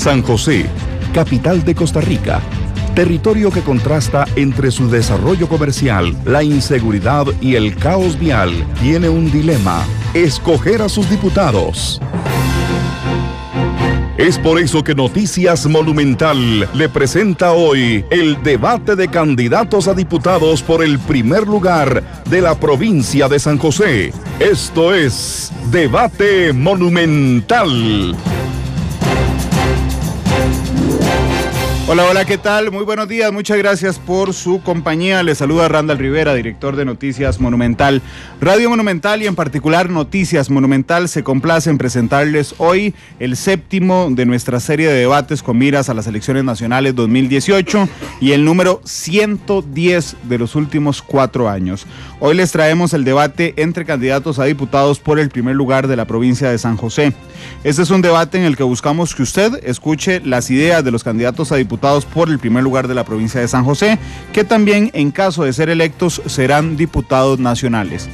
San José, capital de Costa Rica, territorio que contrasta entre su desarrollo comercial, la inseguridad y el caos vial, tiene un dilema, escoger a sus diputados. Es por eso que Noticias Monumental le presenta hoy el debate de candidatos a diputados por el primer lugar de la provincia de San José. Esto es Debate Monumental. Hola, hola, ¿qué tal? Muy buenos días, muchas gracias por su compañía. Les saluda Randall Rivera, director de Noticias Monumental. Radio Monumental y en particular Noticias Monumental se complace en presentarles hoy el séptimo de nuestra serie de debates con miras a las elecciones nacionales 2018 y el número 110 de los últimos cuatro años. Hoy les traemos el debate entre candidatos a diputados por el primer lugar de la provincia de San José. Este es un debate en el que buscamos que usted escuche las ideas de los candidatos a diputados por el primer lugar de la provincia de San José, que también en caso de ser electos serán diputados nacionales.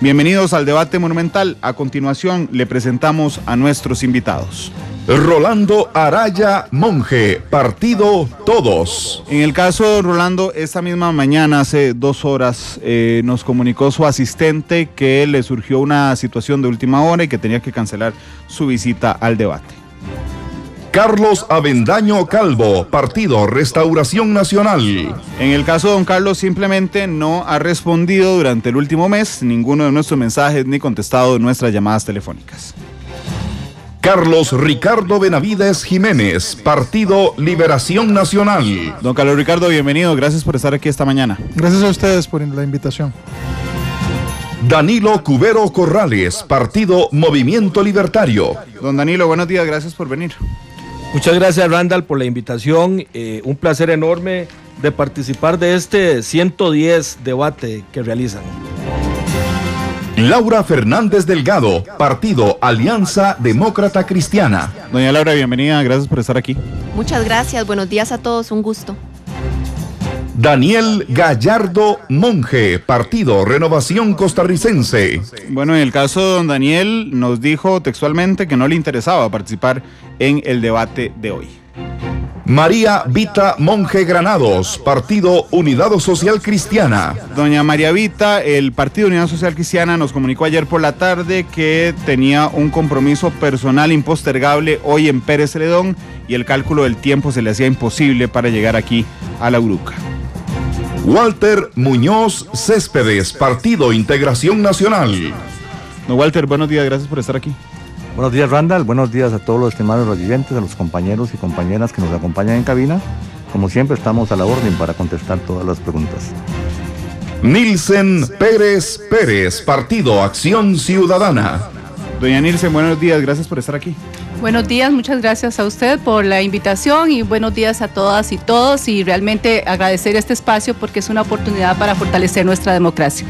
Bienvenidos al debate monumental. A continuación le presentamos a nuestros invitados. Rolando Araya Monje, partido Todos. En el caso de Rolando, esta misma mañana, hace dos horas, eh, nos comunicó su asistente que le surgió una situación de última hora y que tenía que cancelar su visita al debate. Carlos Avendaño Calvo, Partido Restauración Nacional. En el caso de don Carlos simplemente no ha respondido durante el último mes ninguno de nuestros mensajes ni contestado nuestras llamadas telefónicas. Carlos Ricardo Benavides Jiménez, Partido Liberación Nacional. Don Carlos Ricardo, bienvenido. Gracias por estar aquí esta mañana. Gracias a ustedes por la invitación. Danilo Cubero Corrales, Partido Movimiento Libertario. Don Danilo, buenos días, gracias por venir. Muchas gracias Randall por la invitación. Eh, un placer enorme de participar de este 110 debate que realizan. Laura Fernández Delgado, Partido Alianza Demócrata Cristiana. Doña Laura, bienvenida, gracias por estar aquí. Muchas gracias, buenos días a todos, un gusto. Daniel Gallardo Monje, Partido Renovación Costarricense. Bueno, en el caso de don Daniel nos dijo textualmente que no le interesaba participar en el debate de hoy. María Vita Monje Granados, Partido Unidad Social Cristiana. Doña María Vita, el Partido Unidad Social Cristiana nos comunicó ayer por la tarde que tenía un compromiso personal impostergable hoy en Pérez Redón y el cálculo del tiempo se le hacía imposible para llegar aquí a la Uruca. Walter Muñoz Céspedes, Partido Integración Nacional. No, Walter, buenos días, gracias por estar aquí. Buenos días, Randall. Buenos días a todos los estimados residentes, a los compañeros y compañeras que nos acompañan en cabina. Como siempre, estamos a la orden para contestar todas las preguntas. Nilsen Pérez Pérez, Partido Acción Ciudadana. Doña Nilsen, buenos días, gracias por estar aquí. Buenos días, muchas gracias a usted por la invitación y buenos días a todas y todos y realmente agradecer este espacio porque es una oportunidad para fortalecer nuestra democracia.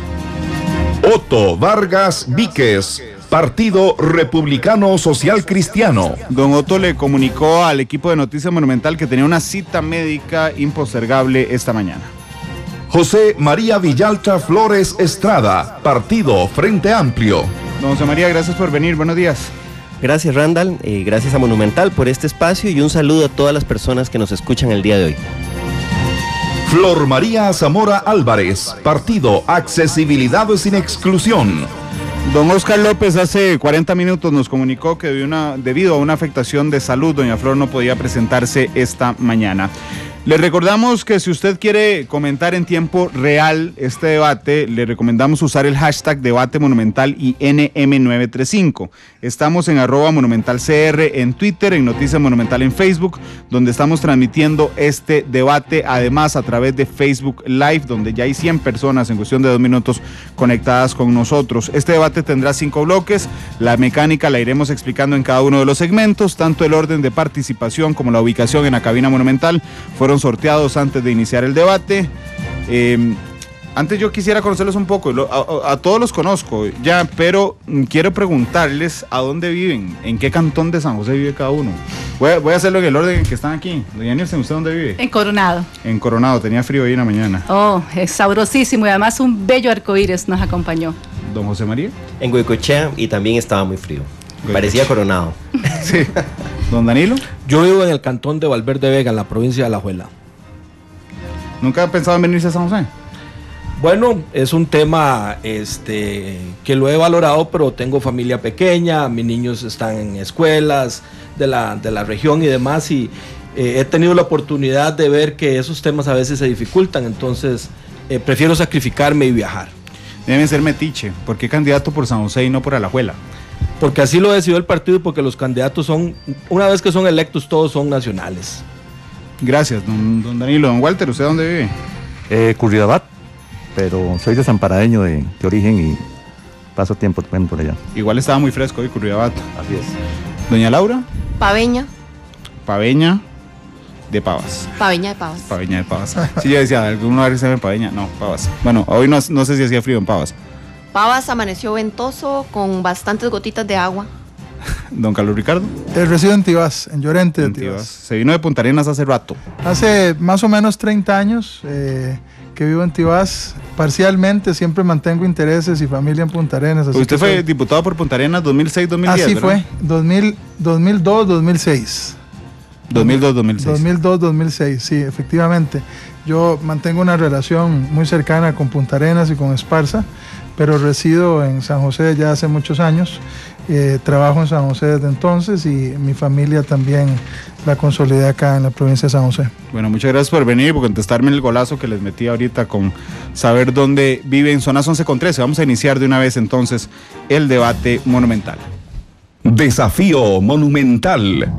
Otto Vargas Víquez, Partido Republicano Social Cristiano. Don Otto le comunicó al equipo de Noticias Monumental que tenía una cita médica impostergable esta mañana. José María Villalta Flores Estrada, Partido Frente Amplio. Don José María, gracias por venir. Buenos días. Gracias Randall, gracias a Monumental por este espacio y un saludo a todas las personas que nos escuchan el día de hoy. Flor María Zamora Álvarez, partido Accesibilidad sin Exclusión. Don Oscar López hace 40 minutos nos comunicó que debido a una afectación de salud, doña Flor no podía presentarse esta mañana. Le recordamos que si usted quiere comentar en tiempo real este debate, le recomendamos usar el hashtag debate monumental y NM935. Estamos en arroba monumentalcr en Twitter, en Noticias Monumental en Facebook, donde estamos transmitiendo este debate, además a través de Facebook Live, donde ya hay 100 personas en cuestión de dos minutos conectadas con nosotros. Este debate tendrá cinco bloques, la mecánica la iremos explicando en cada uno de los segmentos, tanto el orden de participación como la ubicación en la cabina monumental fueron sorteados antes de iniciar el debate. Eh, antes yo quisiera conocerlos un poco, a, todos los conozco ya, pero mm, quiero preguntarles a dónde viven, en qué cantón de San José vive cada uno. Voy a, hacerlo en el orden en que están aquí. Doña Nielsen, ¿usted dónde vive? En Coronado. En Coronado, tenía frío hoy en la mañana. Oh, es sabrosísimo y además un bello arcoíris nos acompañó. ¿Don José María? En Huicochea y también estaba muy frío. Parecía Coronado. sí. ¿Don Danilo? Yo vivo en el cantón de Valverde Vega, en la provincia de Alajuela. ¿Nunca ha pensado en venirse a San José? Bueno, es un tema este, que lo he valorado, pero tengo familia pequeña, mis niños están en escuelas de la, región y demás, y eh, he tenido la oportunidad de ver que esos temas a veces se dificultan, entonces eh, prefiero sacrificarme y viajar. Deben ser metiche, ¿por qué candidato por San José y no por Alajuela? porque así lo decidió el partido y porque los candidatos son, una vez que son electos, todos son nacionales. Gracias, don, Danilo. Don Walter, ¿usted dónde vive? Eh, Curridabat, pero soy de desamparadeño de, de origen y paso tiempo también por allá. Igual estaba muy fresco hoy, Curridabat. Así es. Doña Laura. Paveña. Paveña de pavas. Paveña de pavas. Paveña de pavas. Sí, yo decía, ¿alguno vez se ve paveña. No, pavas. Bueno, hoy no sé si hacía frío en pavas. Pabas amaneció ventoso con bastantes gotitas de agua. Don Carlos Ricardo. He residente en Tibás, en Llorente Tibás. Se vino de Punta Arenas hace rato. Hace más o menos 30 años eh, que vivo en Tibás. Parcialmente siempre mantengo intereses y familia en Punta Arenas. Usted fue diputado por Punta Arenas 2006-2010. Así fue, 2002-2006. 2002-2006. 2002-2006, sí, efectivamente. Yo mantengo una relación muy cercana con Punta Arenas y con Esparza pero resido en San José ya hace muchos años. Eh, trabajo en San José desde entonces y mi familia también la consolidé acá en la provincia de San José. Bueno, muchas gracias por venir y por contestarme el golazo que les metí ahorita con saber dónde vive en zonas 11 con 13. Vamos a iniciar de una vez entonces el debate monumental. Desafío monumental.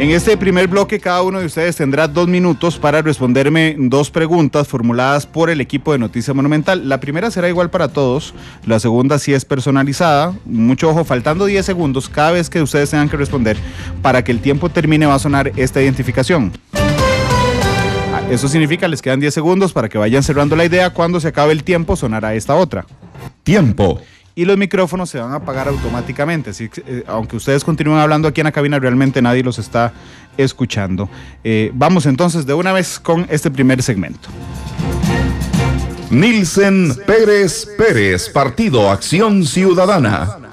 En este primer bloque cada uno de ustedes tendrá dos minutos para responderme dos preguntas formuladas por el equipo de Noticia Monumental. La primera será igual para todos, la segunda sí es personalizada. Mucho ojo, faltando 10 segundos cada vez que ustedes tengan que responder, para que el tiempo termine va a sonar esta identificación. Ah, eso significa les quedan 10 segundos para que vayan cerrando la idea. Cuando se acabe el tiempo sonará esta otra. Tiempo y los micrófonos se van a apagar automáticamente. Eh, aunque ustedes continúen hablando aquí en la cabina, realmente nadie los está escuchando. Eh, vamos entonces de una vez con este primer segmento. Nilsen Pérez Pérez, Partido Acción Ciudadana.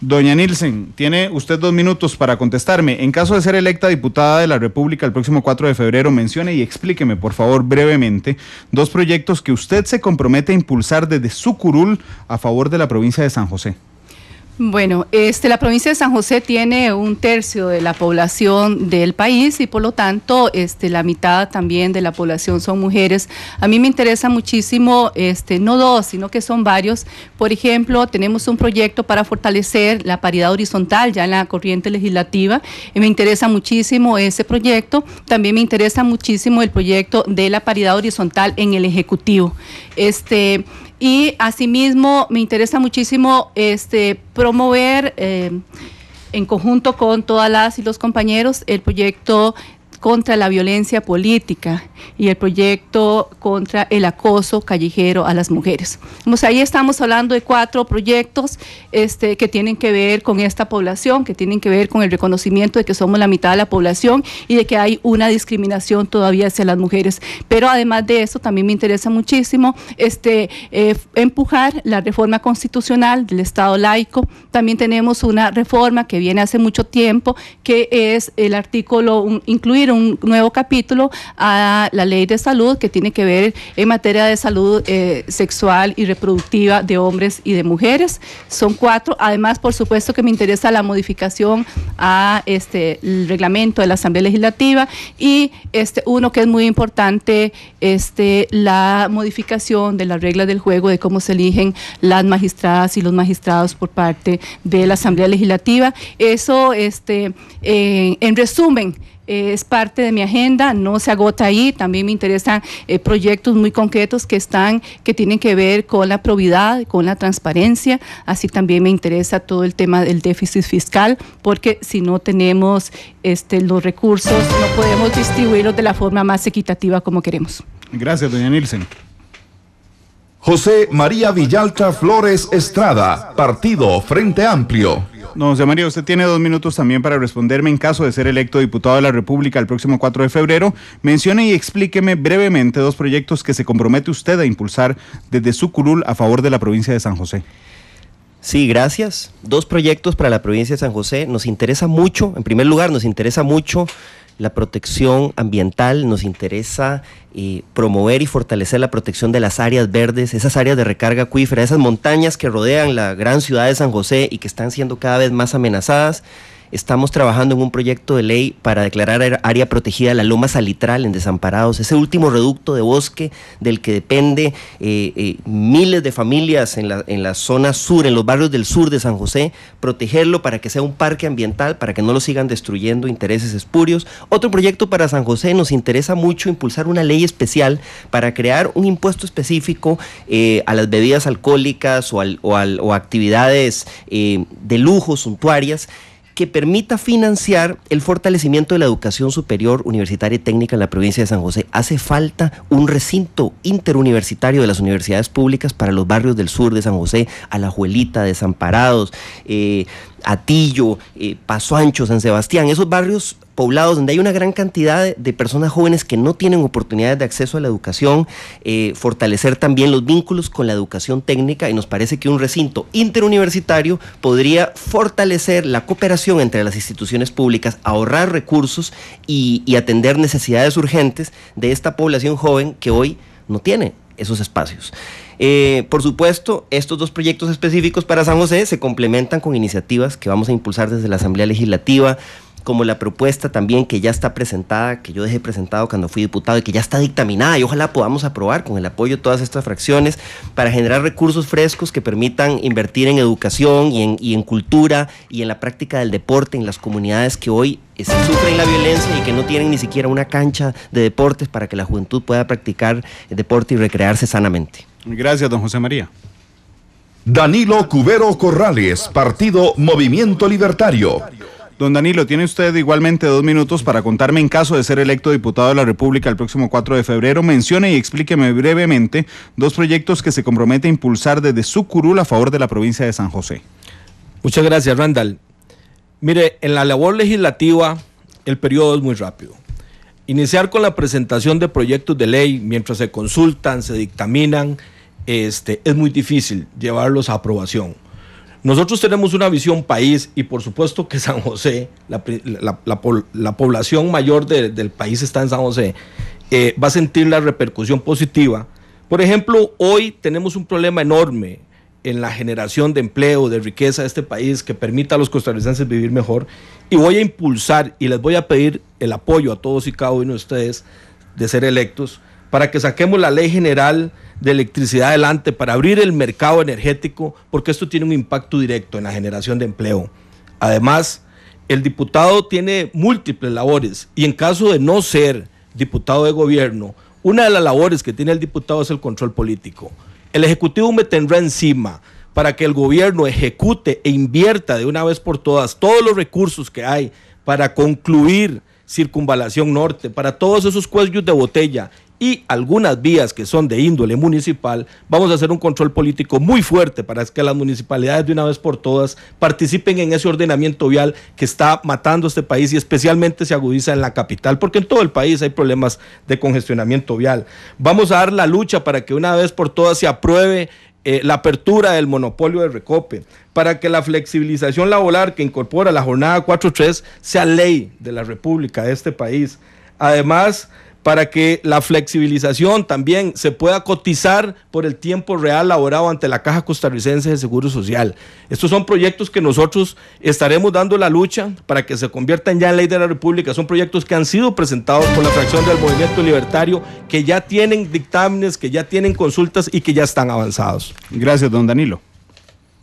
Doña Nielsen, tiene usted dos minutos para contestarme. En caso de ser electa diputada de la República el próximo 4 de febrero, mencione y explíqueme, por favor, brevemente, dos proyectos que usted se compromete a impulsar desde su curul a favor de la provincia de San José. Bueno, este, la provincia de San José tiene un tercio de la población del país y por lo tanto este, la mitad también de la población son mujeres. A mí me interesa muchísimo, este, no dos, sino que son varios. Por ejemplo, tenemos un proyecto para fortalecer la paridad horizontal ya en la corriente legislativa. Y me interesa muchísimo ese proyecto. También me interesa muchísimo el proyecto de la paridad horizontal en el Ejecutivo. Este, y asimismo me interesa muchísimo este, promover eh, en conjunto con todas las y los compañeros el proyecto contra la violencia política y el proyecto contra el acoso callejero a las mujeres. Pues ahí estamos hablando de cuatro proyectos este, que tienen que ver con esta población, que tienen que ver con el reconocimiento de que somos la mitad de la población y de que hay una discriminación todavía hacia las mujeres. Pero además de eso, también me interesa muchísimo este, eh, empujar la reforma constitucional del Estado laico. También tenemos una reforma que viene hace mucho tiempo, que es el artículo, un, un nuevo capítulo a la ley de salud que tiene que ver en materia de salud eh, sexual y reproductiva de hombres y de mujeres. Son cuatro. Además, por supuesto que me interesa la modificación a este reglamento de la Asamblea Legislativa y este uno que es muy importante, este la modificación de las reglas del juego de cómo se eligen las magistradas y los magistrados por parte de la Asamblea Legislativa. Eso, este, eh, en resumen, eh, es parte de mi agenda, no se agota ahí, también me interesan eh, proyectos muy concretos que están, que tienen que ver con la probidad, con la transparencia, así también me interesa todo el tema del déficit fiscal, porque si no tenemos este, los recursos, no podemos distribuirlos de la forma más equitativa como queremos. Gracias, doña Nielsen. José María Villalta Flores Estrada, Partido Frente Amplio. Don José María, usted tiene dos minutos también para responderme en caso de ser electo diputado de la República el próximo 4 de febrero. Mencione y explíqueme brevemente dos proyectos que se compromete usted a impulsar desde su curul a favor de la provincia de San José. Sí, gracias. Dos proyectos para la provincia de San José. Nos interesa mucho, en primer lugar, nos interesa mucho la protección ambiental, nos interesa eh, promover y fortalecer la protección de las áreas verdes, esas áreas de recarga acuífera, esas montañas que rodean la gran ciudad de San José y que están siendo cada vez más amenazadas. Estamos trabajando en un proyecto de ley para declarar área protegida la Loma Salitral en Desamparados, ese último reducto de bosque del que depende eh, eh, miles de familias en la, en zona sur, en los barrios del sur de San José, protegerlo para que sea un parque ambiental, para que no lo sigan destruyendo intereses espurios. Otro proyecto para San José nos interesa mucho impulsar una ley especial para crear un impuesto específico eh, a las bebidas alcohólicas o, al, o, actividades de lujo suntuarias que permita financiar el fortalecimiento de la educación superior universitaria y técnica en la provincia de San José. Hace falta un recinto interuniversitario de las universidades públicas para los barrios del sur de San José, a la Juelita, Desamparados, eh, Atillo, eh, Paso Ancho, San Sebastián, esos barrios poblados donde hay una gran cantidad de, personas jóvenes que no tienen oportunidades de acceso a la educación, eh, fortalecer también los vínculos con la educación técnica y nos parece que un recinto interuniversitario podría fortalecer la cooperación entre las instituciones públicas, ahorrar recursos y atender necesidades urgentes de esta población joven que hoy no tiene esos espacios. Eh, por supuesto, estos dos proyectos específicos para San José se complementan con iniciativas que vamos a impulsar desde la Asamblea Legislativa, como la propuesta también que ya está presentada, que yo dejé presentado cuando fui diputado y que ya está dictaminada y ojalá podamos aprobar con el apoyo de todas estas fracciones para generar recursos frescos que permitan invertir en educación y en, cultura y en la práctica del deporte en las comunidades que hoy eh, sufren la violencia y que no tienen ni siquiera una cancha de deportes para que la juventud pueda practicar eh, deporte y recrearse sanamente. Gracias, don José María. Danilo Cubero Corrales, Partido Movimiento Libertario. Don Danilo, tiene usted igualmente dos minutos para contarme en caso de ser electo diputado de la República el próximo 4 de febrero. Mencione y explíqueme brevemente dos proyectos que se compromete a impulsar desde su curul a favor de la provincia de San José. Muchas gracias, Randall. Mire, en la labor legislativa el periodo es muy rápido. Iniciar con la presentación de proyectos de ley mientras se consultan, se dictaminan, este, es muy difícil llevarlos a aprobación. Nosotros tenemos una visión país y por supuesto que San José, la, población mayor del país está en San José, eh, va a sentir la repercusión positiva. Por ejemplo, hoy tenemos un problema enorme en la generación de empleo, de riqueza de este país, que permita a los costarricenses vivir mejor. Y voy a impulsar y les voy a pedir el apoyo a todos y cada uno de ustedes de ser electos para que saquemos la ley general de electricidad adelante, para abrir el mercado energético, porque esto tiene un impacto directo en la generación de empleo. Además, el diputado tiene múltiples labores y en caso de no ser diputado de gobierno, una de las labores que tiene el diputado es el control político. El Ejecutivo me tendrá encima para que el gobierno ejecute e invierta de una vez por todas todos los recursos que hay para concluir circunvalación norte, para todos esos cuellos de botella y algunas vías que son de índole municipal, vamos a hacer un control político muy fuerte para que las municipalidades de una vez por todas participen en ese ordenamiento vial que está matando este país y especialmente se agudiza en la capital, porque en todo el país hay problemas de congestionamiento vial. Vamos a dar la lucha para que una vez por todas se apruebe eh, la apertura del monopolio de recope, para que la flexibilización laboral que incorpora la jornada 4.3 sea ley de la República de este país. Además, para que la flexibilización también se pueda cotizar por el tiempo real laborado ante la Caja Costarricense de Seguro Social. Estos son proyectos que nosotros estaremos dando la lucha para que se conviertan ya en ley de la República. Son proyectos que han sido presentados por la fracción del Movimiento Libertario, que ya tienen dictámenes, que ya tienen consultas y que ya están avanzados. Gracias, don Danilo.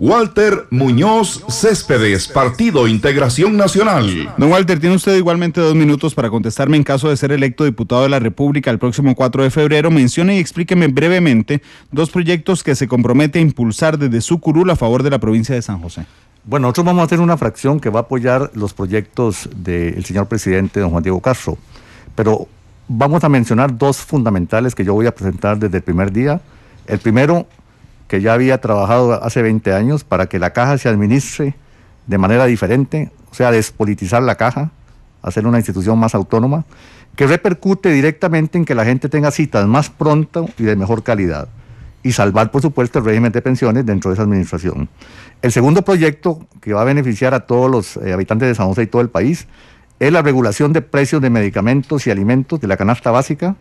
Walter Muñoz Céspedes, Partido Integración Nacional. Don Walter, tiene usted igualmente dos minutos para contestarme en caso de ser electo diputado de la República el próximo 4 de febrero. Mencione y explíqueme brevemente dos proyectos que se compromete a impulsar desde su curul a favor de la provincia de San José. Bueno, nosotros vamos a tener una fracción que va a apoyar los proyectos del señor presidente, don Juan Diego Castro. Pero vamos a mencionar dos fundamentales que yo voy a presentar desde el primer día. El primero que ya había trabajado hace 20 años para que la caja se administre de manera diferente, o sea, despolitizar la caja, hacer una institución más autónoma, que repercute directamente en que la gente tenga citas más pronto y de mejor calidad, y salvar, por supuesto, el régimen de pensiones dentro de esa administración. El segundo proyecto que va a beneficiar a todos los eh, habitantes de San José y todo el país es la regulación de precios de medicamentos y alimentos de la canasta básica,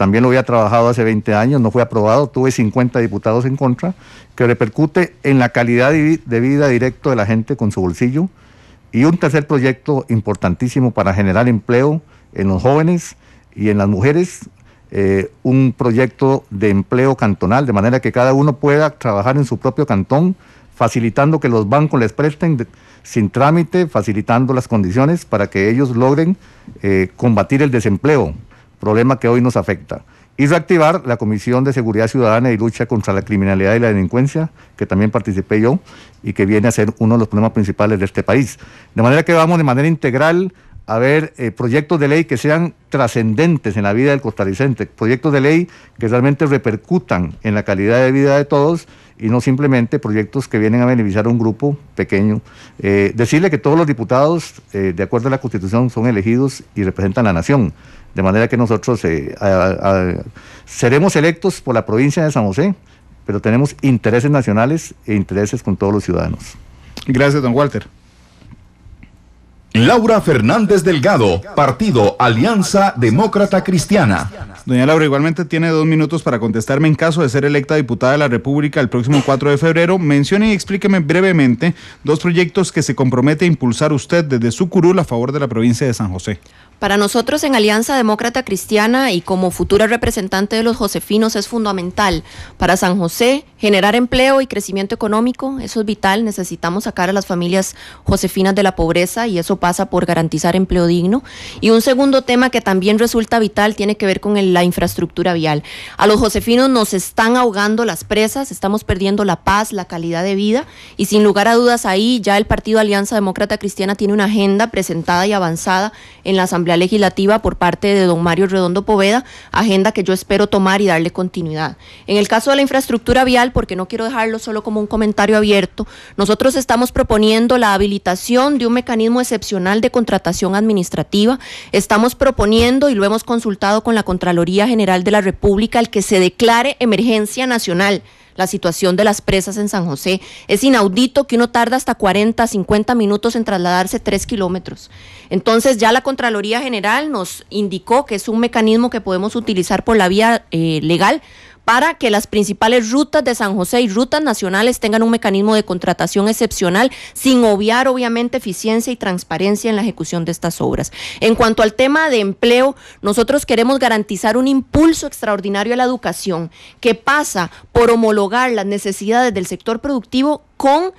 también lo había trabajado hace 20 años, no fue aprobado, tuve 50 diputados en contra, que repercute en la calidad de vida directa de la gente con su bolsillo. Y un tercer proyecto importantísimo para generar empleo en los jóvenes y en las mujeres, eh, un proyecto de empleo cantonal, de manera que cada uno pueda trabajar en su propio cantón, facilitando que los bancos les presten sin trámite, facilitando las condiciones para que ellos logren eh, combatir el desempleo, problema que hoy nos afecta. Y reactivar la Comisión de Seguridad Ciudadana y Lucha contra la Criminalidad y la Delincuencia, que también participé yo y que viene a ser uno de los problemas principales de este país. De manera que vamos de manera integral a ver eh, proyectos de ley que sean trascendentes en la vida del costarricense, proyectos de ley que realmente repercutan en la calidad de vida de todos y no simplemente proyectos que vienen a beneficiar a un grupo pequeño. Eh, decirle que todos los diputados, eh, de acuerdo a la Constitución, son elegidos y representan a la nación, de manera que nosotros seremos electos por la provincia de San José, pero tenemos intereses nacionales e intereses con todos los ciudadanos. Gracias, don Walter. Laura Fernández Delgado, Partido Alianza Demócrata Cristiana. Doña Laura, igualmente tiene dos minutos para contestarme en caso de ser electa diputada de la República el próximo 4 de febrero. Mencione y explíqueme brevemente dos proyectos que se compromete a impulsar usted desde su curul a favor de la provincia de San José. Para nosotros en Alianza Demócrata Cristiana y como futura representante de los josefinos es fundamental para San José generar empleo y crecimiento económico, eso es vital, necesitamos sacar a las familias josefinas de la pobreza y eso pasa por garantizar empleo digno. Y un segundo tema que también resulta vital tiene que ver con la infraestructura vial. A los josefinos nos están ahogando las presas, estamos perdiendo la paz, la calidad de vida y sin lugar a dudas ahí ya el Partido Alianza Demócrata Cristiana tiene una agenda presentada y avanzada en la Asamblea Legislativa por parte de don Mario Redondo Poveda, agenda que yo espero tomar y darle continuidad. En el caso de la infraestructura vial, porque no quiero dejarlo solo como un comentario abierto. Nosotros estamos proponiendo la habilitación de un mecanismo excepcional de contratación administrativa. Estamos proponiendo, y lo hemos consultado con la Contraloría General de la República, el que se declare emergencia nacional la situación de las presas en San José. Es inaudito que uno tarda hasta 40, 50 minutos en trasladarse 3 kilómetros. Entonces ya la Contraloría General nos indicó que es un mecanismo que podemos utilizar por la vía eh, legal para que las principales rutas de San José y rutas nacionales tengan un mecanismo de contratación excepcional, sin obviar obviamente eficiencia y transparencia en la ejecución de estas obras. En cuanto al tema de empleo, nosotros queremos garantizar un impulso extraordinario a la educación que pasa por homologar las necesidades del sector productivo con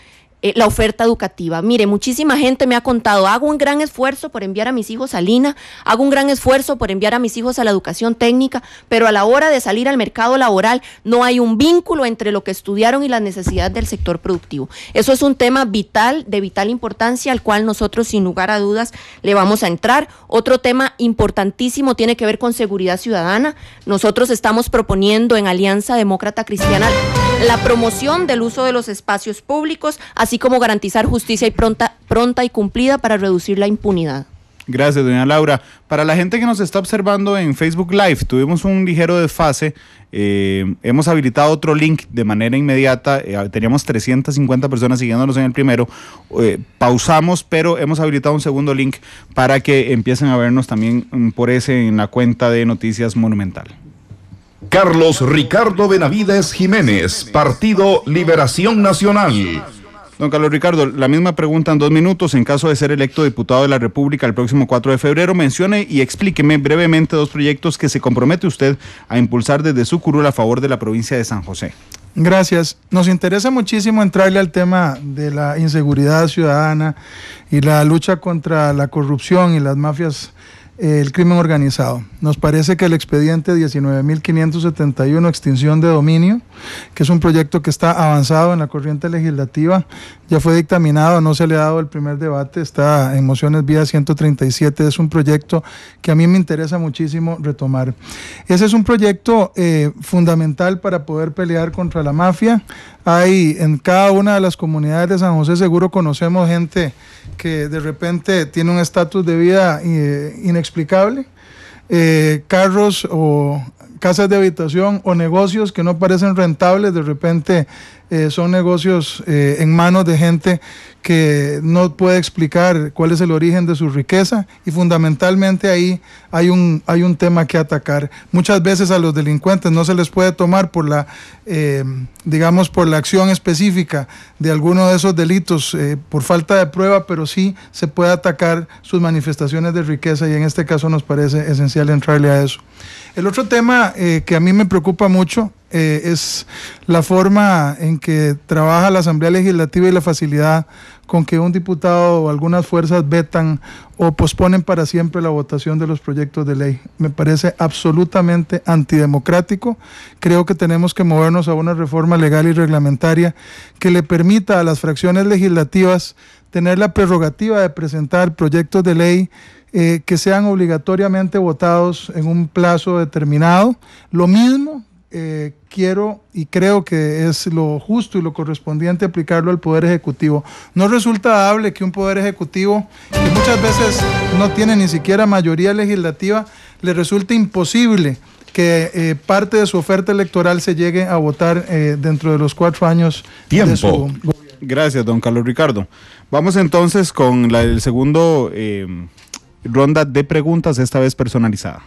eh, la oferta educativa. Mire, muchísima gente me ha contado, hago un gran esfuerzo por enviar a mis hijos a Lina, hago un gran esfuerzo por enviar a mis hijos a la educación técnica, pero a la hora de salir al mercado laboral no hay un vínculo entre lo que estudiaron y las necesidades del sector productivo. Eso es un tema vital, de vital importancia, al cual nosotros sin lugar a dudas le vamos a entrar. Otro tema importantísimo tiene que ver con seguridad ciudadana. Nosotros estamos proponiendo en Alianza Demócrata Cristiana la promoción del uso de los espacios públicos, así así como garantizar justicia y pronta, pronta y cumplida para reducir la impunidad. Gracias, doña Laura. Para la gente que nos está observando en Facebook Live, tuvimos un ligero desfase. Eh, hemos habilitado otro link de manera inmediata. Eh, teníamos 350 personas siguiéndonos en el primero. Eh, pausamos, pero hemos habilitado un segundo link para que empiecen a vernos también mm, por ese en la cuenta de Noticias Monumental. Carlos Ricardo Benavides Jiménez, Partido Liberación Nacional. Don Carlos Ricardo, la misma pregunta en dos minutos. En caso de ser electo diputado de la República el próximo 4 de febrero, mencione y explíqueme brevemente dos proyectos que se compromete usted a impulsar desde su curul a favor de la provincia de San José. Gracias. Nos interesa muchísimo entrarle al tema de la inseguridad ciudadana y la lucha contra la corrupción y las mafias el crimen organizado. Nos parece que el expediente 19.571, extinción de dominio, que es un proyecto que está avanzado en la corriente legislativa, ya fue dictaminado, no se le ha dado el primer debate, está en mociones vía 137, es un proyecto que a mí me interesa muchísimo retomar. Ese es un proyecto eh, fundamental para poder pelear contra la mafia hay en cada una de las comunidades de San José, seguro conocemos gente que de repente tiene un estatus de vida eh, inexplicable. Eh, carros o casas de habitación o negocios que no parecen rentables, de repente eh, son negocios eh, en manos de gente que no puede explicar cuál es el origen de su riqueza y fundamentalmente ahí hay un, hay un tema que atacar. Muchas veces a los delincuentes no se les puede tomar por la, eh, digamos, por la acción específica de alguno de esos delitos por falta de prueba, pero sí se puede atacar sus manifestaciones de riqueza y en este caso nos parece esencial entrarle a eso. El otro tema eh, que a mí me preocupa mucho eh, es la forma en que trabaja la Asamblea Legislativa y la facilidad con que un diputado o algunas fuerzas vetan o posponen para siempre la votación de los proyectos de ley. Me parece absolutamente antidemocrático. Creo que tenemos que movernos a una reforma legal y reglamentaria que le permita a las fracciones legislativas tener la prerrogativa de presentar proyectos de ley eh, que sean obligatoriamente votados en un plazo determinado. Lo mismo eh, quiero y creo que es lo justo y lo correspondiente aplicarlo al Poder Ejecutivo. No resulta dable que un Poder Ejecutivo, que muchas veces no tiene ni siquiera mayoría legislativa, le resulte imposible que eh, parte de su oferta electoral se llegue a votar dentro de los cuatro años Tiempo. Gracias, don Carlos Ricardo. Vamos entonces con el segundo ronda de preguntas, esta vez personalizada.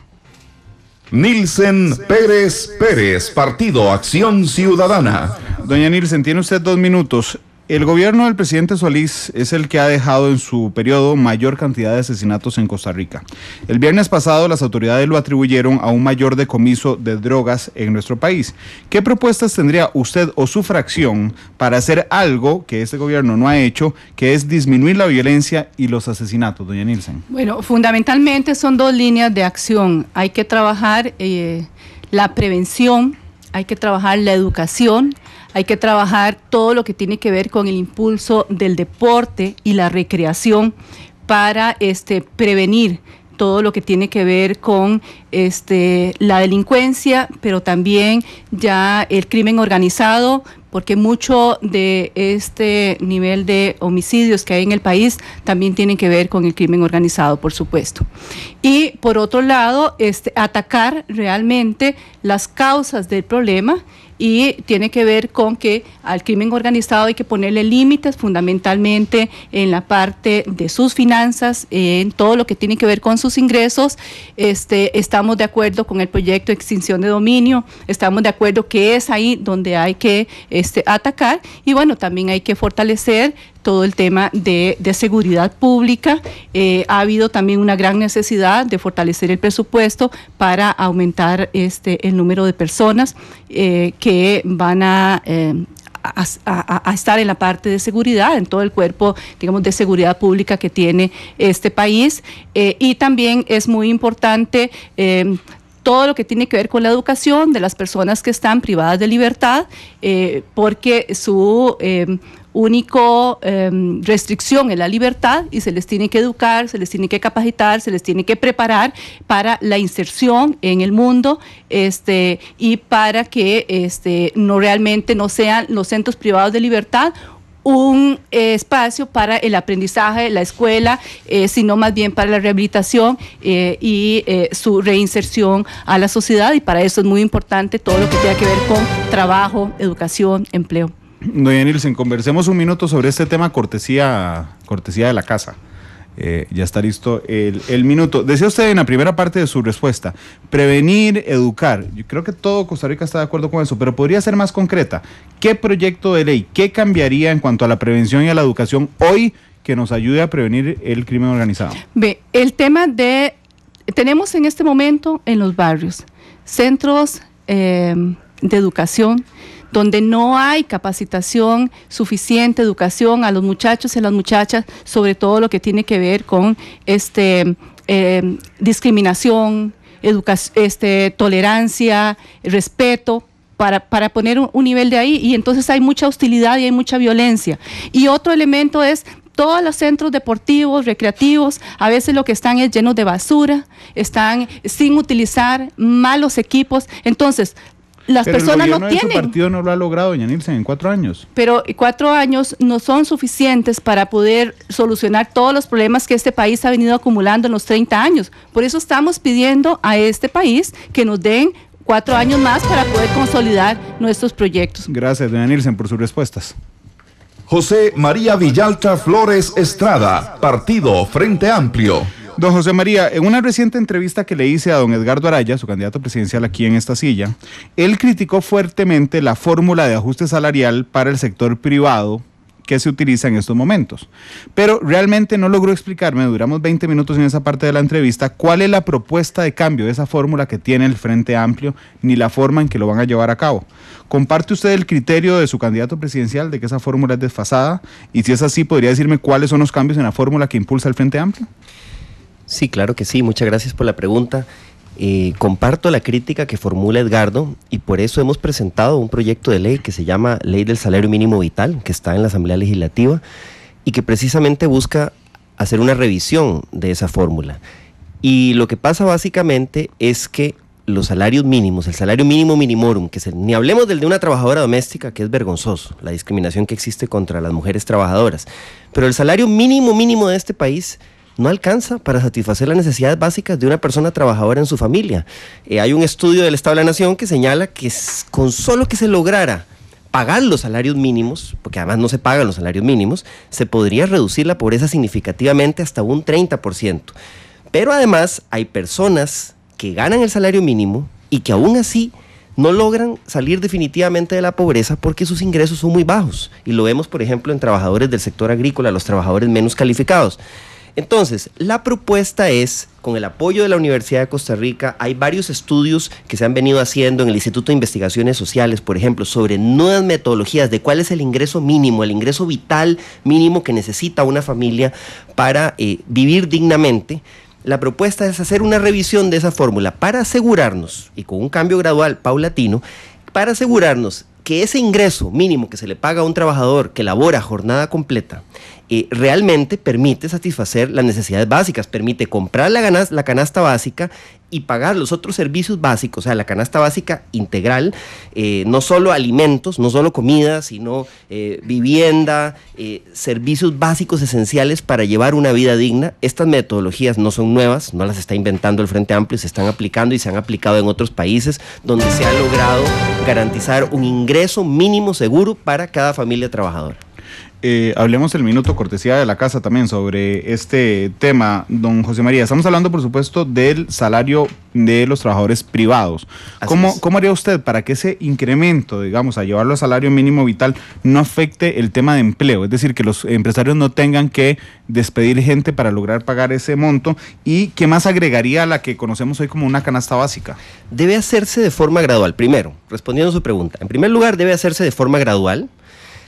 Nilsen Pérez Pérez, Partido Acción Ciudadana. Doña Nielsen, tiene usted dos minutos. El gobierno del presidente Solís es el que ha dejado en su periodo mayor cantidad de asesinatos en Costa Rica. El viernes pasado las autoridades lo atribuyeron a un mayor decomiso de drogas en nuestro país. ¿Qué propuestas tendría usted o su fracción para hacer algo que este gobierno no ha hecho, que es disminuir la violencia y los asesinatos, doña Nielsen? Bueno, fundamentalmente son dos líneas de acción. Hay que trabajar eh, la prevención, hay que trabajar la educación hay que trabajar todo lo que tiene que ver con el impulso del deporte y la recreación para este, prevenir todo lo que tiene que ver con este, la delincuencia, pero también ya el crimen organizado, porque mucho de este nivel de homicidios que hay en el país también tienen que ver con el crimen organizado, por supuesto. Y por otro lado, este, atacar realmente las causas del problema y tiene que ver con que al crimen organizado hay que ponerle límites fundamentalmente en la parte de sus finanzas, en todo lo que tiene que ver con sus ingresos. Este, estamos de acuerdo con el proyecto de extinción de dominio, estamos de acuerdo que es ahí donde hay que este, atacar y bueno, también hay que fortalecer todo el tema de, de seguridad pública. Eh, ha habido también una gran necesidad de fortalecer el presupuesto para aumentar este, el número de personas eh, que van eh, a... A, estar en la parte de seguridad, en todo el cuerpo, digamos, de seguridad pública que tiene este país. y también es muy importante... todo lo que tiene que ver con la educación de las personas que están privadas de libertad, porque su único em, restricción en la libertad y se les tiene que educar, se les tiene que capacitar, se les tiene que preparar para la inserción en el mundo este, y para que este, no realmente no sean los centros privados de libertad un espacio para el aprendizaje, la escuela, eh, sino más bien para la rehabilitación eh, y eh, su reinserción a la sociedad. Y para eso es muy importante todo lo que tenga que ver con trabajo, educación, empleo. Doña Nielsen, conversemos un minuto sobre este tema cortesía, cortesía de la casa. Eh, ya está listo el, minuto. Decía usted en la primera parte de su respuesta, prevenir, educar. Yo creo que todo Costa Rica está de acuerdo con eso, pero podría ser más concreta. ¿Qué proyecto de ley, qué cambiaría en cuanto a la prevención y a la educación hoy que nos ayude a prevenir el crimen organizado? Ve, el tema de, tenemos en este momento en los barrios centros eh, de educación donde no hay capacitación suficiente, educación a los muchachos y a las muchachas sobre todo lo que tiene que ver con este, eh, discriminación, este, tolerancia, respeto. Para, poner un, un nivel de ahí y entonces hay mucha hostilidad y hay mucha violencia. Y otro elemento es todos los centros deportivos, recreativos, a veces lo que están es llenos de basura, están sin utilizar malos equipos. Entonces, las personas no tienen. De partido no lo ha logrado, doña Nielsen, en cuatro años. Pero cuatro años no son suficientes para poder solucionar todos los problemas que este país ha venido acumulando en los 30 años. Por eso estamos pidiendo a este país que nos den cuatro años más para poder consolidar nuestros proyectos. Gracias, doña Nielsen, por sus respuestas. José María Villalta Flores Estrada, Partido Frente Amplio. Don José María, en una reciente entrevista que le hice a don Edgardo Araya, su candidato presidencial aquí en esta silla, él criticó fuertemente la fórmula de ajuste salarial para el sector privado que se utiliza en estos momentos. Pero realmente no logró explicarme, duramos 20 minutos en esa parte de la entrevista, cuál es la propuesta de cambio de esa fórmula que tiene el Frente Amplio, ni la forma en que lo van a llevar a cabo. ¿Comparte usted el criterio de su candidato presidencial de que esa fórmula es desfasada? Y si es así, ¿podría decirme cuáles son los cambios en la fórmula que impulsa el Frente Amplio? Sí, claro que sí. Muchas gracias por la pregunta. Eh, comparto la crítica que formula Edgardo y por eso hemos presentado un proyecto de ley que se llama Ley del Salario Mínimo Vital, que está en la Asamblea Legislativa y que precisamente busca hacer una revisión de esa fórmula. Y lo que pasa básicamente es que los salarios mínimos, el salario mínimo minimorum, que ni hablemos del de una trabajadora doméstica, que es vergonzoso, la discriminación que existe contra las mujeres trabajadoras, pero el salario mínimo mínimo de este país no alcanza para satisfacer las necesidades básicas de una persona trabajadora en su familia. Eh, hay un estudio del Estado de la Nación que señala que con solo que se lograra pagar los salarios mínimos, porque además no se pagan los salarios mínimos, se podría reducir la pobreza significativamente hasta un 30%. Pero además hay personas que ganan el salario mínimo y que aún así no logran salir definitivamente de la pobreza porque sus ingresos son muy bajos. Y lo vemos, por ejemplo, en trabajadores del sector agrícola, los trabajadores menos calificados. Entonces, la propuesta es, con el apoyo de la Universidad de Costa Rica, hay varios estudios que se han venido haciendo en el Instituto de Investigaciones Sociales, por ejemplo, sobre nuevas metodologías de cuál es el ingreso mínimo, el ingreso vital mínimo que necesita una familia para eh, vivir dignamente. La propuesta es hacer una revisión de esa fórmula para asegurarnos, y con un cambio gradual, paulatino, para asegurarnos que ese ingreso mínimo que se le paga a un trabajador que labora jornada completa eh, realmente permite satisfacer las necesidades básicas, permite comprar la, canasta, la canasta básica y pagar los otros servicios básicos, o sea, la canasta básica integral, eh, no solo alimentos, no solo comida, sino eh, vivienda, servicios básicos esenciales para llevar una vida digna. Estas metodologías no son nuevas, no las está inventando el Frente Amplio, se están aplicando y se han aplicado en otros países donde se ha logrado garantizar un ingreso mínimo seguro para cada familia trabajadora. Eh, hablemos el minuto cortesía de la casa también sobre este tema, don José María. Estamos hablando, por supuesto, del salario de los trabajadores privados. ¿Cómo, haría usted para que ese incremento, digamos, a llevarlo a salario mínimo vital, no afecte el tema de empleo? Es decir, que los empresarios no tengan que despedir gente para lograr pagar ese monto. ¿Y qué más agregaría a la que conocemos hoy como una canasta básica? Debe hacerse de forma gradual. Primero, respondiendo a su pregunta. En primer lugar, debe hacerse de forma gradual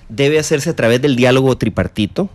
debe hacerse a través del diálogo tripartito.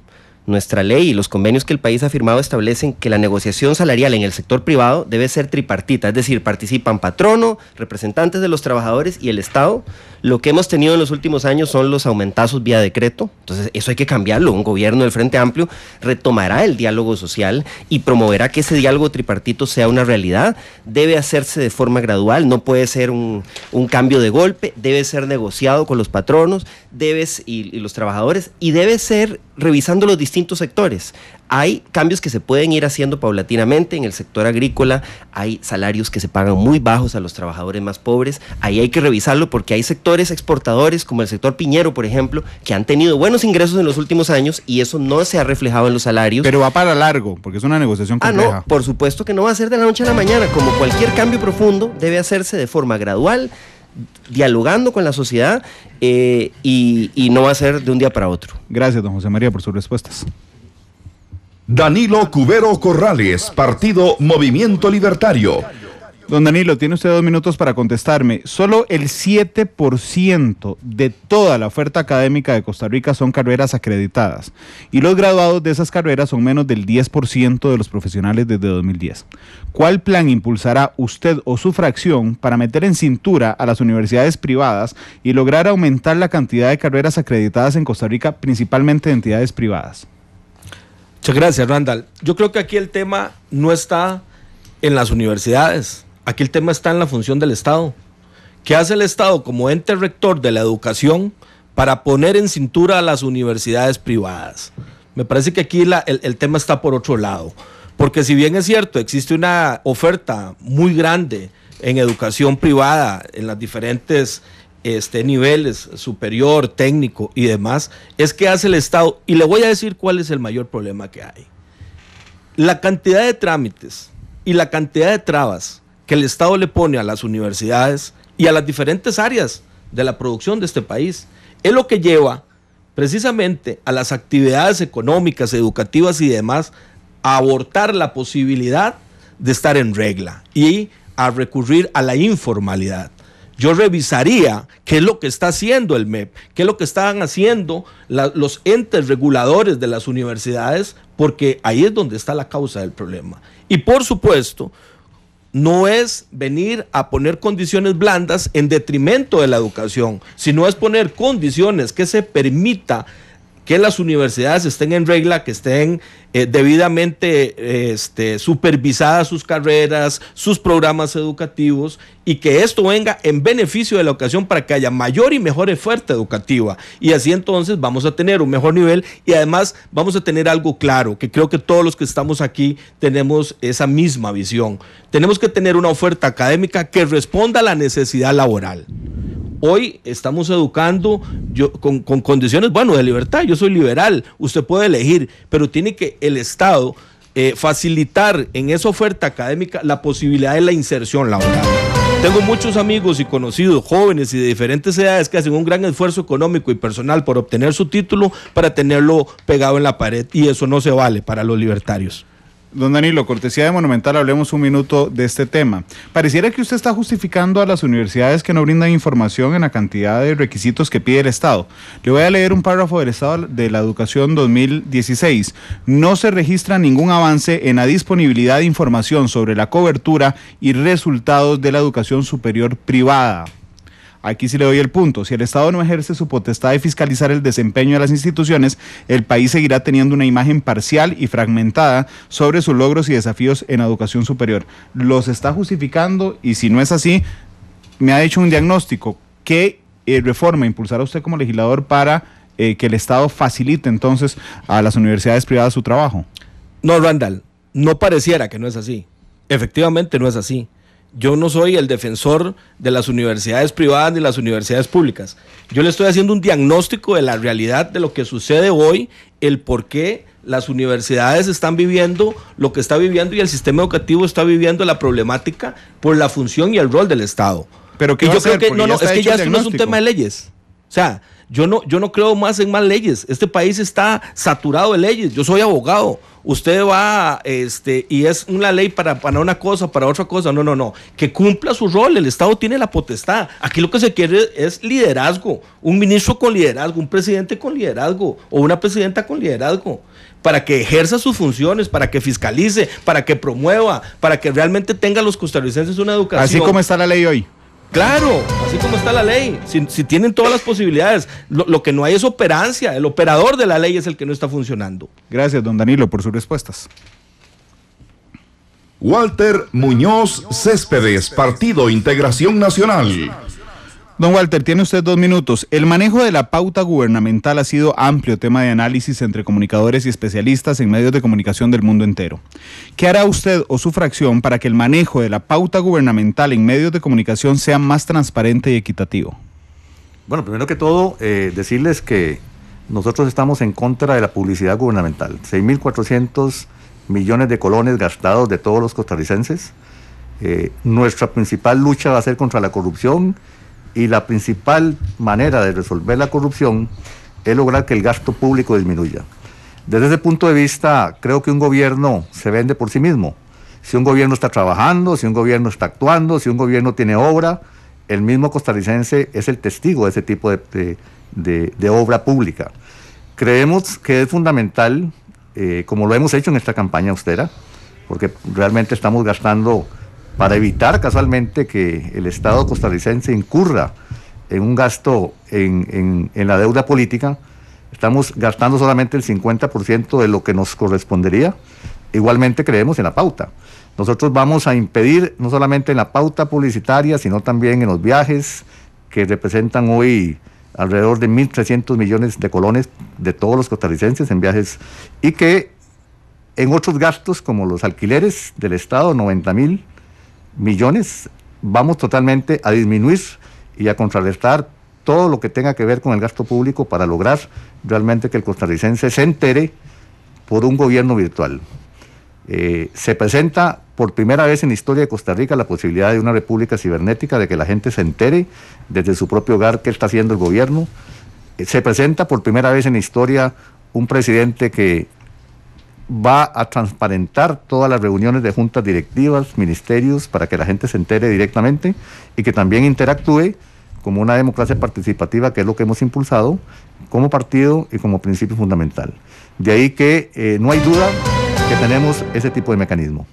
Nuestra ley y los convenios que el país ha firmado establecen que la negociación salarial en el sector privado debe ser tripartita, es decir, participan patrono, representantes de los trabajadores y el Estado lo que hemos tenido en los últimos años son los aumentazos vía decreto. Entonces, eso hay que cambiarlo. Un gobierno del Frente Amplio retomará el diálogo social y promoverá que ese diálogo tripartito sea una realidad. Debe hacerse de forma gradual, no puede ser un, cambio de golpe, debe ser negociado con los patronos, debes y los trabajadores y debe ser revisando los distintos sectores. Hay cambios que se pueden ir haciendo paulatinamente en el sector agrícola, hay salarios que se pagan muy bajos a los trabajadores más pobres, ahí hay que revisarlo porque hay sectores exportadores, como el sector piñero, por ejemplo, que han tenido buenos ingresos en los últimos años y eso no se ha reflejado en los salarios. Pero va para largo, porque es una negociación ah, compleja. por supuesto que no va a ser de la noche a la mañana. Como cualquier cambio profundo, debe hacerse de forma gradual, dialogando con la sociedad eh, y no va a ser de un día para otro. Gracias, don José María, por sus respuestas. Danilo Cubero Corrales, Partido Movimiento Libertario Don Danilo, tiene usted dos minutos para contestarme. Solo el 7% de toda la oferta académica de Costa Rica son carreras acreditadas y los graduados de esas carreras son menos del 10% de los profesionales desde 2010. ¿Cuál plan impulsará usted o su fracción para meter en cintura a las universidades privadas y lograr aumentar la cantidad de carreras acreditadas en Costa Rica, principalmente de entidades privadas? Muchas gracias, Randall. Yo creo que aquí el tema no está en las universidades aquí el tema está en la función del Estado. ¿Qué hace el Estado como ente rector de la educación para poner en cintura a las universidades privadas? Me parece que aquí el, tema está por otro lado. Porque si bien es cierto, existe una oferta muy grande en educación privada, en las diferentes este, niveles, superior, técnico y demás, es que hace el Estado. Y le voy a decir cuál es el mayor problema que hay. La cantidad de trámites y la cantidad de trabas que el Estado le pone a las universidades y a las diferentes áreas de la producción de este país. Es lo que lleva precisamente a las actividades económicas, educativas y demás a abortar la posibilidad de estar en regla y a recurrir a la informalidad. Yo revisaría qué es lo que está haciendo el MEP, qué es lo que están haciendo los entes reguladores de las universidades, porque ahí es donde está la causa del problema. Y por supuesto, no es venir a poner condiciones blandas en detrimento de la educación, sino es poner condiciones que se permita que las universidades estén en regla, que estén eh, debidamente este, supervisadas sus carreras, sus programas educativos y que esto venga en beneficio de la educación para que haya mayor y mejor oferta educativa. Y así entonces vamos a tener un mejor nivel y además vamos a tener algo claro, que creo que todos los que estamos aquí tenemos esa misma visión. Tenemos que tener una oferta académica que responda a la necesidad laboral. Hoy estamos educando yo, con, condiciones, bueno, de libertad. Yo soy liberal, usted puede elegir, pero tiene que el Estado eh, facilitar en esa oferta académica la posibilidad de la inserción laboral. Tengo muchos amigos y conocidos, jóvenes y de diferentes edades que hacen un gran esfuerzo económico y personal por obtener su título para tenerlo pegado en la pared y eso no se vale para los libertarios. Don Danilo, cortesía de Monumental, hablemos un minuto de este tema. Pareciera que usted está justificando a las universidades que no brindan información en la cantidad de requisitos que pide el Estado. Le voy a leer un párrafo del Estado de la Educación 2016. No se registra ningún avance en la disponibilidad de información sobre la cobertura y resultados de la educación superior privada. Aquí sí le doy el punto. Si el Estado no ejerce su potestad de fiscalizar el desempeño de las instituciones, el país seguirá teniendo una imagen parcial y fragmentada sobre sus logros y desafíos en educación superior. Los está justificando y si no es así, me ha hecho un diagnóstico. ¿Qué eh, reforma impulsará usted como legislador para eh, que el Estado facilite entonces a las universidades privadas su trabajo? No, Randall, no pareciera que no es así. Efectivamente no es así yo no soy el defensor de las universidades privadas ni las universidades públicas. Yo le estoy haciendo un diagnóstico de la realidad de lo que sucede hoy, el por qué las universidades están viviendo lo que está viviendo y el sistema educativo está viviendo la problemática por la función y el rol del Estado. Pero que yo creo que no, no, es que ya no es un tema de leyes. O sea, yo no, yo no creo más en más leyes. Este país está saturado de leyes. Yo soy abogado usted va, este, y es una ley para, para una cosa, para otra cosa, no, no, no, que cumpla su rol, el Estado tiene la potestad, aquí lo que se quiere es liderazgo, un ministro con liderazgo, un presidente con liderazgo, o una presidenta con liderazgo, para que ejerza sus funciones, para que fiscalice, para que promueva, para que realmente tenga los costarricenses una educación. Así como está la ley hoy. Claro, así como está la ley, si, tienen todas las posibilidades, lo, lo, que no hay es operancia, el operador de la ley es el que no está funcionando. Gracias, don Danilo, por sus respuestas. Walter Muñoz Céspedes, Partido Integración Nacional. Don Walter, tiene usted dos minutos. El manejo de la pauta gubernamental ha sido amplio tema de análisis entre comunicadores y especialistas en medios de comunicación del mundo entero. ¿Qué hará usted o su fracción para que el manejo de la pauta gubernamental en medios de comunicación sea más transparente y equitativo? Bueno, primero que todo, eh, decirles que nosotros estamos en contra de la publicidad gubernamental. 6.400 millones de colones gastados de todos los costarricenses. Eh, nuestra principal lucha va a ser contra la corrupción y la principal manera de resolver la corrupción es lograr que el gasto público disminuya. Desde ese punto de vista, creo que un gobierno se vende por sí mismo. Si un gobierno está trabajando, si un gobierno está actuando, si un gobierno tiene obra, el mismo costarricense es el testigo de ese tipo de, obra pública. Creemos que es fundamental, eh, como lo hemos hecho en esta campaña austera, porque realmente estamos gastando para evitar casualmente que el Estado costarricense incurra en un gasto en, la deuda política. Estamos gastando solamente el 50% de lo que nos correspondería. Igualmente creemos en la pauta. Nosotros vamos a impedir no solamente en la pauta publicitaria, sino también en los viajes que representan hoy alrededor de 1.300 millones de colones de todos los costarricenses en viajes y que en otros gastos como los alquileres del Estado, 90 mil, millones, vamos totalmente a disminuir y a contrarrestar todo lo que tenga que ver con el gasto público para lograr realmente que el costarricense se entere por un gobierno virtual. Eh, se presenta por primera vez en la historia de Costa Rica la posibilidad de una república cibernética, de que la gente se entere desde su propio hogar qué está haciendo el gobierno. Eh, se presenta por primera vez en la historia un presidente que va a transparentar todas las reuniones de juntas directivas, ministerios, para que la gente se entere directamente y que también interactúe como una democracia participativa, que es lo que hemos impulsado como partido y como principio fundamental. De ahí que eh, no hay duda que tenemos ese tipo de mecanismo.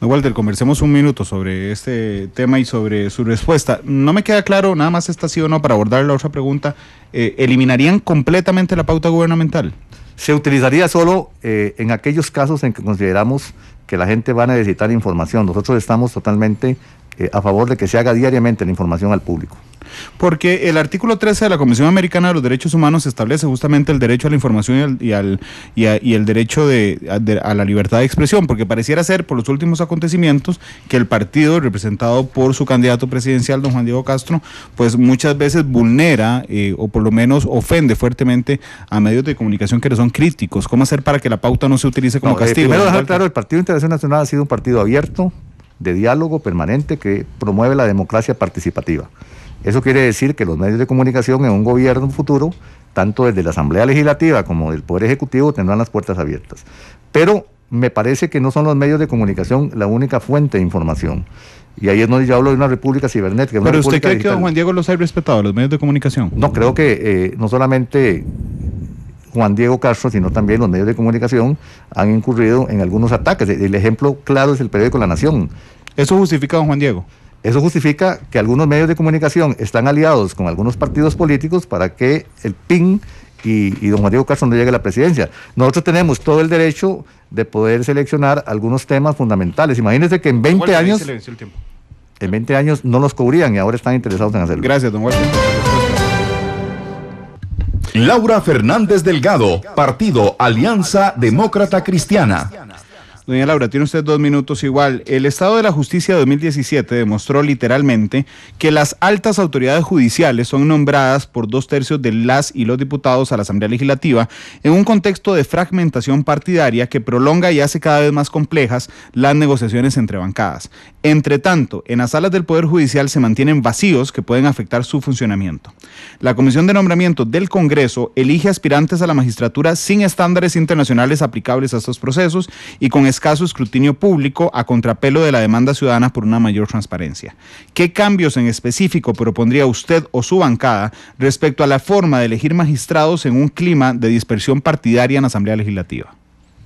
No, Walter, conversemos un minuto sobre este tema y sobre su respuesta. No me queda claro, nada más esta sí o no, para abordar la otra pregunta. Eh, ¿Eliminarían completamente la pauta gubernamental? Se utilizaría solo eh, en aquellos casos en que consideramos que la gente va a necesitar información. Nosotros estamos totalmente eh, a favor de que se haga diariamente la información al público. Porque el artículo 13 de la Comisión Americana de los Derechos Humanos establece justamente el derecho a la información y, al, y, el derecho de, a, la libertad de expresión, porque pareciera ser por los últimos acontecimientos que el partido representado por su candidato presidencial, don Juan Diego Castro, pues muchas veces vulnera eh, o por lo menos ofende fuertemente a medios de comunicación que son críticos. ¿Cómo hacer para que la pauta no se utilice como eh, castigo? primero dejar claro, el Partido Internacional Nacional ha sido un partido abierto, de diálogo permanente que promueve la democracia participativa. Eso quiere decir que los medios de comunicación en un gobierno futuro, tanto desde la Asamblea Legislativa como del Poder Ejecutivo, tendrán las puertas abiertas. Pero me parece que no son los medios de comunicación la única fuente de información. Y ahí es donde yo hablo de una república cibernética. Pero usted cree que Juan Diego los ha respetado, los medios de comunicación. No, creo que eh, no solamente Juan Diego Castro, sino también los medios de comunicación han incurrido en algunos ataques. El ejemplo claro es el periódico La Nación. ¿Eso justifica, don Juan Diego? Eso justifica que algunos medios de comunicación están aliados con algunos partidos políticos para que el PIN y, don Juan Diego Castro no llegue a la presidencia. Nosotros tenemos todo el derecho de poder seleccionar algunos temas fundamentales. Imagínense que en 20 años... En 20 años no los cubrían y ahora están interesados en hacerlo. Gracias, don Walter. Laura Fernández Delgado, Partido Alianza Demócrata Cristiana. Doña Laura, tiene usted dos minutos igual. El Estado de la Justicia de 2017 demostró literalmente que las altas autoridades judiciales son nombradas por dos tercios de las y los diputados a la Asamblea Legislativa en un contexto de fragmentación partidaria que prolonga y hace cada vez más complejas las negociaciones entre bancadas. Entre tanto, en las salas del Poder Judicial se mantienen vacíos que pueden afectar su funcionamiento. La Comisión de Nombramiento del Congreso elige aspirantes a la magistratura sin estándares internacionales aplicables a estos procesos y con escaso escrutinio público a contrapelo de la demanda ciudadana por una mayor transparencia. ¿Qué cambios en específico propondría usted o su bancada respecto a la forma de elegir magistrados en un clima de dispersión partidaria en la Asamblea Legislativa?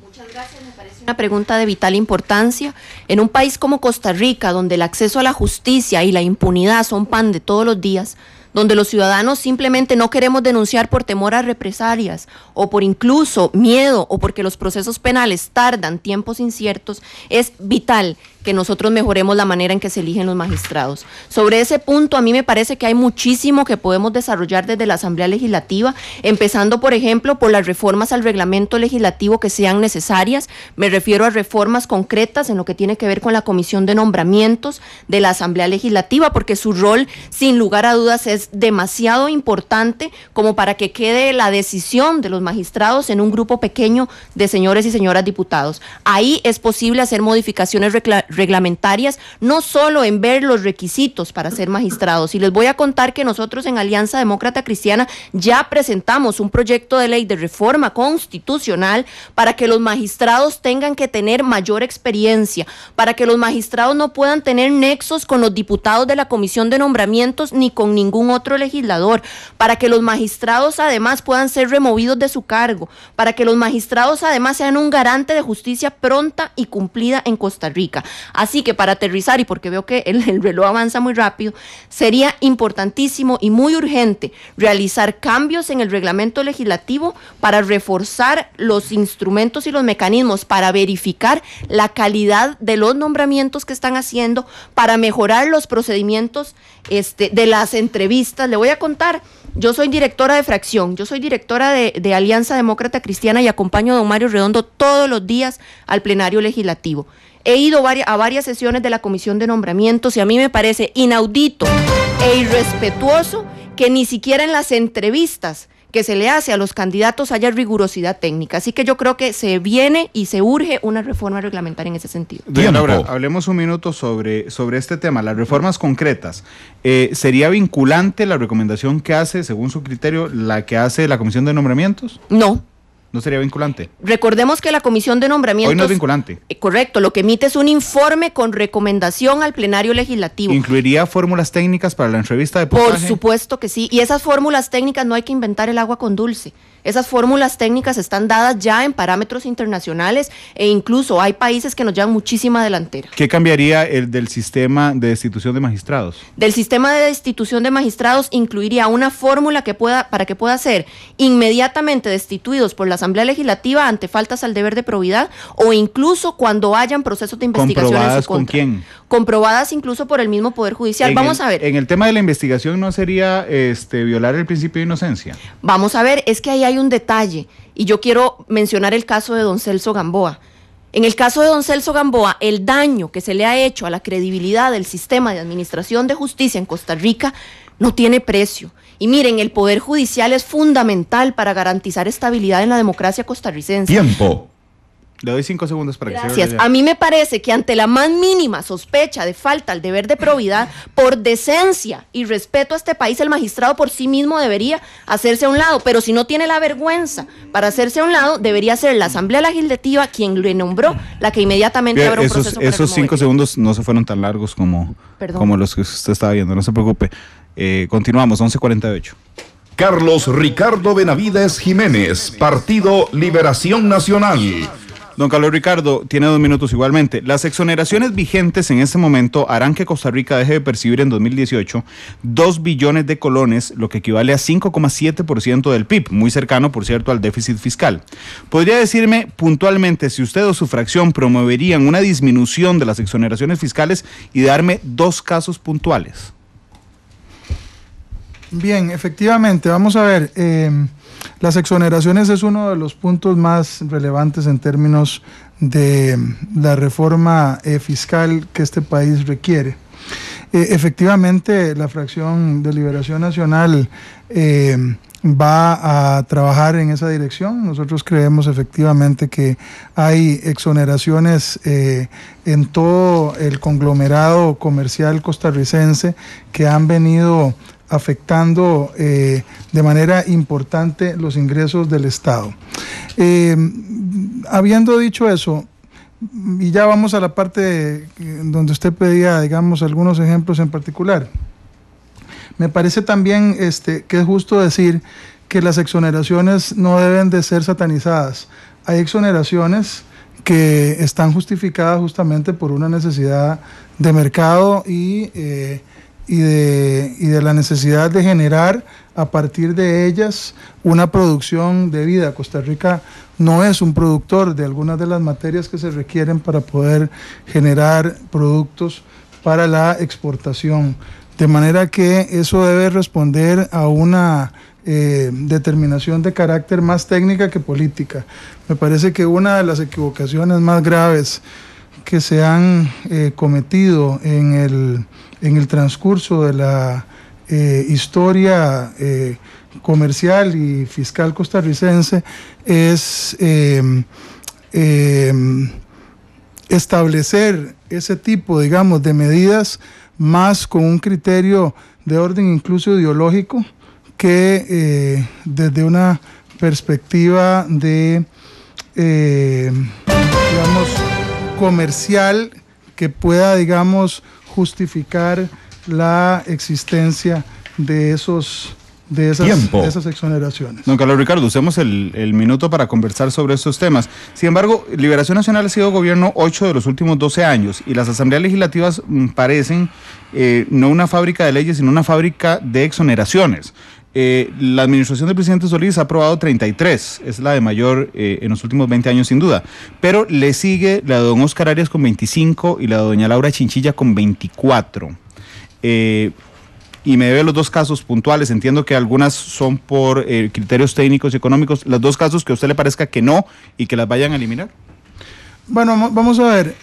Muchas gracias. Me parece Una pregunta de vital importancia. En un país como Costa Rica, donde el acceso a la justicia y la impunidad son pan de todos los días, donde los ciudadanos simplemente no queremos denunciar por temor a represalias o por incluso miedo o porque los procesos penales tardan tiempos inciertos, es vital que nosotros mejoremos la manera en que se eligen los magistrados. Sobre ese punto, a mí me parece que hay muchísimo que podemos desarrollar desde la Asamblea Legislativa, empezando, por ejemplo, por las reformas al reglamento legislativo que sean necesarias. Me refiero a reformas concretas en lo que tiene que ver con la Comisión de Nombramientos de la Asamblea Legislativa, porque su rol, sin lugar a dudas, es demasiado importante como para que quede la decisión de los magistrados en un grupo pequeño de señores y señoras diputados. Ahí es posible hacer modificaciones reglamentarias, no solo en ver los requisitos para ser magistrados. Y les voy a contar que nosotros en Alianza Demócrata Cristiana ya presentamos un proyecto de ley de reforma constitucional para que los magistrados tengan que tener mayor experiencia, para que los magistrados no puedan tener nexos con los diputados de la Comisión de Nombramientos ni con ningún otro legislador, para que los magistrados además puedan ser removidos de su cargo, para que los magistrados además sean un garante de justicia pronta y cumplida en Costa Rica. Así que para aterrizar, y porque veo que el, reloj avanza muy rápido, sería importantísimo y muy urgente realizar cambios en el reglamento legislativo para reforzar los instrumentos y los mecanismos para verificar la calidad de los nombramientos que están haciendo, para mejorar los procedimientos este, de las entrevistas. Le voy a contar, yo soy directora de fracción, yo soy directora de, Alianza Demócrata Cristiana y acompaño a don Mario Redondo todos los días al plenario legislativo. He ido a varias sesiones de la comisión de nombramientos y a mí me parece inaudito e irrespetuoso que ni siquiera en las entrevistas que se le hace a los candidatos haya rigurosidad técnica. Así que yo creo que se viene y se urge una reforma reglamentaria en ese sentido. Bien, hablemos un minuto sobre, sobre este tema, las reformas concretas. Eh, ¿Sería vinculante la recomendación que hace, según su criterio, la que hace la Comisión de Nombramientos? No. ¿No sería vinculante? Recordemos que la comisión de nombramientos... Hoy no es vinculante. Eh, correcto, lo que emite es un informe con recomendación al plenario legislativo. ¿Incluiría fórmulas técnicas para la entrevista de Por supuesto que sí, y esas fórmulas técnicas no hay que inventar el agua con dulce. Esas fórmulas técnicas están dadas ya en parámetros internacionales e incluso hay países que nos llevan muchísima delantera. ¿Qué cambiaría el del sistema de destitución de magistrados? Del sistema de destitución de magistrados incluiría una fórmula que pueda para que pueda ser inmediatamente destituidos por la Asamblea Legislativa ante faltas al deber de probidad o incluso cuando hayan procesos de investigación en su contra. ¿Con quién? comprobadas incluso por el mismo Poder Judicial. Vamos a ver. En el tema de la investigación no sería este, violar el principio de inocencia. Vamos a ver, es que ahí hay un detalle y yo quiero mencionar el caso de don Celso Gamboa. En el caso de don Celso Gamboa, el daño que se le ha hecho a la credibilidad del sistema de administración de justicia en Costa Rica no tiene precio. Y miren, el Poder Judicial es fundamental para garantizar estabilidad en la democracia costarricense. Tiempo. Le doy cinco segundos para que se Gracias. A mí me parece que ante la más mínima sospecha de falta al deber de probidad, por decencia y respeto a este país, el magistrado por sí mismo debería hacerse a un lado. Pero si no tiene la vergüenza para hacerse a un lado, debería ser la Asamblea Legislativa quien lo nombró, la que inmediatamente un esos, proceso Esos cinco segundos no se fueron tan largos como, como los que usted estaba viendo. No se preocupe. Eh, continuamos, 11.48. Carlos Ricardo Benavides Jiménez, Partido Liberación Nacional Don Carlos Ricardo, tiene dos minutos igualmente. Las exoneraciones vigentes en este momento harán que Costa Rica deje de percibir en 2018 2 billones de colones, lo que equivale a 5,7% del PIB, muy cercano, por cierto, al déficit fiscal. ¿Podría decirme puntualmente si usted o su fracción promoverían una disminución de las exoneraciones fiscales y darme dos casos puntuales? Bien, efectivamente, vamos a ver. Eh, las exoneraciones es uno de los puntos más relevantes en términos de la reforma eh, fiscal que este país requiere. Eh, efectivamente, la fracción de Liberación Nacional eh, va a trabajar en esa dirección. Nosotros creemos efectivamente que hay exoneraciones en todo el conglomerado comercial costarricense que han venido afectando eh, de manera importante los ingresos del Estado. Eh, habiendo dicho eso, y ya vamos a la parte eh, donde usted pedía, digamos, algunos ejemplos en particular. Me parece también este, que es justo decir que las exoneraciones no deben de ser satanizadas. Hay exoneraciones que están justificadas justamente por una necesidad de mercado y y de, y de la necesidad de generar a partir de ellas una producción de vida. Costa Rica no es un productor de algunas de las materias que se requieren para poder generar productos para la exportación. De manera que eso debe responder a una eh, determinación de carácter más técnica que política. Me parece que una de las equivocaciones más graves que se han eh, cometido en el en el transcurso de la eh, historia eh, comercial y fiscal costarricense es em, em, establecer ese tipo, digamos, de medidas más con un criterio de orden incluso ideológico que eh, desde una perspectiva de, digamos, comercial que pueda, digamos, justificar la existencia de esos de esas, exoneraciones. Don Carlos Ricardo, usemos el, minuto para conversar sobre estos temas. Sin embargo, Liberación Nacional ha sido gobierno ocho de los últimos 12 años y las asambleas legislativas mm, parecen eh, no una fábrica de leyes, sino una fábrica de exoneraciones. Eh, la administración del presidente Solís ha aprobado 33, es la de mayor eh, en los últimos 20 años sin duda, pero le sigue la de don Oscar Arias con 25 y la de doña Laura Chinchilla con 24. Eh, y me debe los dos casos puntuales. Entiendo que algunas son por criterios técnicos y económicos. Los dos casos que a usted le parezca que no y que las vayan a eliminar. Bueno, vamos a ver.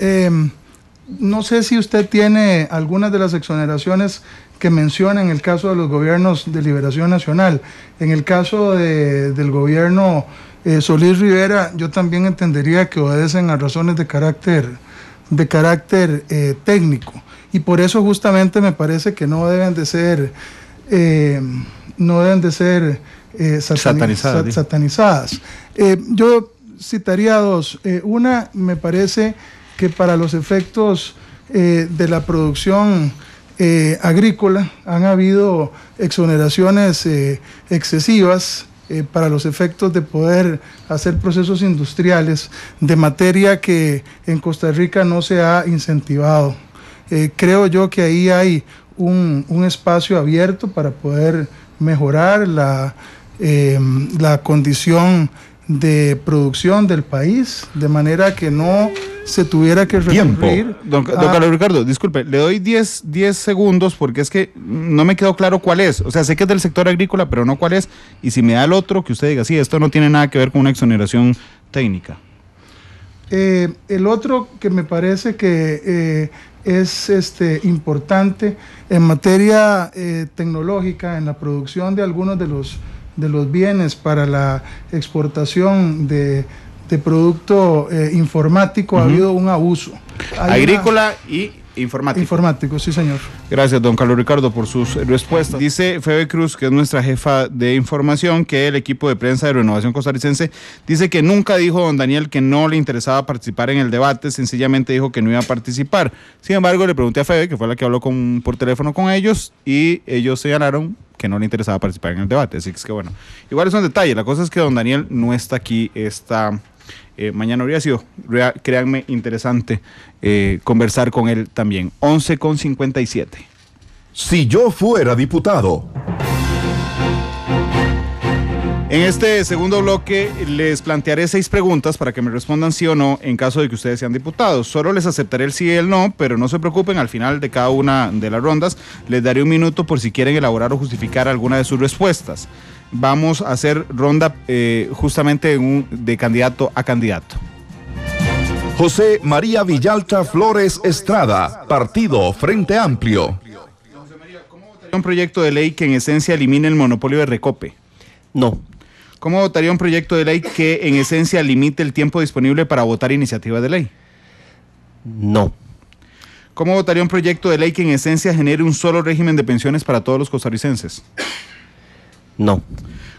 no sé si usted tiene algunas de las exoneraciones que menciona en el caso de los gobiernos de Liberación Nacional. En el caso de, del gobierno eh, Solís Rivera, yo también entendería que obedecen a razones de carácter, de carácter eh, técnico. Y por eso justamente me parece que no deben de ser, eh, no deben de ser satanizadas. yo citaría dos. una me parece que para los efectos de la producción eh, agrícola, han habido exoneraciones eh, excesivas eh, para los efectos de poder hacer procesos industriales de materia que en Costa Rica no se ha incentivado. creo yo que ahí hay un, espacio abierto para poder mejorar la, la condición de producción del país, de manera que no se tuviera que recurrir. Don, don Carlos Ricardo, disculpe, le doy 10, 10 segundos porque es que no me quedó claro cuál es. O sea, sé que es del sector agrícola, pero no cuál es. Y si me da el otro, que usted diga, sí, esto no tiene nada que ver con una exoneración técnica. Eh, el otro que me parece que eh, es este, importante en materia eh, tecnológica, en la producción de algunos de los de los bienes para la exportación de, producto eh, informático ha habido un abuso. Agrícola y Informático. Informático, sí, señor. Gracias, don Carlos Ricardo, por sus respuestas. Dice Febe Cruz, que es nuestra jefa de información, que el equipo de prensa de Renovación Costarricense dice que nunca dijo don Daniel que no le interesaba participar en el debate, sencillamente dijo que no iba a participar. Sin embargo, le pregunté a Febe, que fue la que habló por teléfono con ellos, y ellos señalaron que no le interesaba participar en el debate. Así que, bueno, igual es un detalle. La cosa es que don Daniel no está aquí esta eh, mañana habría sido, créanme, interesante eh, conversar con él también. 11 con 57. Si yo fuera diputado. En este segundo bloque les plantearé seis preguntas para que me respondan sí o no en caso de que ustedes sean diputados. Solo les aceptaré el sí y el no, pero no se preocupen, al final de cada una de las rondas les daré un minuto por si quieren elaborar o justificar alguna de sus respuestas vamos a hacer ronda eh, justamente de candidato a candidato. José María Villalta Flores Estrada, Partido Frente Amplio. ¿cómo ¿Un proyecto de ley que en esencia elimine el monopolio de Recope? No. ¿Cómo votaría un proyecto de ley que en esencia limite el tiempo disponible para votar iniciativa de ley? No. ¿Cómo votaría un proyecto de ley que en esencia genere un solo régimen de pensiones para todos los costarricenses? No.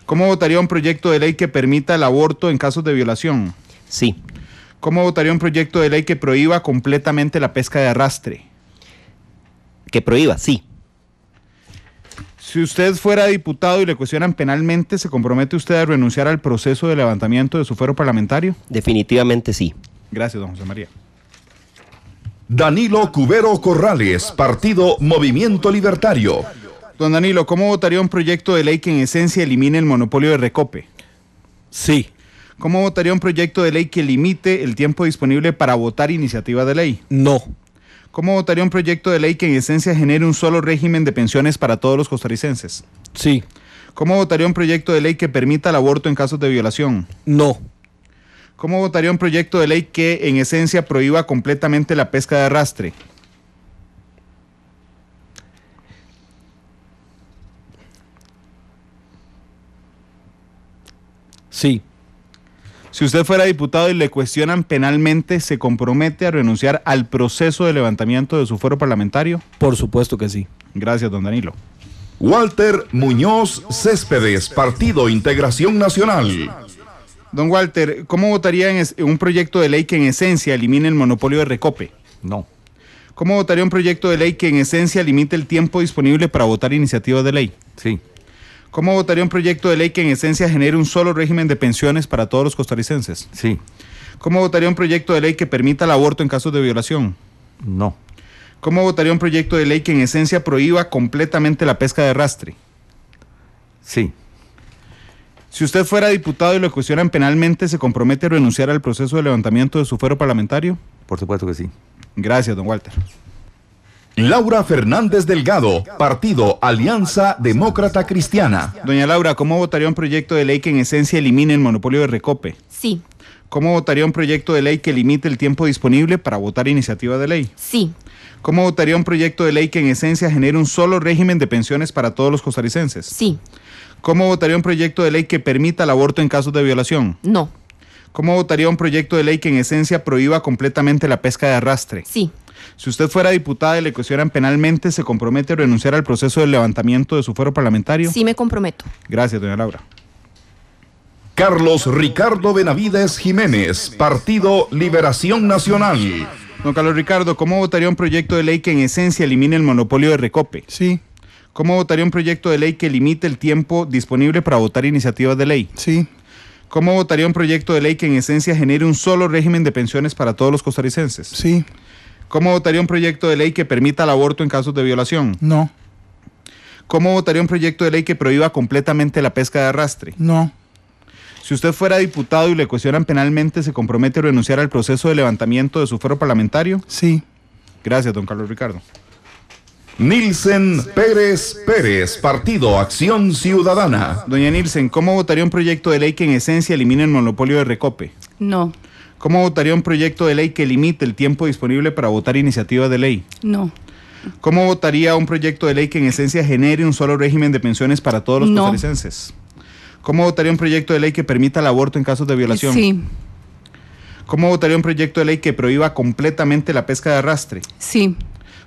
¿Cómo votaría un proyecto de ley que permita el aborto en casos de violación? Sí. ¿Cómo votaría un proyecto de ley que prohíba completamente la pesca de arrastre? Que prohíba, sí. Si usted fuera diputado y le cuestionan penalmente, ¿se compromete usted a renunciar al proceso de levantamiento de su fuero parlamentario? Definitivamente sí. Gracias, don José María. Danilo Cubero Corrales, Partido Movimiento Libertario Don Danilo, ¿cómo votaría un proyecto de ley que en esencia elimine el monopolio de Recope? Sí. ¿Cómo votaría un proyecto de ley que limite el tiempo disponible para votar iniciativa de ley? No. ¿Cómo votaría un proyecto de ley que en esencia genere un solo régimen de pensiones para todos los costarricenses? Sí. ¿Cómo votaría un proyecto de ley que permita el aborto en casos de violación? No. ¿Cómo votaría un proyecto de ley que en esencia prohíba completamente la pesca de arrastre? Sí. Si usted fuera diputado y le cuestionan penalmente, ¿se compromete a renunciar al proceso de levantamiento de su fuero parlamentario? Por supuesto que sí. Gracias, don Danilo. Walter Muñoz Céspedes, Partido Integración Nacional. Don Walter, ¿cómo votaría en un proyecto de ley que en esencia elimine el monopolio de Recope? No. ¿Cómo votaría un proyecto de ley que en esencia limite el tiempo disponible para votar iniciativas de ley? Sí. ¿Cómo votaría un proyecto de ley que en esencia genere un solo régimen de pensiones para todos los costarricenses? Sí. ¿Cómo votaría un proyecto de ley que permita el aborto en casos de violación? No. ¿Cómo votaría un proyecto de ley que en esencia prohíba completamente la pesca de arrastre? Sí. Si usted fuera diputado y lo cuestionan penalmente, ¿se compromete a renunciar al proceso de levantamiento de su fuero parlamentario? Por supuesto que sí. Gracias, don Walter. Laura Fernández Delgado, Partido Alianza Demócrata Cristiana. Doña Laura, ¿cómo votaría un proyecto de ley que en esencia elimine el monopolio de Recope? Sí. ¿Cómo votaría un proyecto de ley que limite el tiempo disponible para votar iniciativa de ley? Sí. ¿Cómo votaría un proyecto de ley que en esencia genere un solo régimen de pensiones para todos los costarricenses? Sí. ¿Cómo votaría un proyecto de ley que permita el aborto en casos de violación? No. ¿Cómo votaría un proyecto de ley que en esencia prohíba completamente la pesca de arrastre? Sí. Si usted fuera diputada y le cuestionan penalmente, ¿se compromete a renunciar al proceso de levantamiento de su fuero parlamentario? Sí, me comprometo. Gracias, doña Laura. Carlos Ricardo Benavides Jiménez, Partido Liberación Nacional. Don Carlos Ricardo, ¿cómo votaría un proyecto de ley que en esencia elimine el monopolio de Recope? Sí. ¿Cómo votaría un proyecto de ley que limite el tiempo disponible para votar iniciativas de ley? Sí. ¿Cómo votaría un proyecto de ley que en esencia genere un solo régimen de pensiones para todos los costarricenses? Sí. ¿Cómo votaría un proyecto de ley que permita el aborto en casos de violación? No. ¿Cómo votaría un proyecto de ley que prohíba completamente la pesca de arrastre? No. Si usted fuera diputado y le cuestionan penalmente, ¿se compromete a renunciar al proceso de levantamiento de su fuero parlamentario? Sí. Gracias, don Carlos Ricardo. Nilsen Pérez Pérez, Partido Acción Ciudadana. Doña Nilsen, ¿cómo votaría un proyecto de ley que en esencia elimine el monopolio de Recope? No. ¿Cómo votaría un proyecto de ley que limite el tiempo disponible para votar iniciativas de ley? No. ¿Cómo votaría un proyecto de ley que en esencia genere un solo régimen de pensiones para todos los no. ¿Cómo votaría un proyecto de ley que permita el aborto en casos de violación? Sí. ¿Cómo votaría un proyecto de ley que prohíba completamente la pesca de arrastre? Sí.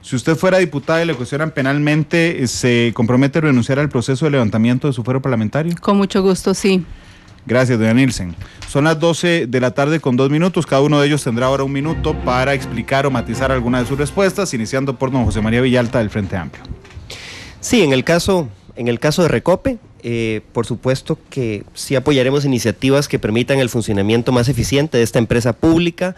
Si usted fuera diputada y le cuestionan penalmente, ¿se compromete a renunciar al proceso de levantamiento de su fuero parlamentario? Con mucho gusto, sí. Gracias, doña Nielsen. Son las 12 de la tarde con dos minutos. Cada uno de ellos tendrá ahora un minuto para explicar o matizar alguna de sus respuestas, iniciando por don José María Villalta del Frente Amplio. Sí, en el caso, en el caso de Recope, eh, por supuesto que sí apoyaremos iniciativas que permitan el funcionamiento más eficiente de esta empresa pública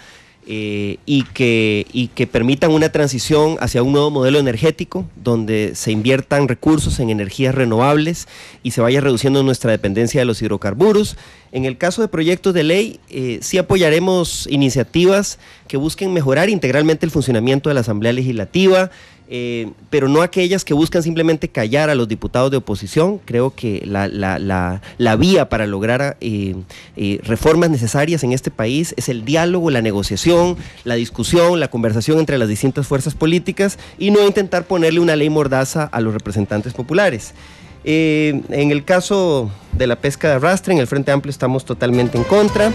eh, y, que, y que permitan una transición hacia un nuevo modelo energético donde se inviertan recursos en energías renovables y se vaya reduciendo nuestra dependencia de los hidrocarburos. En el caso de proyectos de ley, eh, sí apoyaremos iniciativas que busquen mejorar integralmente el funcionamiento de la Asamblea Legislativa, eh, pero no aquellas que buscan simplemente callar a los diputados de oposición. Creo que la, vía para lograr eh, eh, reformas necesarias en este país es el diálogo, la negociación, la discusión, la conversación entre las distintas fuerzas políticas y no intentar ponerle una ley mordaza a los representantes populares. en el caso de la pesca de arrastre, en el Frente Amplio estamos totalmente en contra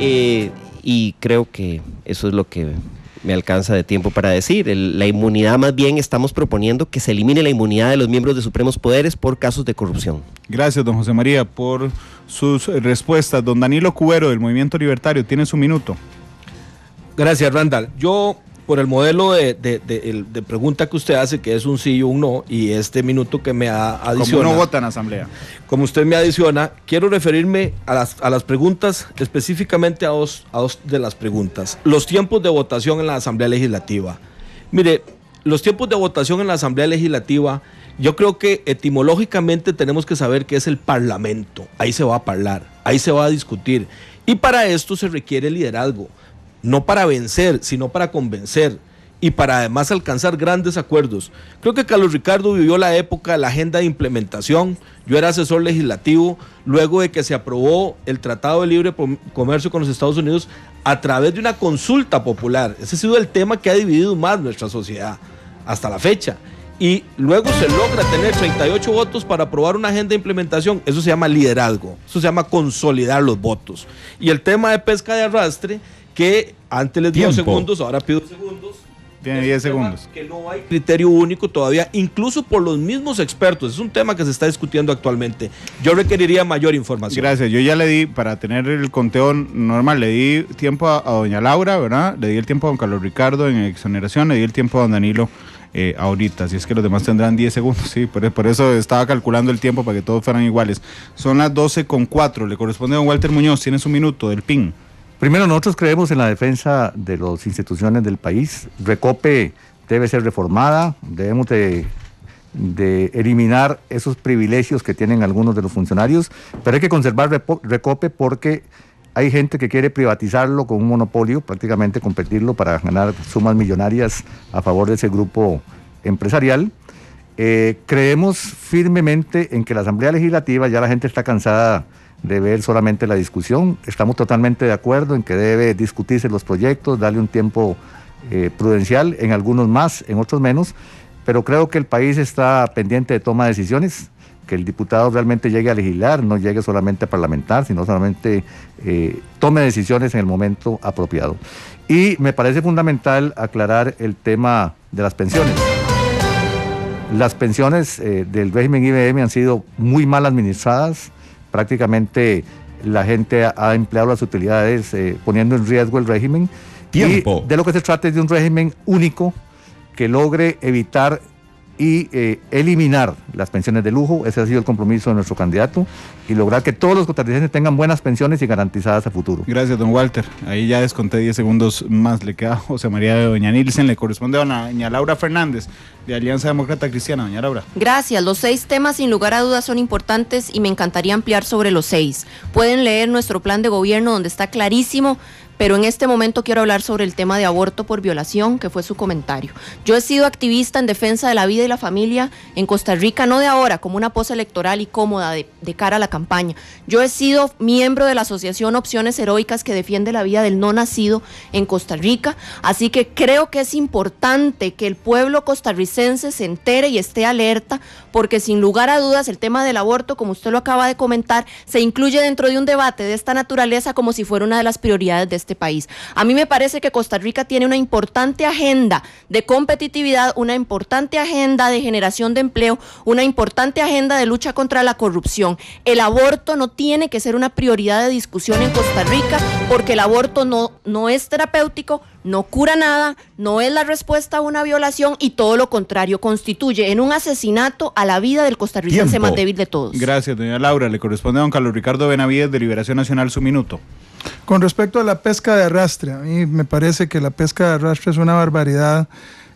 y creo que eso es lo que me alcanza de tiempo para decir. la inmunidad, más bien, estamos proponiendo que se elimine la inmunidad de los miembros de supremos poderes por casos de corrupción. Gracias, don José María, por sus eh, respuestas. Don Danilo Cubero, del Movimiento Libertario, tiene su minuto. Gracias, Randall. Yo por el modelo de, pregunta que usted hace, que es un sí y un no, y este minuto que me ha Como no votan asamblea. Como usted me adiciona, quiero referirme a las, a las preguntas, específicamente a dos, a dos de las preguntas. Los tiempos de votación en la asamblea legislativa. Mire, los tiempos de votación en la asamblea legislativa, yo creo que etimológicamente tenemos que saber qué es el parlamento. Ahí se va a hablar, ahí se va a discutir. Y para esto se requiere liderazgo no para vencer, sino para convencer y para además alcanzar grandes acuerdos. Creo que Carlos Ricardo vivió la época de la agenda de implementación. Yo era asesor legislativo luego de que se aprobó el Tratado de Libre Comercio con los Estados Unidos a través de una consulta popular. Ese ha sido el tema que ha dividido más nuestra sociedad hasta la fecha. Y luego se logra tener 38 votos para aprobar una agenda de implementación. Eso se llama liderazgo, eso se llama consolidar los votos. Y el tema de pesca de arrastre que antes les dio segundos, ahora pido segundos. Tiene 10 segundos. Que no hay criterio único todavía, incluso por los mismos expertos. Es un tema que se está discutiendo actualmente. Yo requeriría mayor información. Gracias. Yo ya le di, para tener el conteo normal, le di tiempo a, doña Laura, ¿verdad? Le di el tiempo a don Carlos Ricardo en exoneración, le di el tiempo a don Danilo eh, ahorita. Si es que los demás tendrán 10 segundos, sí, por, por, eso estaba calculando el tiempo para que todos fueran iguales. Son las 12 con 4. Le corresponde a don Walter Muñoz. Tienes un minuto del PIN. Primero, nosotros creemos en la defensa de las instituciones del país. Recope debe ser reformada, debemos de, eliminar esos privilegios que tienen algunos de los funcionarios, pero hay que conservar Recope porque hay gente que quiere privatizarlo con un monopolio, prácticamente competirlo para ganar sumas millonarias a favor de ese grupo empresarial. Eh, creemos firmemente en que la Asamblea Legislativa, ya la gente está cansada de ver solamente la discusión. Estamos totalmente de acuerdo en que debe discutirse los proyectos, darle un tiempo eh, prudencial, en algunos más, en otros menos, pero creo que el país está pendiente de toma de decisiones, que el diputado realmente llegue a legislar, no llegue solamente a parlamentar, sino solamente eh, tome decisiones en el momento apropiado. Y me parece fundamental aclarar el tema de las pensiones. Las pensiones eh, del régimen IBM han sido muy mal administradas, prácticamente la gente ha empleado las utilidades eh, poniendo en riesgo el régimen. Y de lo que se trata es de un régimen único que logre evitar y eh, eliminar las pensiones de lujo. Ese ha sido el compromiso de nuestro candidato y lograr que todos los costarricenses tengan buenas pensiones y garantizadas a futuro. Gracias, don Walter. Ahí ya desconté 10 segundos más. Le queda José María de Doña Nilsen. Le corresponde a doña Laura Fernández, de Alianza Demócrata Cristiana. Doña Laura. Gracias. Los seis temas, sin lugar a dudas, son importantes y me encantaría ampliar sobre los seis. Pueden leer nuestro plan de gobierno, donde está clarísimo pero en este momento quiero hablar sobre el tema de aborto por violación, que fue su comentario. Yo he sido activista en defensa de la vida y la familia en Costa Rica, no de ahora, como una posa electoral y cómoda de, de cara a la campaña. Yo he sido miembro de la Asociación Opciones Heroicas que defiende la vida del no nacido en Costa Rica, así que creo que es importante que el pueblo costarricense se entere y esté alerta, porque sin lugar a dudas el tema del aborto, como usted lo acaba de comentar, se incluye dentro de un debate de esta naturaleza como si fuera una de las prioridades de este este país. A mí me parece que Costa Rica tiene una importante agenda de competitividad, una importante agenda de generación de empleo, una importante agenda de lucha contra la corrupción. El aborto no tiene que ser una prioridad de discusión en Costa Rica porque el aborto no, es terapéutico, no cura nada, no es la respuesta a una violación y todo lo contrario, constituye en un asesinato a la vida del costarricense más débil de todos. Gracias, doña Laura. Le corresponde a don Carlos Ricardo Benavides de Liberación Nacional su minuto. Con respecto a la pesca de arrastre, a mí me parece que la pesca de arrastre es una barbaridad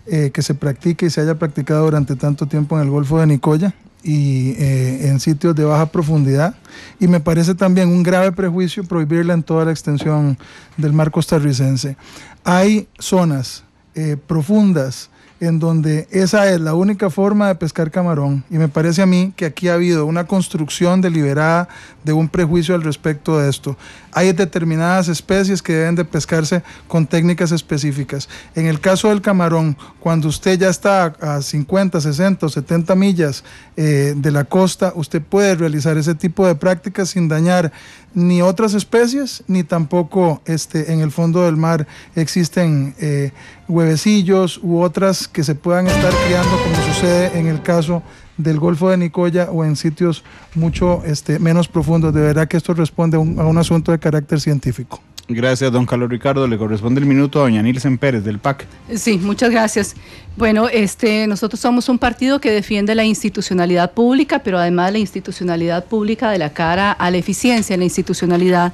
eh, que se practique y se haya practicado durante tanto tiempo en el Golfo de Nicoya y eh, en sitios de baja profundidad. Y me parece también un grave prejuicio prohibirla en toda la extensión del mar costarricense. Hay zonas eh, profundas en donde esa es la única forma de pescar camarón. Y me parece a mí que aquí ha habido una construcción deliberada de un prejuicio al respecto de esto. Hay determinadas especies que deben de pescarse con técnicas específicas. En el caso del camarón, cuando usted ya está a 50, 60 70 millas eh, de la costa, usted puede realizar ese tipo de prácticas sin dañar ni otras especies, ni tampoco este, en el fondo del mar existen... Eh, huevecillos u otras que se puedan estar criando como sucede en el caso del Golfo de Nicoya o en sitios mucho este, menos profundos. De verdad que esto responde a un asunto de carácter científico. Gracias, don Carlos Ricardo. Le corresponde el minuto a doña Nilsen Pérez del PAC. Sí, muchas gracias. Bueno, este, nosotros somos un partido que defiende la institucionalidad pública, pero además la institucionalidad pública de la cara a la eficiencia en la institucionalidad.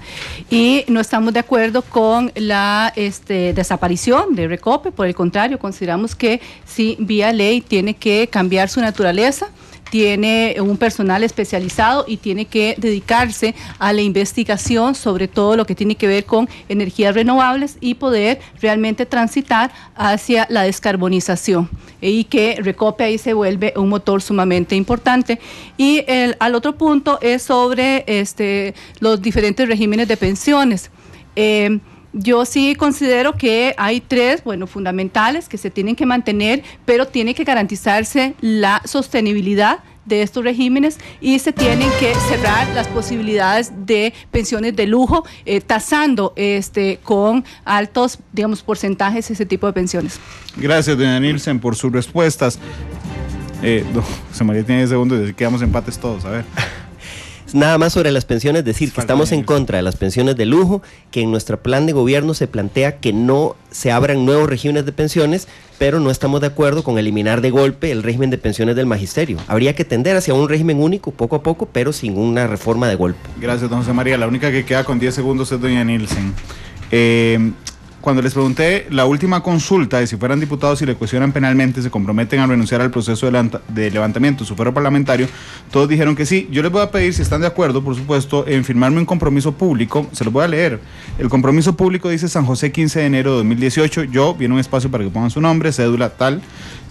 Y no estamos de acuerdo con la este, desaparición de Recope. Por el contrario, consideramos que sí, vía ley, tiene que cambiar su naturaleza tiene un personal especializado y tiene que dedicarse a la investigación sobre todo lo que tiene que ver con energías renovables y poder realmente transitar hacia la descarbonización eh, y que Recope ahí se vuelve un motor sumamente importante. Y el, al otro punto es sobre este, los diferentes regímenes de pensiones. Eh, yo sí considero que hay tres, bueno, fundamentales que se tienen que mantener, pero tiene que garantizarse la sostenibilidad de estos regímenes y se tienen que cerrar las posibilidades de pensiones de lujo, eh, tasando este, con altos, digamos, porcentajes ese tipo de pensiones. Gracias, doña Nielsen, por sus respuestas. Eh, José María tiene segundos y quedamos empates todos, a ver. Nada más sobre las pensiones, decir que estamos en contra de las pensiones de lujo, que en nuestro plan de gobierno se plantea que no se abran nuevos regímenes de pensiones, pero no estamos de acuerdo con eliminar de golpe el régimen de pensiones del magisterio. Habría que tender hacia un régimen único poco a poco, pero sin una reforma de golpe. Gracias, don José María. La única que queda con 10 segundos es doña Nielsen. Eh, cuando les pregunté la última consulta de si fueran diputados y le cuestionan penalmente, se comprometen a renunciar al proceso de, levantamiento de su fuero parlamentario, todos dijeron que sí. Yo les voy a pedir, si están de acuerdo, por supuesto, en firmarme un compromiso público. Se los voy a leer. El compromiso público dice San José 15 de enero de 2018. Yo, viene un espacio para que pongan su nombre, cédula tal.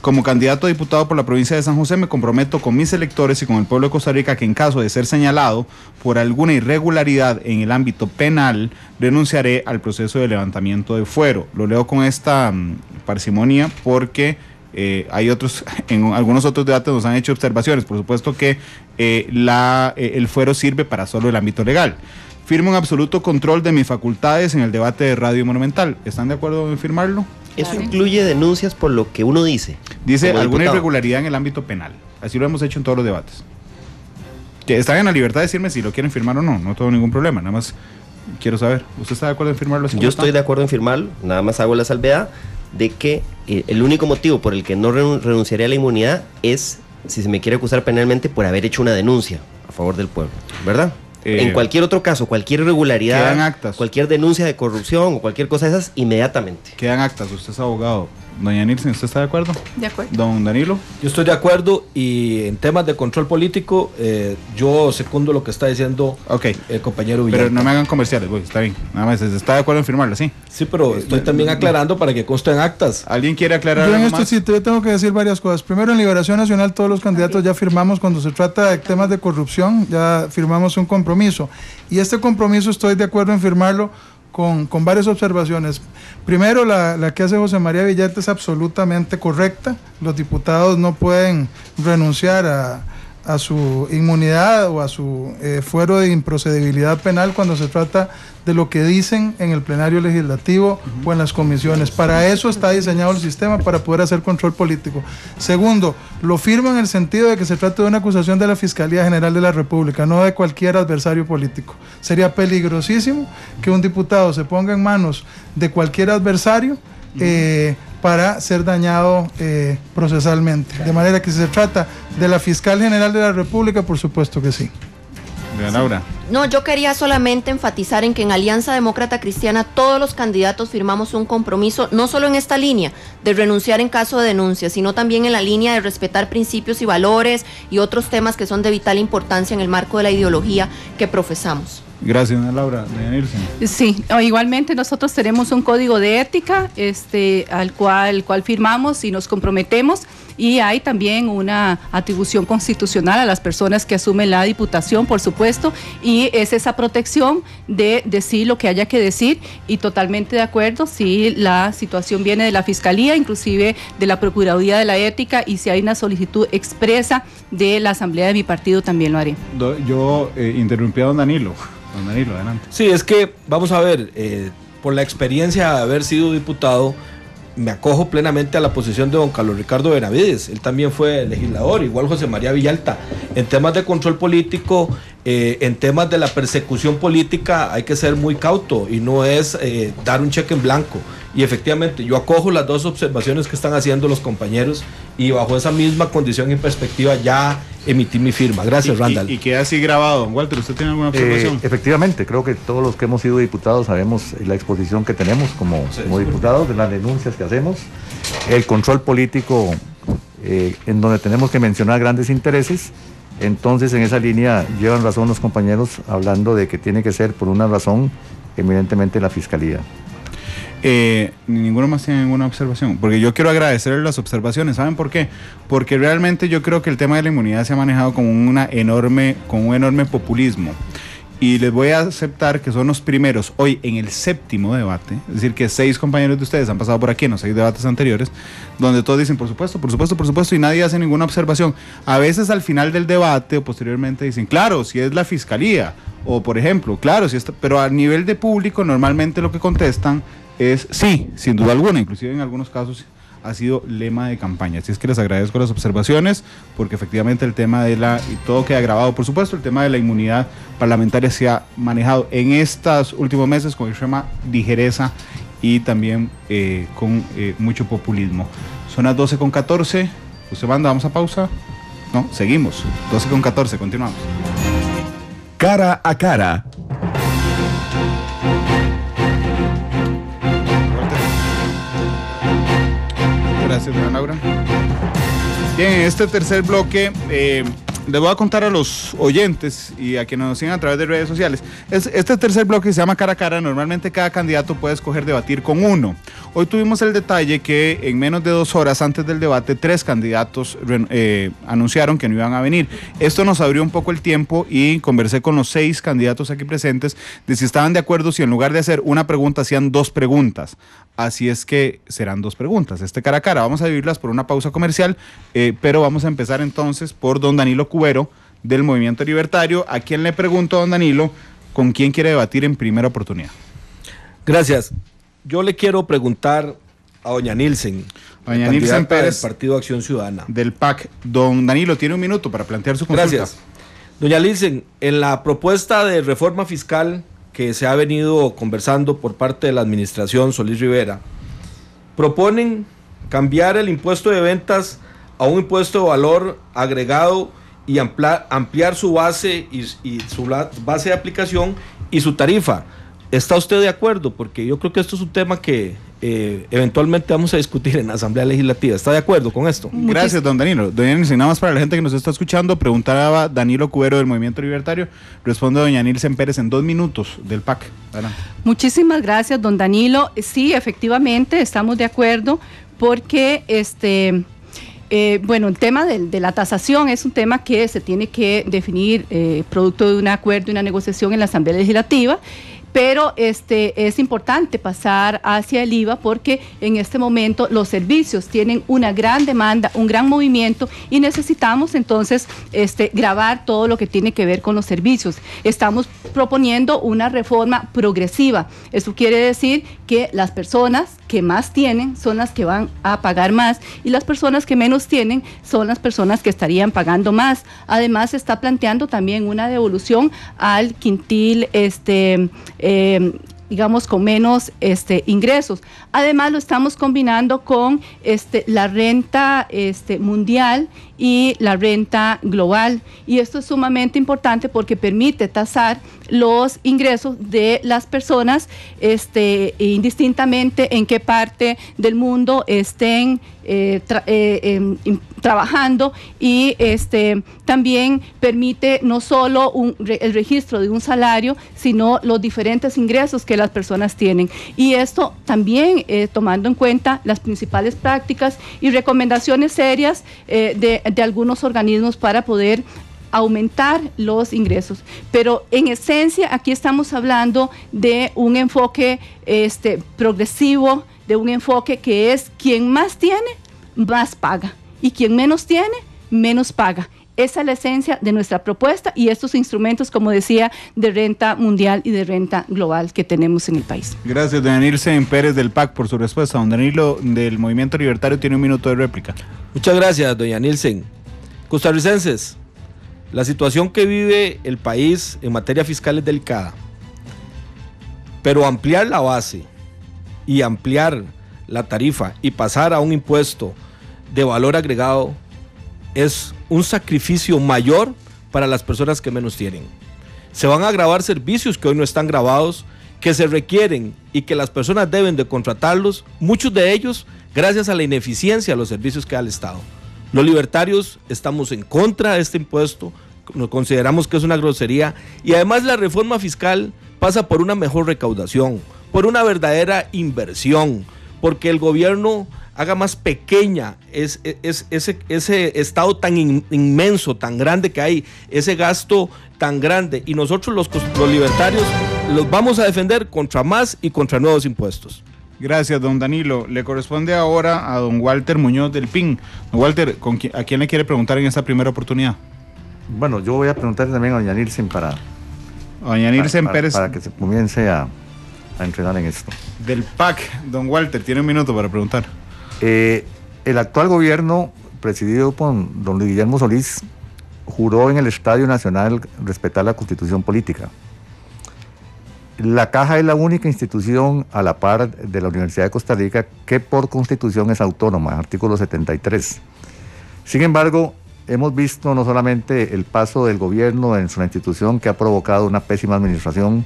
Como candidato a diputado por la provincia de San José, me comprometo con mis electores y con el pueblo de Costa Rica que en caso de ser señalado por alguna irregularidad en el ámbito penal, renunciaré al proceso de levantamiento de fuero. Lo leo con esta mm, parsimonia porque eh, hay otros, en algunos otros debates nos han hecho observaciones. Por supuesto que eh, la, eh, el fuero sirve para solo el ámbito legal. Firmo un absoluto control de mis facultades en el debate de Radio Monumental. ¿Están de acuerdo en firmarlo? Eso incluye denuncias por lo que uno dice. Dice alguna irregularidad en el ámbito penal. Así lo hemos hecho en todos los debates. Están en la libertad de decirme si lo quieren firmar o no. No tengo ningún problema. Nada más quiero saber. ¿Usted está de acuerdo en firmarlo? Yo estoy de acuerdo en firmarlo. Nada más hago la salvedad de que eh, el único motivo por el que no renunciaría a la inmunidad es si se me quiere acusar penalmente por haber hecho una denuncia a favor del pueblo, ¿verdad? Eh, en cualquier otro caso, cualquier irregularidad, cualquier denuncia de corrupción o cualquier cosa de esas, inmediatamente. Quedan actas, usted es abogado. Doña Nilsen, ¿usted está de acuerdo? De acuerdo. Don Danilo. Yo estoy de acuerdo y en temas de control político, eh, yo secundo lo que está diciendo el compañero Villar. Pero no me hagan comerciales, güey, está bien. Nada más, ¿está de acuerdo en firmarlo, sí? Sí, pero eh, estoy también aclarando para que consten actas. ¿Alguien quiere aclarar Yo en este sitio yo tengo que decir varias cosas. Primero, en Liberación Nacional todos los candidatos ya firmamos cuando se trata de temas de corrupción, ya firmamos un compromiso. Y este compromiso estoy de acuerdo en firmarlo con, con varias observaciones. Primero, la, la, que hace José María Villete es absolutamente correcta. Los diputados no pueden renunciar a a su inmunidad o a su eh, fuero de improcedibilidad penal cuando se trata de lo que dicen en el plenario legislativo o en las comisiones. Para eso está diseñado el sistema, para poder hacer control político. Segundo, lo firmo en el sentido de que se trata de una acusación de la Fiscalía General de la República, no de cualquier adversario político. Sería peligrosísimo que un diputado se ponga en manos de cualquier adversario eh, para ser dañado eh, procesalmente. De manera que si se trata de la fiscal general de la República, por supuesto que sí. Laura. No, yo quería solamente enfatizar en que en Alianza Demócrata Cristiana todos los candidatos firmamos un compromiso, no solo en esta línea de renunciar en caso de denuncia, sino también en la línea de respetar principios y valores y otros temas que son de vital importancia en el marco de la ideología que profesamos. Gracias, Ana Laura. Sí, igualmente nosotros tenemos un código de ética este, al cual, cual firmamos y nos comprometemos y hay también una atribución constitucional a las personas que asumen la diputación, por supuesto, y es esa protección de decir lo que haya que decir y totalmente de acuerdo si la situación viene de la Fiscalía, inclusive de la Procuraduría de la Ética y si hay una solicitud expresa de la Asamblea de mi partido también lo haré. Yo eh, interrumpí a don Danilo adelante. Sí, es que, vamos a ver, eh, por la experiencia de haber sido diputado, me acojo plenamente a la posición de don Carlos Ricardo Benavides. Él también fue legislador, igual José María Villalta. En temas de control político, eh, en temas de la persecución política hay que ser muy cauto y no es eh, dar un cheque en blanco. Y efectivamente, yo acojo las dos observaciones que están haciendo los compañeros y bajo esa misma condición y perspectiva ya emití mi firma. Gracias, Randall. Y, queda así grabado. Walter, ¿usted tiene alguna eh, observación? efectivamente, creo que todos los que hemos sido diputados sabemos la exposición que tenemos como, diputados, de las denuncias que hacemos, el control político en donde tenemos que mencionar grandes intereses entonces, en esa línea llevan razón los compañeros hablando de que tiene que ser por una razón evidentemente la fiscalía. Eh, ninguno más tiene ninguna observación, porque yo quiero agradecerles las observaciones. ¿Saben por qué? Porque realmente yo creo que el tema de la inmunidad se ha manejado con una enorme, con un enorme populismo y les voy a aceptar que son los primeros hoy en el séptimo debate, es decir, que seis compañeros de ustedes han pasado por aquí en los seis debates anteriores, donde todos dicen, por supuesto, por supuesto, por supuesto, y nadie hace ninguna observación. A veces al final del debate o posteriormente dicen, claro, si es la fiscalía, o por ejemplo, claro, si está, pero a nivel de público normalmente lo que contestan es sí, sin duda alguna, inclusive en algunos casos ha sido lema de campaña. Así es que les agradezco las observaciones, porque efectivamente el tema de la, y todo queda grabado, por supuesto, el tema de la inmunidad parlamentaria se ha manejado en estos últimos meses con extrema ligereza y también eh, con eh, mucho populismo. Son las 12 con 14. Usted manda, vamos a pausa. No, seguimos. 12 con 14, continuamos. Cara a cara Bien, este tercer bloque eh, les voy a contar a los oyentes y a quienes nos siguen a través de redes sociales. este tercer bloque se llama cara a cara. Normalmente cada candidato puede escoger debatir con uno. Hoy tuvimos el detalle que en menos de dos horas antes del debate tres candidatos eh, anunciaron que no iban a venir. Esto nos abrió un poco el tiempo y conversé con los seis candidatos aquí presentes de si estaban de acuerdo si en lugar de hacer una pregunta hacían dos preguntas. Así es que serán dos preguntas. Este cara a cara, vamos a vivirlas por una pausa comercial, eh, pero vamos a empezar entonces por don Danilo Cubero del Movimiento Libertario, a quien le pregunto, don Danilo, con quién quiere debatir en primera oportunidad. Gracias. Yo le quiero preguntar a doña Nielsen. Doña Nielsen Pérez. Del Partido Acción Ciudadana. Del PAC. Don Danilo, tiene un minuto para plantear su consulta. Gracias. Doña Nielsen, en la propuesta de reforma fiscal que se ha venido conversando por parte de la administración Solís Rivera, proponen cambiar el impuesto de ventas a un impuesto de valor agregado y ampliar, su base y su base de aplicación y su tarifa. ¿Está usted de acuerdo? Porque yo creo que esto es un tema que, eh, eventualmente vamos a discutir en la Asamblea Legislativa. ¿Está de acuerdo con esto? Gracias, don Danilo. Doña Nilsen, nada más para la gente que nos está escuchando, preguntaba Danilo Cubero del Movimiento Libertario. Responde doña Nilsen Pérez en dos minutos del PAC. Muchísimas gracias, don Danilo. Sí, efectivamente, estamos de acuerdo porque este... Eh, bueno, el tema de, la tasación es un tema que se tiene que definir eh, producto de un acuerdo y una negociación en la Asamblea Legislativa pero este, es importante pasar hacia el IVA porque en este momento los servicios tienen una gran demanda, un gran movimiento y necesitamos entonces este, grabar todo lo que tiene que ver con los servicios. Estamos proponiendo una reforma progresiva. Eso quiere decir que las personas que más tienen son las que van a pagar más y las personas que menos tienen son las personas que estarían pagando más. Además, se está planteando también una devolución al quintil este, eh, digamos, con menos este, ingresos. Además, lo estamos combinando con este, la renta este, mundial y la renta global. Y esto es sumamente importante porque permite tasar los ingresos de las personas este, indistintamente en qué parte del mundo estén eh, eh, em, trabajando y este, también permite no solo el registro de un salario, sino los diferentes ingresos que las personas tienen. Y esto también eh, tomando en cuenta las principales prácticas y recomendaciones serias de de algunos organismos para poder aumentar los ingresos. Pero en esencia aquí estamos hablando de un enfoque este, progresivo, de un enfoque que es quien más tiene, más paga. Y quien menos tiene, menos paga. Esa es la esencia de nuestra propuesta y estos instrumentos, como decía, de renta mundial y de renta global que tenemos en el país. Gracias, doña Nilsen Pérez del PAC, por su respuesta. Don Danilo del Movimiento Libertario tiene un minuto de réplica. Muchas gracias, doña Nielsen. Costarricenses, la situación que vive el país en materia fiscal es delicada, pero ampliar la base y ampliar la tarifa y pasar a un impuesto de valor agregado es un sacrificio mayor para las personas que menos tienen. Se van a grabar servicios que hoy no están grabados, que se requieren y que las personas deben de contratarlos, muchos de ellos gracias a la ineficiencia de los servicios que da el Estado. Los libertarios estamos en contra de este impuesto, nos consideramos que es una grosería y además la reforma fiscal pasa por una mejor recaudación, por una verdadera inversión, porque el gobierno haga más pequeña es, e, es, ese, ese, estado tan inmenso, tan grande que hay, ese gasto tan grande. Y nosotros los, pues, los libertarios los vamos a defender contra más y contra nuevos impuestos. Gracias, don Danilo. Le corresponde ahora a don Walter Muñoz del PIN. Don Walter, ¿con ¿a quién le quiere preguntar en esta primera oportunidad? Bueno, yo voy a preguntar también a doña Nilsen para... Doña Pérez. Para que se comience a entrenar en esto. Del PAC, don Walter, tiene un minuto para preguntar. Eh, el actual gobierno, presidido por don Guillermo Solís, juró en el Estadio Nacional respetar la constitución política. La Caja es la única institución a la par de la Universidad de Costa Rica que por constitución es autónoma, artículo 73. Sin embargo, hemos visto no solamente el paso del gobierno en su institución que ha provocado una pésima administración,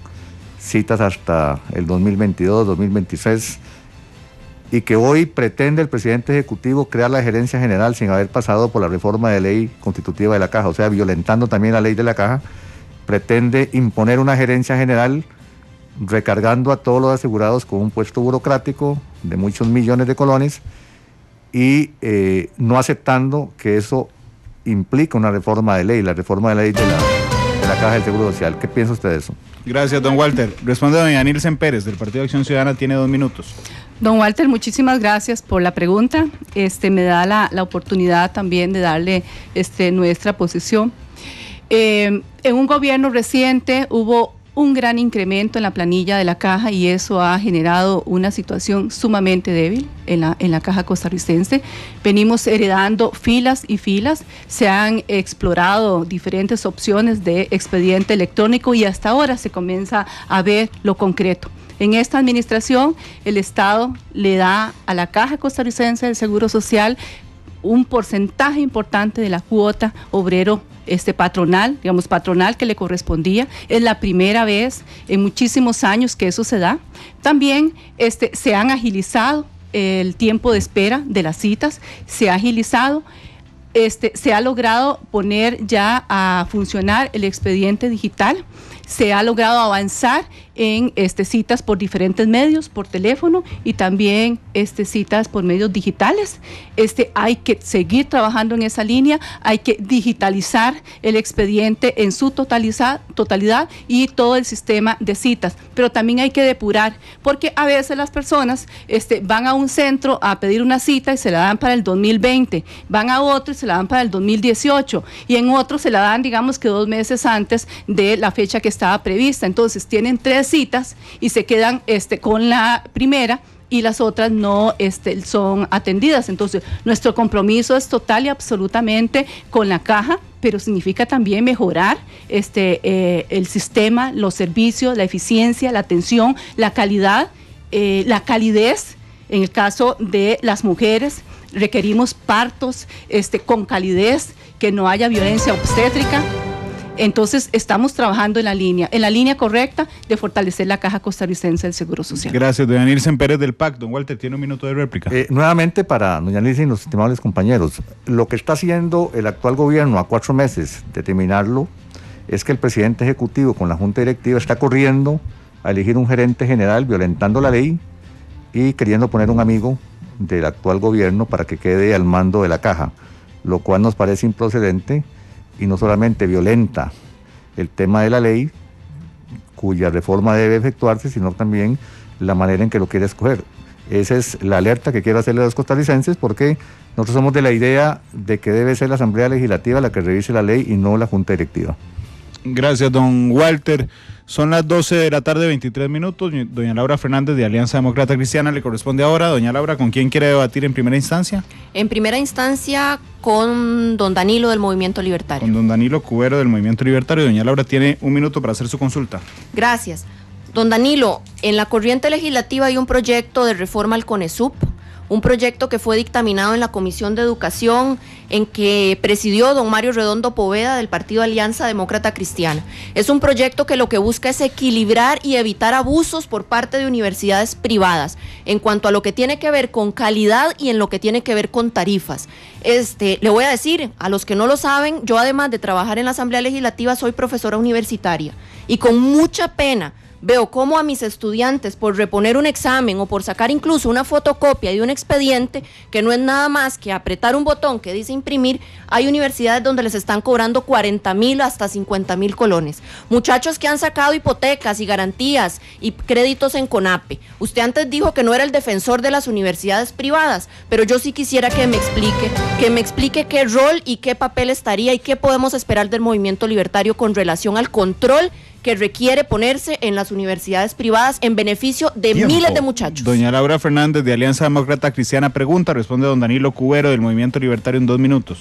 citas hasta el 2022, 2023 y que hoy pretende el presidente ejecutivo crear la gerencia general sin haber pasado por la reforma de ley constitutiva de la caja, o sea, violentando también la ley de la caja, pretende imponer una gerencia general recargando a todos los asegurados con un puesto burocrático de muchos millones de colones y eh, no aceptando que eso implica una reforma de ley, la reforma de ley de la la Caja del Seguro Social. ¿Qué piensa usted de eso? Gracias, don Walter. Responde doña Nilsen Pérez, del Partido de Acción Ciudadana, tiene dos minutos. Don Walter, muchísimas gracias por la pregunta. Este, me da la, oportunidad también de darle este, nuestra posición. Eh, en un gobierno reciente hubo un gran incremento en la planilla de la caja y eso ha generado una situación sumamente débil en la, en la caja costarricense. Venimos heredando filas y filas, se han explorado diferentes opciones de expediente electrónico y hasta ahora se comienza a ver lo concreto. En esta administración, el Estado le da a la Caja Costarricense del Seguro Social un porcentaje importante de la cuota obrero este patronal, digamos patronal que le correspondía. Es la primera vez en muchísimos años que eso se da. También este, se han agilizado eh, el tiempo de espera de las citas, se ha agilizado. Este, se ha logrado poner ya a funcionar el expediente digital, se ha logrado avanzar en este, citas por diferentes medios, por teléfono y también este, citas por medios digitales. Este, hay que seguir trabajando en esa línea, hay que digitalizar el expediente en su totalidad y todo el sistema de citas, pero también hay que depurar, porque a veces las personas este, van a un centro a pedir una cita y se la dan para el 2020, van a otro y se la dan para el 2018 y en otro se la dan digamos que dos meses antes de la fecha que estaba prevista, entonces tienen tres citas y se quedan este, con la primera y las otras no este, son atendidas. Entonces, nuestro compromiso es total y absolutamente con la caja, pero significa también mejorar este, eh, el sistema, los servicios, la eficiencia, la atención, la calidad, eh, la calidez. En el caso de las mujeres, requerimos partos este, con calidez, que no haya violencia obstétrica. Entonces, estamos trabajando en la línea, en la línea correcta de fortalecer la caja costarricense del Seguro Social. Gracias, doña Nilsen Pérez del PAC. Don Walter, tiene un minuto de réplica. Eh, nuevamente, para doña Nilsen y los estimables compañeros, lo que está haciendo el actual gobierno a cuatro meses de terminarlo es que el presidente ejecutivo con la junta directiva está corriendo a elegir un gerente general violentando la ley y queriendo poner un amigo del actual gobierno para que quede al mando de la caja, lo cual nos parece improcedente y no solamente violenta el tema de la ley, cuya reforma debe efectuarse, sino también la manera en que lo quiere escoger. Esa es la alerta que quiero hacerle a los costarricenses porque nosotros somos de la idea de que debe ser la Asamblea Legislativa la que revise la ley y no la Junta Directiva. Gracias, don Walter. Son las 12 de la tarde, 23 minutos. Doña Laura Fernández de Alianza Demócrata Cristiana le corresponde ahora. Doña Laura, ¿con quién quiere debatir en primera instancia? En primera instancia con don Danilo del Movimiento Libertario. Con don Danilo Cubero del Movimiento Libertario. Doña Laura tiene un minuto para hacer su consulta. Gracias. Don Danilo, en la corriente legislativa hay un proyecto de reforma al CONESUP un proyecto que fue dictaminado en la Comisión de Educación, en que presidió don Mario Redondo Poveda del Partido Alianza Demócrata Cristiana. Es un proyecto que lo que busca es equilibrar y evitar abusos por parte de universidades privadas en cuanto a lo que tiene que ver con calidad y en lo que tiene que ver con tarifas. Este, le voy a decir, a los que no lo saben, yo además de trabajar en la Asamblea Legislativa soy profesora universitaria y con mucha pena veo cómo a mis estudiantes por reponer un examen o por sacar incluso una fotocopia de un expediente, que no es nada más que apretar un botón que dice imprimir, hay universidades donde les están cobrando 40 mil hasta 50 mil colones. Muchachos que han sacado hipotecas y garantías y créditos en CONAPE. Usted antes dijo que no era el defensor de las universidades privadas, pero yo sí quisiera que me explique, que me explique qué rol y qué papel estaría y qué podemos esperar del movimiento libertario con relación al control que requiere ponerse en las universidades privadas en beneficio de miles de muchachos. Doña Laura Fernández de Alianza Demócrata Cristiana pregunta, responde don Danilo Cubero del Movimiento Libertario en dos minutos.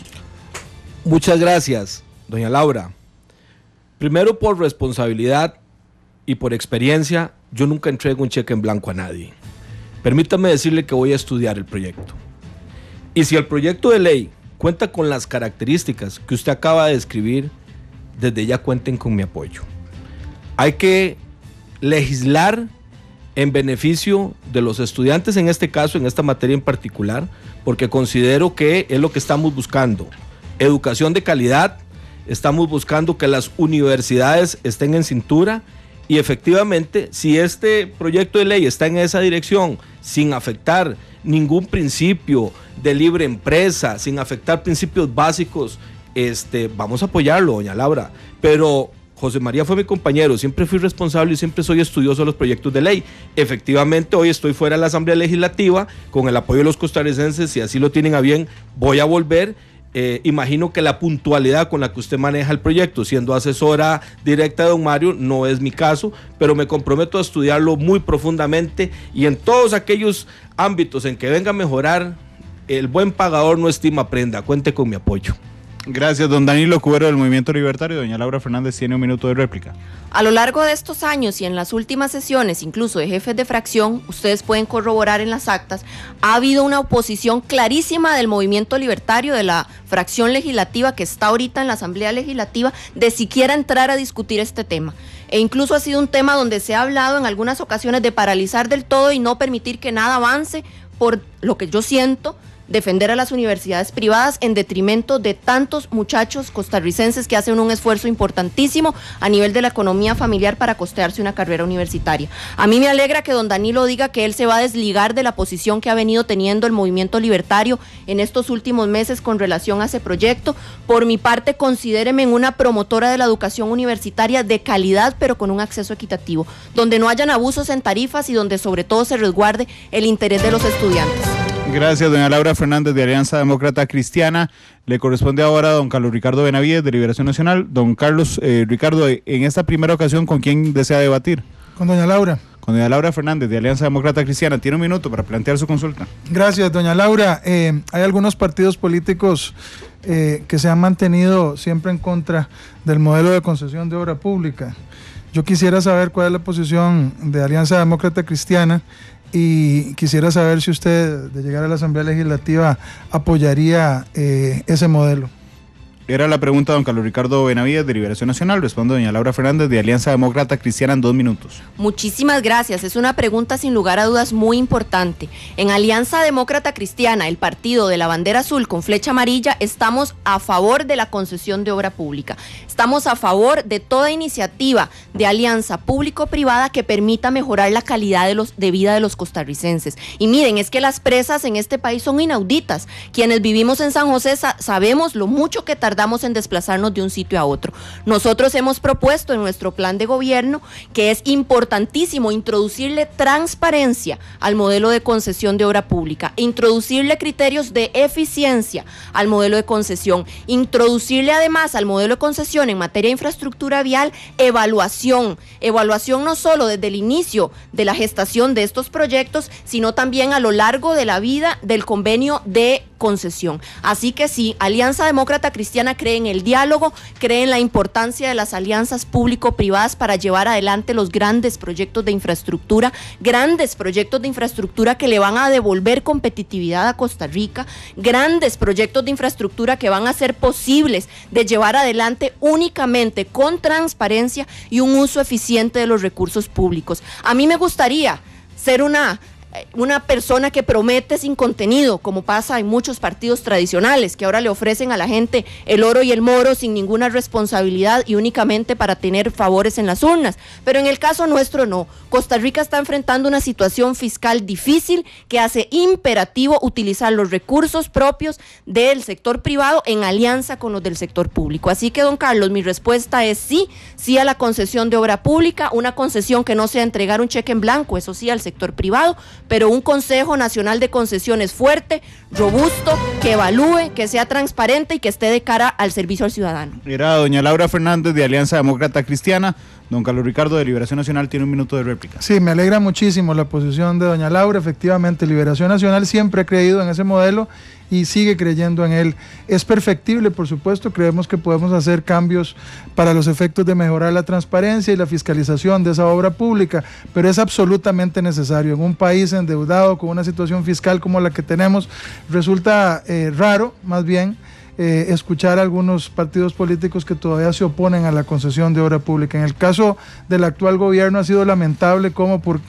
Muchas gracias, doña Laura. Primero por responsabilidad y por experiencia, yo nunca entrego un cheque en blanco a nadie. Permítame decirle que voy a estudiar el proyecto. Y si el proyecto de ley cuenta con las características que usted acaba de describir, desde ya cuenten con mi apoyo. Hay que legislar en beneficio de los estudiantes, en este caso, en esta materia en particular, porque considero que es lo que estamos buscando. Educación de calidad, estamos buscando que las universidades estén en cintura y efectivamente, si este proyecto de ley está en esa dirección, sin afectar ningún principio de libre empresa, sin afectar principios básicos, este, vamos a apoyarlo, doña Laura. Pero José María fue mi compañero, siempre fui responsable y siempre soy estudioso de los proyectos de ley. Efectivamente, hoy estoy fuera de la Asamblea Legislativa, con el apoyo de los costarricenses, si así lo tienen a bien, voy a volver. Eh, imagino que la puntualidad con la que usted maneja el proyecto, siendo asesora directa de don Mario, no es mi caso, pero me comprometo a estudiarlo muy profundamente y en todos aquellos ámbitos en que venga a mejorar, el buen pagador no estima prenda. Cuente con mi apoyo. Gracias, don Danilo Cubero del Movimiento Libertario. Doña Laura Fernández tiene un minuto de réplica. A lo largo de estos años y en las últimas sesiones, incluso de jefes de fracción, ustedes pueden corroborar en las actas, ha habido una oposición clarísima del Movimiento Libertario, de la fracción legislativa que está ahorita en la Asamblea Legislativa, de siquiera entrar a discutir este tema. E incluso ha sido un tema donde se ha hablado en algunas ocasiones de paralizar del todo y no permitir que nada avance por lo que yo siento defender a las universidades privadas en detrimento de tantos muchachos costarricenses que hacen un esfuerzo importantísimo a nivel de la economía familiar para costearse una carrera universitaria. A mí me alegra que don Danilo diga que él se va a desligar de la posición que ha venido teniendo el movimiento libertario en estos últimos meses con relación a ese proyecto. Por mi parte, considéreme en una promotora de la educación universitaria de calidad, pero con un acceso equitativo, donde no hayan abusos en tarifas y donde sobre todo se resguarde el interés de los estudiantes. Gracias, doña Laura Fernández de Alianza Demócrata Cristiana. Le corresponde ahora a don Carlos Ricardo Benavides de Liberación Nacional. Don Carlos eh, Ricardo, en esta primera ocasión, ¿con quién desea debatir? Con doña Laura. Con doña Laura Fernández de Alianza Demócrata Cristiana. Tiene un minuto para plantear su consulta. Gracias, doña Laura. Eh, hay algunos partidos políticos eh, que se han mantenido siempre en contra del modelo de concesión de obra pública. Yo quisiera saber cuál es la posición de Alianza Demócrata Cristiana y quisiera saber si usted, de llegar a la Asamblea Legislativa, apoyaría eh, ese modelo. Era la pregunta de don Carlos Ricardo Benavides de Liberación Nacional. Responde doña Laura Fernández de Alianza Demócrata Cristiana en dos minutos. Muchísimas gracias. Es una pregunta sin lugar a dudas muy importante. En Alianza Demócrata Cristiana, el partido de la bandera azul con flecha amarilla, estamos a favor de la concesión de obra pública. Estamos a favor de toda iniciativa de alianza público-privada que permita mejorar la calidad de, los, de vida de los costarricenses. Y miren, es que las presas en este país son inauditas. Quienes vivimos en San José sabemos lo mucho que tarda en desplazarnos de un sitio a otro. Nosotros hemos propuesto en nuestro plan de gobierno que es importantísimo introducirle transparencia al modelo de concesión de obra pública, introducirle criterios de eficiencia al modelo de concesión, introducirle además al modelo de concesión en materia de infraestructura vial evaluación, evaluación no solo desde el inicio de la gestación de estos proyectos, sino también a lo largo de la vida del convenio de concesión. Así que sí, Alianza Demócrata Cristiana creen cree en el diálogo, cree en la importancia de las alianzas público-privadas para llevar adelante los grandes proyectos de infraestructura, grandes proyectos de infraestructura que le van a devolver competitividad a Costa Rica, grandes proyectos de infraestructura que van a ser posibles de llevar adelante únicamente con transparencia y un uso eficiente de los recursos públicos. A mí me gustaría ser una eh, una persona que promete sin contenido, como pasa en muchos partidos tradicionales, que ahora le ofrecen a la gente el oro y el moro sin ninguna responsabilidad y únicamente para tener favores en las urnas. Pero en el caso nuestro no. Costa Rica está enfrentando una situación fiscal difícil que hace imperativo utilizar los recursos propios del sector privado en alianza con los del sector público. Así que, don Carlos, mi respuesta es sí, sí a la concesión de obra pública, una concesión que no sea entregar un cheque en blanco, eso sí, al sector privado, pero un Consejo Nacional de Concesiones fuerte, robusto, que evalúe, que sea transparente y que esté de cara al servicio al ciudadano. Era doña Laura Fernández de Alianza Demócrata Cristiana. Don Carlos Ricardo de Liberación Nacional tiene un minuto de réplica. Sí, me alegra muchísimo la posición de doña Laura. Efectivamente, Liberación Nacional siempre ha creído en ese modelo y sigue creyendo en él. Es perfectible, por supuesto, creemos que podemos hacer cambios para los efectos de mejorar la transparencia y la fiscalización de esa obra pública, pero es absolutamente necesario. En un país endeudado con una situación fiscal como la que tenemos, resulta eh, raro, más bien, eh, escuchar algunos partidos políticos que todavía se oponen a la concesión de obra pública. En el caso del actual gobierno ha sido lamentable como por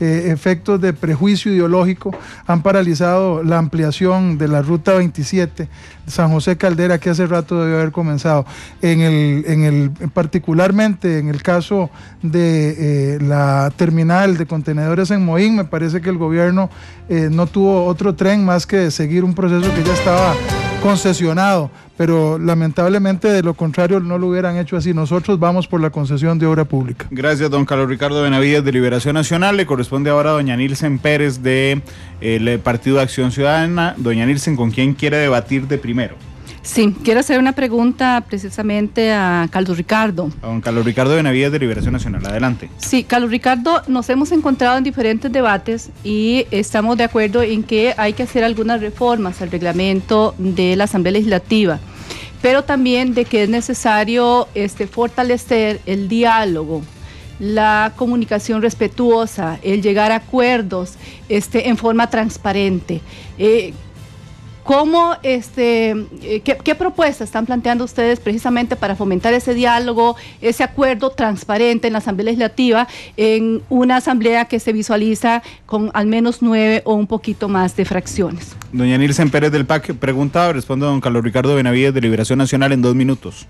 eh, efectos de prejuicio ideológico han paralizado la ampliación de la Ruta 27 San José Caldera que hace rato debió haber comenzado. En el, en el, particularmente en el caso de eh, la terminal de contenedores en Moín, me parece que el gobierno no tuvo otro tren más que seguir un proceso que ya estaba concesionado, pero lamentablemente de lo contrario no lo hubieran hecho así. Nosotros vamos por la concesión de obra pública. Gracias, don Carlos Ricardo Benavides de Liberación Nacional. Le corresponde ahora a doña Nilsen Pérez del de, eh, el Partido de Acción Ciudadana. Doña Nilsen, ¿con quién quiere debatir de primero? Sí, quiero hacer una pregunta precisamente a Carlos Ricardo. A don Carlos Ricardo Benavides de Liberación Nacional, adelante. Sí, Carlos Ricardo, nos hemos encontrado en diferentes debates y estamos de acuerdo en que hay que hacer algunas reformas al reglamento de la Asamblea Legislativa, pero también de que es necesario este, fortalecer el diálogo la comunicación respetuosa, el llegar a acuerdos este, en forma transparente. Eh, ¿Cómo, este, eh, qué, propuestas están planteando ustedes precisamente para fomentar ese diálogo, ese acuerdo transparente en la Asamblea Legislativa, en una asamblea que se visualiza con al menos nueve o un poquito más de fracciones? Doña Nilsen Pérez del PAC pregunta, responde don Carlos Ricardo Benavides de Liberación Nacional en dos minutos.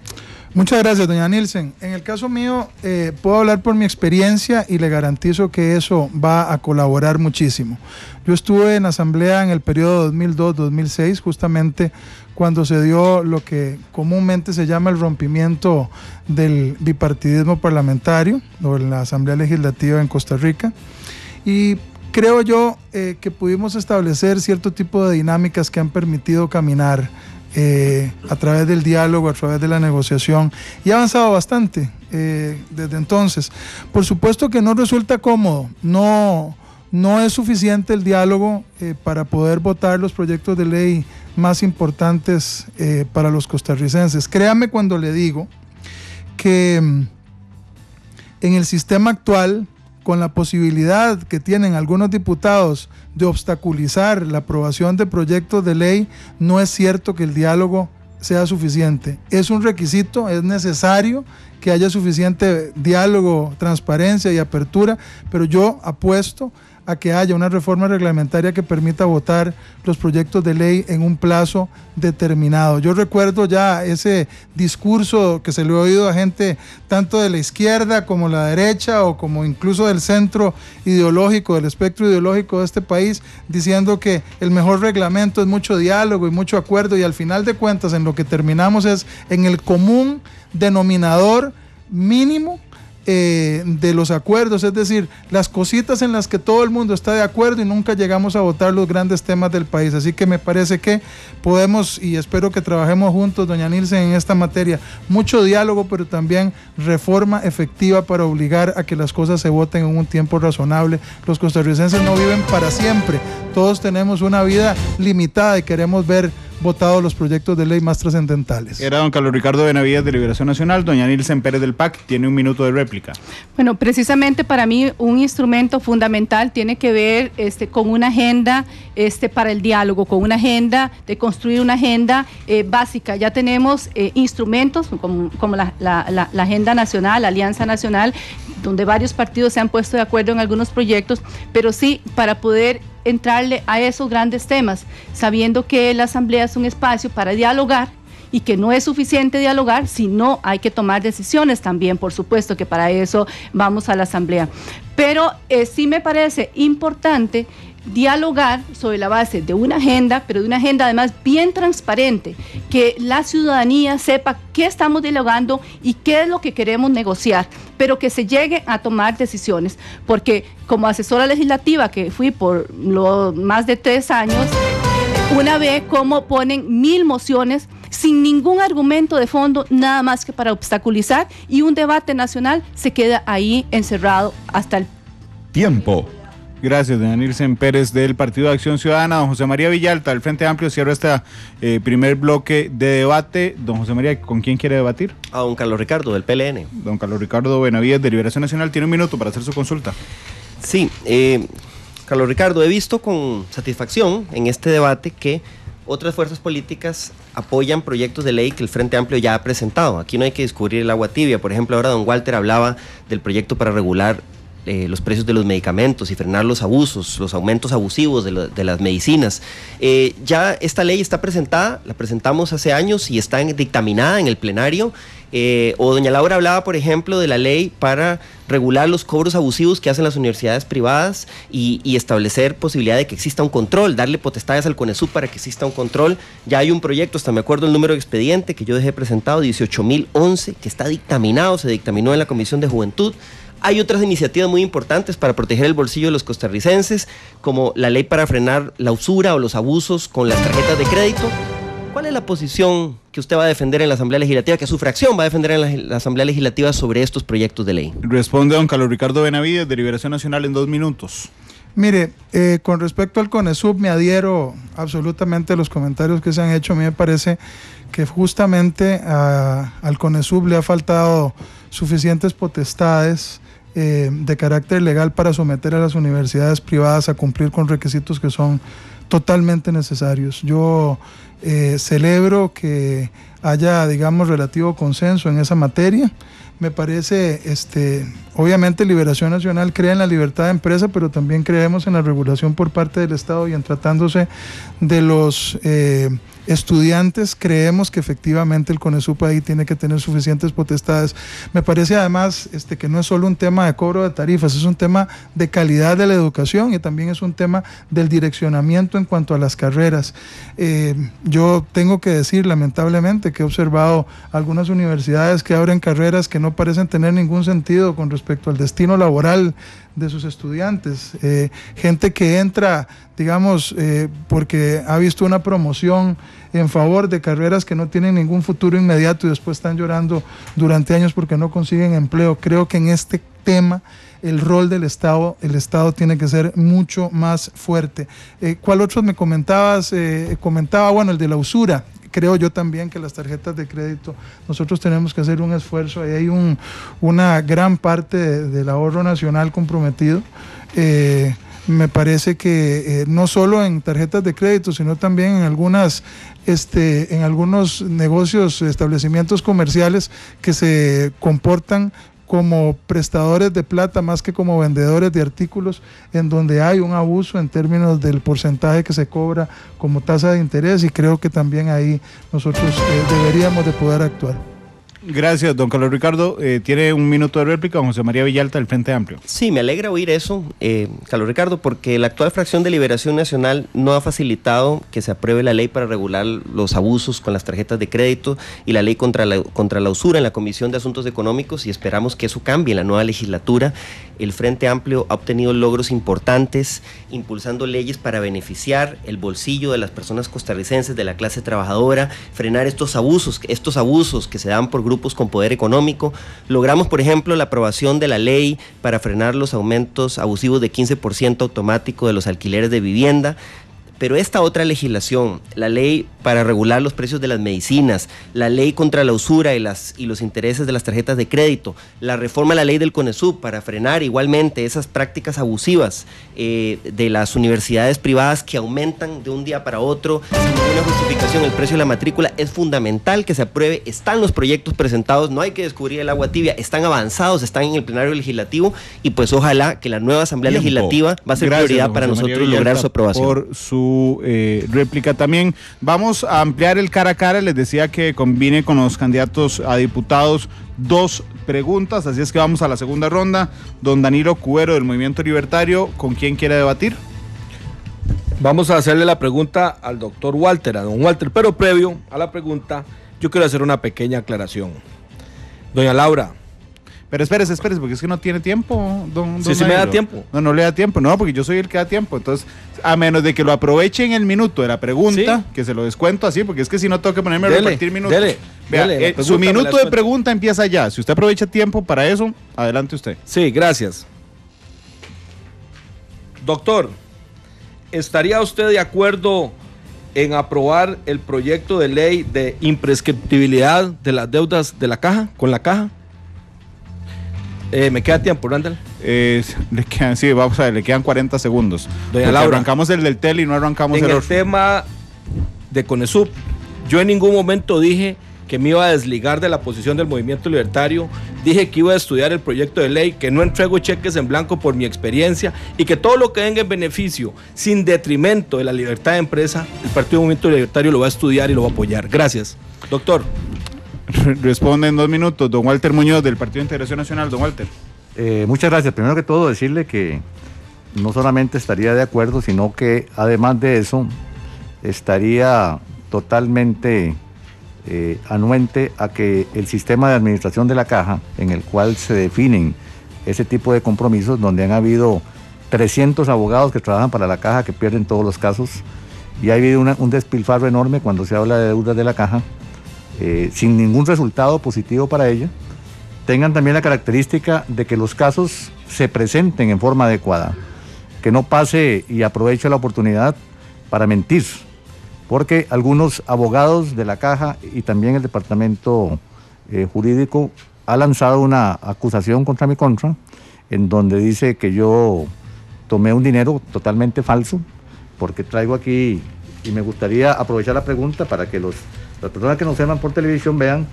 Muchas gracias, doña Nielsen. En el caso mío, eh, puedo hablar por mi experiencia y le garantizo que eso va a colaborar muchísimo. Yo estuve en asamblea en el periodo 2002-2006, justamente cuando se dio lo que comúnmente se llama el rompimiento del bipartidismo parlamentario o en la asamblea legislativa en Costa Rica. Y creo yo eh, que pudimos establecer cierto tipo de dinámicas que han permitido caminar eh, a través del diálogo, a través de la negociación, y ha avanzado bastante eh, desde entonces. Por supuesto que no resulta cómodo, no, no es suficiente el diálogo eh, para poder votar los proyectos de ley más importantes para los costarricenses. Créame cuando le digo que mm, en el sistema actual, con la posibilidad que tienen algunos diputados de obstaculizar la aprobación de proyectos de ley, no es cierto que el diálogo sea suficiente. Es un requisito, es necesario que haya suficiente diálogo, transparencia y apertura, pero yo apuesto a que haya una reforma reglamentaria que permita votar los proyectos de ley en un plazo determinado. Yo recuerdo ya ese discurso que se le ha oído a gente tanto de la izquierda como la derecha o como incluso del centro ideológico, del espectro ideológico de este país, diciendo que el mejor reglamento es mucho diálogo y mucho acuerdo y al final de cuentas en lo que terminamos es en el común denominador mínimo eh, de los acuerdos, es decir, las cositas en las que todo el mundo está de acuerdo y nunca llegamos a votar los grandes temas del país. Así que me parece que podemos y espero que trabajemos juntos, doña Nilsen, en esta materia. Mucho diálogo, pero también reforma efectiva para obligar a que las cosas se voten en un tiempo razonable. Los costarricenses no viven para siempre, todos tenemos una vida limitada y queremos ver votado los proyectos de ley más trascendentales. Era don Carlos Ricardo Benavides de Liberación Nacional, doña Nilsen Pérez del PAC tiene un minuto de réplica. Bueno, precisamente para mí un instrumento fundamental tiene que ver este, con una agenda este, para el diálogo, con una agenda de construir una agenda eh, básica. Ya tenemos eh, instrumentos como, la, la agenda nacional, la alianza nacional, donde varios partidos se han puesto de acuerdo en algunos proyectos, pero sí para poder entrarle a esos grandes temas, sabiendo que la Asamblea es un espacio para dialogar y que no es suficiente dialogar, sino hay que tomar decisiones también, por supuesto que para eso vamos a la Asamblea. Pero eh, sí me parece importante dialogar sobre la base de una agenda, pero de una agenda además bien transparente, que la ciudadanía sepa qué estamos dialogando y qué es lo que queremos negociar, pero que se llegue a tomar decisiones, porque como asesora legislativa que fui por lo, más de tres años, una vez como ponen mil mociones sin ningún argumento de fondo, nada más que para obstaculizar y un debate nacional se queda ahí encerrado hasta el tiempo. Gracias, don Nilsen Pérez del Partido de Acción Ciudadana. Don José María Villalta, del Frente Amplio, cierra este eh, primer bloque de debate. Don José María, ¿con quién quiere debatir? A don Carlos Ricardo, del PLN. Don Carlos Ricardo Benavides, de Liberación Nacional, tiene un minuto para hacer su consulta. Sí, eh, Carlos Ricardo, he visto con satisfacción en este debate que otras fuerzas políticas apoyan proyectos de ley que el Frente Amplio ya ha presentado. Aquí no hay que descubrir el agua tibia. Por ejemplo, ahora don Walter hablaba del proyecto para regular eh, los precios de los medicamentos y frenar los abusos, los aumentos abusivos de, las medicinas. Eh, ya esta ley está presentada, la presentamos hace años y está dictaminada en el plenario. Eh, o doña Laura hablaba, por ejemplo, de la ley para regular los cobros abusivos que hacen las universidades privadas y, establecer posibilidad de que exista un control, darle potestades al CONESU para que exista un control. Ya hay un proyecto, hasta me acuerdo el número de expediente que yo dejé presentado, 18.011, que está dictaminado, se dictaminó en la Comisión de Juventud hay otras iniciativas muy importantes para proteger el bolsillo de los costarricenses, como la ley para frenar la usura o los abusos con las tarjetas de crédito. ¿Cuál es la posición que usted va a defender en la Asamblea Legislativa, que su fracción va a defender en la, Asamblea Legislativa sobre estos proyectos de ley? Responde don Carlos Ricardo Benavides de Liberación Nacional en dos minutos. Mire, eh, con respecto al CONESUB, me adhiero absolutamente a los comentarios que se han hecho. A mí me parece que justamente ah, al CONESUB le ha faltado suficientes potestades eh, de carácter legal para someter a las universidades privadas a cumplir con requisitos que son totalmente necesarios. Yo eh, celebro que haya, digamos, relativo consenso en esa materia. Me parece, este, obviamente, Liberación Nacional cree en la libertad de empresa, pero también creemos en la regulación por parte del Estado y en tratándose de los eh, estudiantes creemos que efectivamente el CONESUP ahí tiene que tener suficientes potestades. Me parece además este, que no es solo un tema de cobro de tarifas, es un tema de calidad de la educación y también es un tema del direccionamiento en cuanto a las carreras. Eh, yo tengo que decir, lamentablemente, que he observado algunas universidades que abren carreras que no parecen tener ningún sentido con respecto al destino laboral de sus estudiantes, eh, gente que entra, digamos, eh, porque ha visto una promoción en favor de carreras que no tienen ningún futuro inmediato y después están llorando durante años porque no consiguen empleo. Creo que en este tema el rol del Estado, el Estado tiene que ser mucho más fuerte. Eh, ¿Cuál otro me comentabas? comentaba, bueno, el de la usura, creo yo también que las tarjetas de crédito, nosotros tenemos que hacer un esfuerzo, ahí hay un, una gran parte del ahorro nacional comprometido. Eh, me parece que eh, no solo en tarjetas de crédito, sino también en algunas este en algunos negocios, establecimientos comerciales que se comportan como prestadores de plata más que como vendedores de artículos, en donde hay un abuso en términos del porcentaje que se cobra como tasa de interés y creo que también ahí nosotros eh, deberíamos de poder actuar. Gracias, don Carlos Ricardo. Eh, tiene un minuto de réplica, José María Villalta, del Frente Amplio. Sí, me alegra oír eso, eh, Carlos Ricardo, porque la actual fracción de Liberación Nacional no ha facilitado que se apruebe la ley para regular los abusos con las tarjetas de crédito y la ley contra la, contra la usura en la Comisión de Asuntos Económicos y esperamos que eso cambie en la nueva legislatura. El Frente Amplio ha obtenido logros importantes, impulsando leyes para beneficiar el bolsillo de las personas costarricenses, de la clase trabajadora, frenar estos abusos, estos abusos que se dan por grupos con poder económico. Logramos, por ejemplo, la aprobación de la ley para frenar los aumentos abusivos de 15% automático de los alquileres de vivienda. Pero esta otra legislación, la ley para regular los precios de las medicinas, la ley contra la usura y, las, y los intereses de las tarjetas de crédito, la reforma a la ley del CONESUB para frenar igualmente esas prácticas abusivas eh, de las universidades privadas que aumentan de un día para otro sin ninguna justificación el precio de la matrícula, es fundamental que se apruebe. Están los proyectos presentados, no hay que descubrir el agua tibia, están avanzados, están en el plenario legislativo y pues ojalá que la nueva Asamblea Legislativa va a ser prioridad para nosotros lograr su aprobación. Eh, réplica también. Vamos a ampliar el cara a cara. Les decía que combine con los candidatos a diputados dos preguntas. Así es que vamos a la segunda ronda. Don Danilo Cuero del Movimiento Libertario, ¿con quién quiere debatir? Vamos a hacerle la pregunta al doctor Walter, a don Walter, pero previo a la pregunta, yo quiero hacer una pequeña aclaración. Doña Laura, pero espérese, espérese, porque es que no tiene tiempo, don, Sí, sí me da tiempo. No, no le da tiempo, no, porque yo soy el que da tiempo. Entonces, a menos de que lo aproveche en el minuto de la pregunta, que se lo descuento así, porque es que si no tengo que ponerme a repartir minutos. Eh, su minuto de pregunta empieza ya. Si usted aprovecha tiempo para eso, adelante usted. Sí, gracias. Doctor, ¿estaría usted de acuerdo en aprobar el proyecto de ley de imprescriptibilidad de las deudas de la caja, con la caja? Eh, me queda tiempo, Randall. Eh, sí, vamos a ver, le quedan 40 segundos. Doña Laura, arrancamos el del tele y no arrancamos el... en el, tema de CONESUB, yo en ningún momento dije que me iba a desligar de la posición del movimiento libertario, dije que iba a estudiar el proyecto de ley, que no entrego cheques en blanco por mi experiencia y que todo lo que venga en beneficio, sin detrimento de la libertad de empresa, el Partido Movimiento Libertario lo va a estudiar y lo va a apoyar. Gracias. Doctor. Responde en dos minutos don Walter Muñoz del Partido de Integración Nacional. Don Walter. Eh, muchas gracias. Primero que todo, decirle que no solamente estaría de acuerdo, sino que además de eso, estaría totalmente eh, anuente a que el sistema de administración de la caja, en el cual se definen ese tipo de compromisos, donde han habido 300 abogados que trabajan para la caja que pierden todos los casos, y ha habido un despilfarro enorme cuando se habla de deudas de la caja, eh, sin ningún resultado positivo para ella, tengan también la característica de que los casos se presenten en forma adecuada, que no pase y aproveche la oportunidad para mentir, porque algunos abogados de la caja y también el departamento eh, jurídico ha lanzado una acusación contra mi contra, en donde dice que yo tomé un dinero totalmente falso, porque traigo aquí, y me gustaría aprovechar la pregunta para que los las personas que nos llaman por televisión vean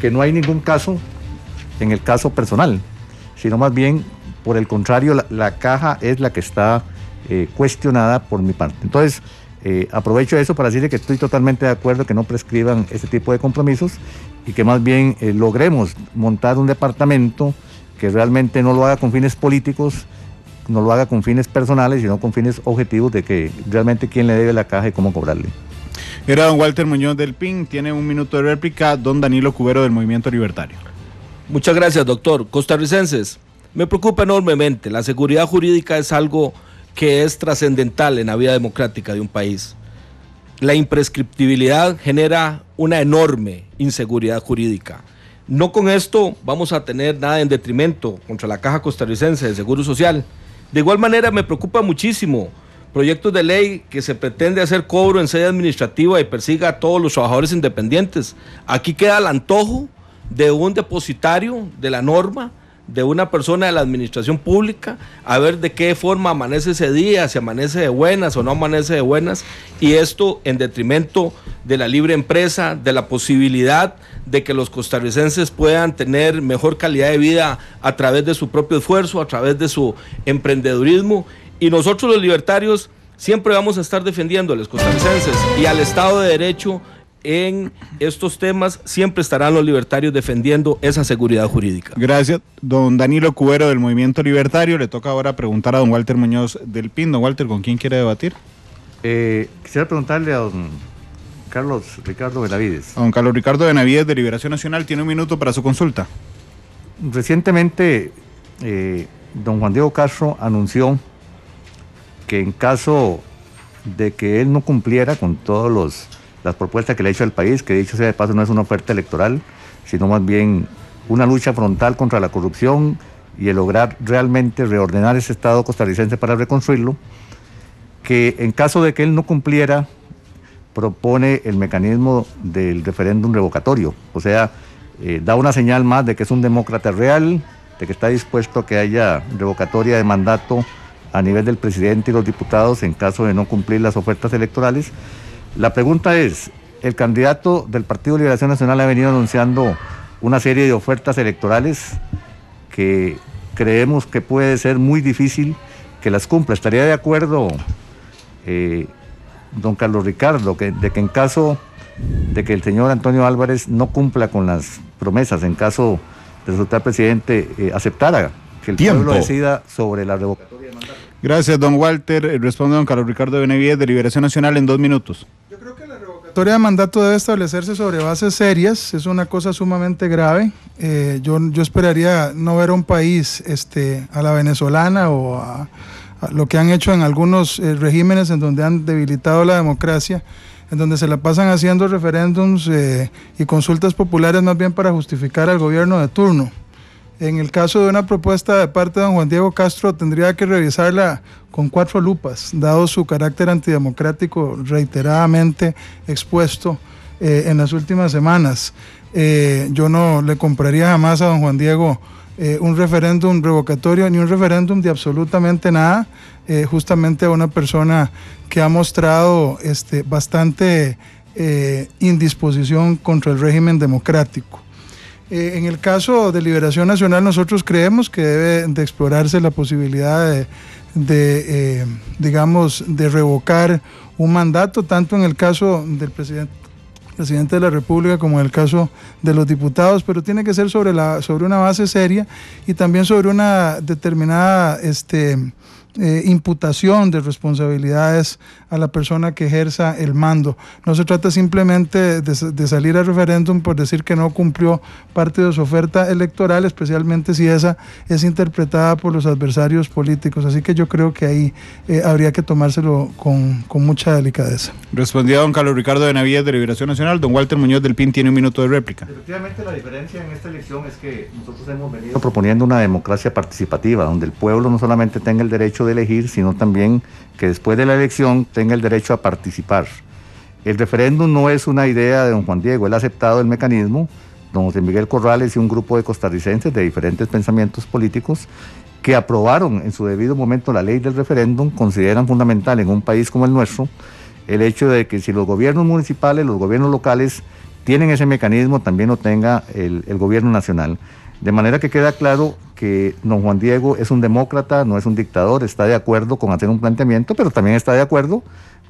que no hay ningún caso en el caso personal, sino más bien, por el contrario, la, caja es la que está eh, cuestionada por mi parte. Entonces, eh, aprovecho eso para decirle que estoy totalmente de acuerdo que no prescriban este tipo de compromisos y que más bien eh, logremos montar un departamento que realmente no lo haga con fines políticos, no lo haga con fines personales, sino con fines objetivos de que realmente quién le debe la caja y cómo cobrarle. Era don Walter Muñoz del PIN. Tiene un minuto de réplica don Danilo Cubero del Movimiento Libertario. Muchas gracias, doctor. Costarricenses, me preocupa enormemente. La seguridad jurídica es algo que es trascendental en la vida democrática de un país. La imprescriptibilidad genera una enorme inseguridad jurídica. No con esto vamos a tener nada en detrimento contra la Caja Costarricense de Seguro Social. De igual manera me preocupa muchísimo proyectos de ley que se pretende hacer cobro en sede administrativa y persiga a todos los trabajadores independientes. Aquí queda el antojo de un depositario de la norma, de una persona de la administración pública, a ver de qué forma amanece ese día, si amanece de buenas o no amanece de buenas, y esto en detrimento de la libre empresa, de la posibilidad de que los costarricenses puedan tener mejor calidad de vida a través de su propio esfuerzo, a través de su emprendedurismo y nosotros los libertarios siempre vamos a estar defendiendo a los costarricenses y al Estado de Derecho en estos temas siempre estarán los libertarios defendiendo esa seguridad jurídica. Gracias, don Danilo Cubero del Movimiento Libertario. Le toca ahora preguntar a don Walter Muñoz del PIN. Don Walter, ¿con quién quiere debatir? Eh, quisiera preguntarle a don Carlos Ricardo Benavides. don Carlos Ricardo Benavides de Liberación Nacional tiene un minuto para su consulta. Recientemente, eh, don Juan Diego Castro anunció que en caso de que él no cumpliera con todas las propuestas que le ha hecho al país, que dicho sea de paso no es una oferta electoral, sino más bien una lucha frontal contra la corrupción y el lograr realmente reordenar ese Estado costarricense para reconstruirlo, que en caso de que él no cumpliera, propone el mecanismo del referéndum revocatorio, o sea, eh, da una señal más de que es un demócrata real, de que está dispuesto a que haya revocatoria de mandato a nivel del presidente y los diputados en caso de no cumplir las ofertas electorales. La pregunta es, el candidato del Partido Liberación Nacional ha venido anunciando una serie de ofertas electorales que creemos que puede ser muy difícil que las cumpla. ¿Estaría de acuerdo, eh, don Carlos Ricardo, de que en caso de que el señor Antonio Álvarez no cumpla con las promesas, en caso de resultar presidente, eh, aceptara que el pueblo decida sobre la revocatoria? Gracias, don Walter. Eh, responde don Carlos Ricardo Benavides de Liberación Nacional en dos minutos. Yo creo que la revocatoria de mandato debe establecerse sobre bases serias. Es una cosa sumamente grave. Eh, yo, esperaría no ver a un país este, a la venezolana o a, lo que han hecho en algunos eh, regímenes en donde han debilitado la democracia en donde se la pasan haciendo referéndums y consultas populares más bien para justificar al gobierno de turno. En el caso de una propuesta de parte de don Juan Diego Castro, tendría que revisarla con cuatro lupas, dado su carácter antidemocrático reiteradamente expuesto eh, en las últimas semanas. Eh, yo no le compraría jamás a don Juan Diego eh, un referéndum revocatorio ni un referéndum de absolutamente nada, justamente a una persona que ha mostrado este, bastante indisposición contra el régimen democrático. Eh, en el caso de Liberación Nacional, nosotros creemos que debe de explorarse la posibilidad de, eh, digamos, de revocar un mandato, tanto en el caso del presidente presidente de la República como en el caso de los diputados, pero tiene que ser sobre la sobre una base seria y también sobre una determinada este eh, imputación de responsabilidades a la persona que ejerza el mando. No se trata simplemente de, salir al referéndum por decir que no cumplió parte de su oferta electoral, especialmente si esa es interpretada por los adversarios políticos. Así que yo creo que ahí eh, habría que tomárselo con, mucha delicadeza. Respondía don Carlos Ricardo de Navidad de Liberación Nacional. Don Walter Muñoz del PIN tiene un minuto de réplica. Efectivamente, la diferencia en esta elección es que nosotros hemos venido proponiendo una democracia participativa, donde el pueblo no solamente tenga el derecho de elegir, sino también que después de la elección tenga el derecho a participar. El referéndum no es una idea de don Juan Diego, él ha aceptado el mecanismo. Don José Miguel Corrales y un grupo de costarricenses de diferentes pensamientos políticos que aprobaron en su debido momento la ley del referéndum consideran fundamental en un país como el nuestro el hecho de que si los gobiernos municipales, los gobiernos locales tienen ese mecanismo, también lo tenga el, el gobierno nacional. De manera que queda claro que don Juan Diego es un demócrata, no es un dictador, está de acuerdo con hacer un planteamiento, pero también está de acuerdo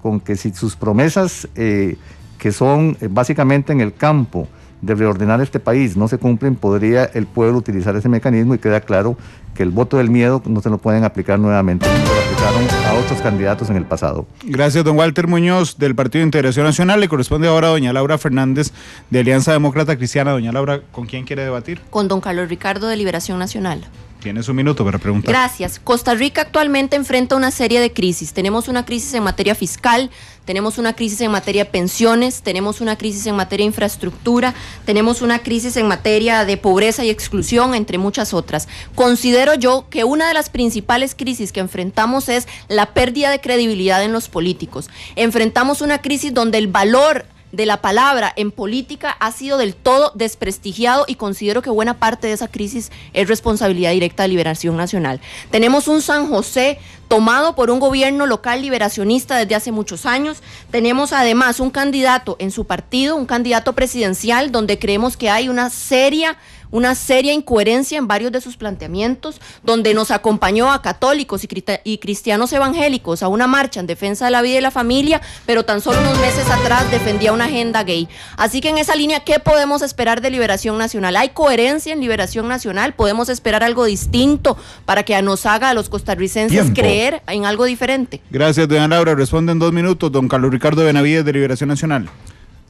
con que si sus promesas, eh, que son eh, básicamente en el campo de reordenar este país, no se cumplen, podría el pueblo utilizar ese mecanismo y queda claro el voto del miedo no se lo pueden aplicar nuevamente, lo aplicaron a otros candidatos en el pasado. Gracias, don Walter Muñoz, del Partido de Integración Nacional. Le corresponde ahora a doña Laura Fernández, de Alianza Demócrata Cristiana. Doña Laura, ¿con quién quiere debatir? Con don Carlos Ricardo, de Liberación Nacional. Tienes un minuto para preguntar. Gracias. Costa Rica actualmente enfrenta una serie de crisis. Tenemos una crisis en materia fiscal, tenemos una crisis en materia de pensiones, tenemos una crisis en materia infraestructura, tenemos una crisis en materia de pobreza y exclusión, entre muchas otras. ¿Considera yo que una de las principales crisis que enfrentamos es la pérdida de credibilidad en los políticos. Enfrentamos una crisis donde el valor de la palabra en política ha sido del todo desprestigiado y considero que buena parte de esa crisis es responsabilidad directa de Liberación Nacional. Tenemos un San José tomado por un gobierno local liberacionista desde hace muchos años. Tenemos además un candidato en su partido, un candidato presidencial, donde creemos que hay una seria una seria incoherencia en varios de sus planteamientos, donde nos acompañó a católicos y, cristianos evangélicos a una marcha en defensa de la vida y la familia, pero tan solo unos meses atrás defendía una agenda gay. Así que en esa línea, ¿qué podemos esperar de Liberación Nacional? ¿Hay coherencia en Liberación Nacional? ¿Podemos esperar algo distinto para que nos haga a los costarricenses creer en algo diferente? Gracias, doña Laura. Responde en dos minutos, don Carlos Ricardo Benavides de Liberación Nacional.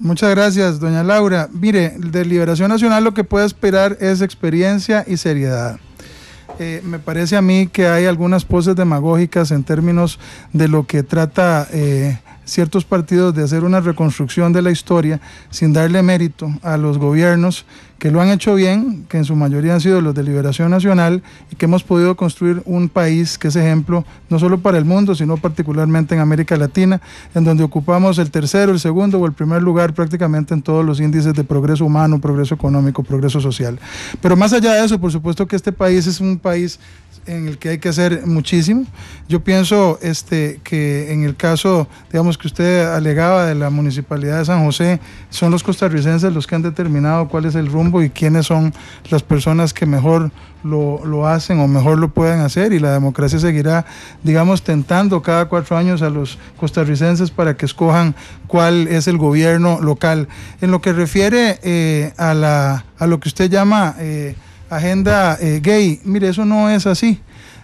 Muchas gracias, doña Laura. Mire, de Liberación Nacional lo que puede esperar es experiencia y seriedad. Eh, me parece a mí que hay algunas poses demagógicas en términos de lo que trata eh, ciertos partidos de hacer una reconstrucción de la historia sin darle mérito a los gobiernos que lo han hecho bien, que en su mayoría han sido los de Liberación Nacional y que hemos podido construir un país que es ejemplo no solo para el mundo, sino particularmente en América Latina, en donde ocupamos el tercero, el segundo o el primer lugar prácticamente en todos los índices de progreso humano, progreso económico, progreso social. Pero más allá de eso, por supuesto que este país es un país en el que hay que hacer muchísimo. Yo pienso este, que en el caso, digamos, que usted alegaba de la Municipalidad de San José, son los costarricenses los que han determinado cuál es el rumbo y quiénes son las personas que mejor lo, hacen o mejor lo pueden hacer y la democracia seguirá, digamos, tentando cada cuatro años a los costarricenses para que escojan cuál es el gobierno local. En lo que refiere eh, a, la, a lo que usted llama... Eh, agenda eh, gay. Mire, eso no es así.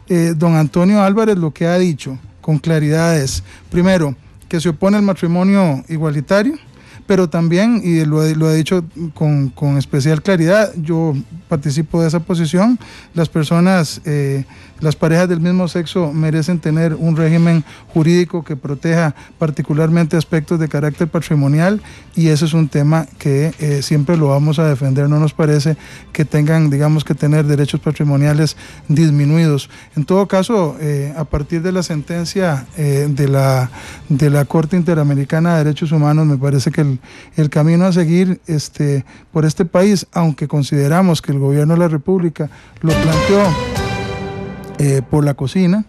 Eh, don Antonio Álvarez lo que ha dicho con claridad es, primero, que se opone al matrimonio igualitario, pero también, y lo, ha dicho con, especial claridad, yo participo de esa posición, las personas eh, las parejas del mismo sexo merecen tener un régimen jurídico que proteja particularmente aspectos de carácter patrimonial y eso es un tema que eh, siempre lo vamos a defender. No nos parece que tengan, digamos, que tener derechos patrimoniales disminuidos. En todo caso, eh, a partir de la sentencia eh, de, la, Corte Interamericana de Derechos Humanos, me parece que el, camino a seguir este, por este país, aunque consideramos que el gobierno de la República lo planteó eh, por la cocina.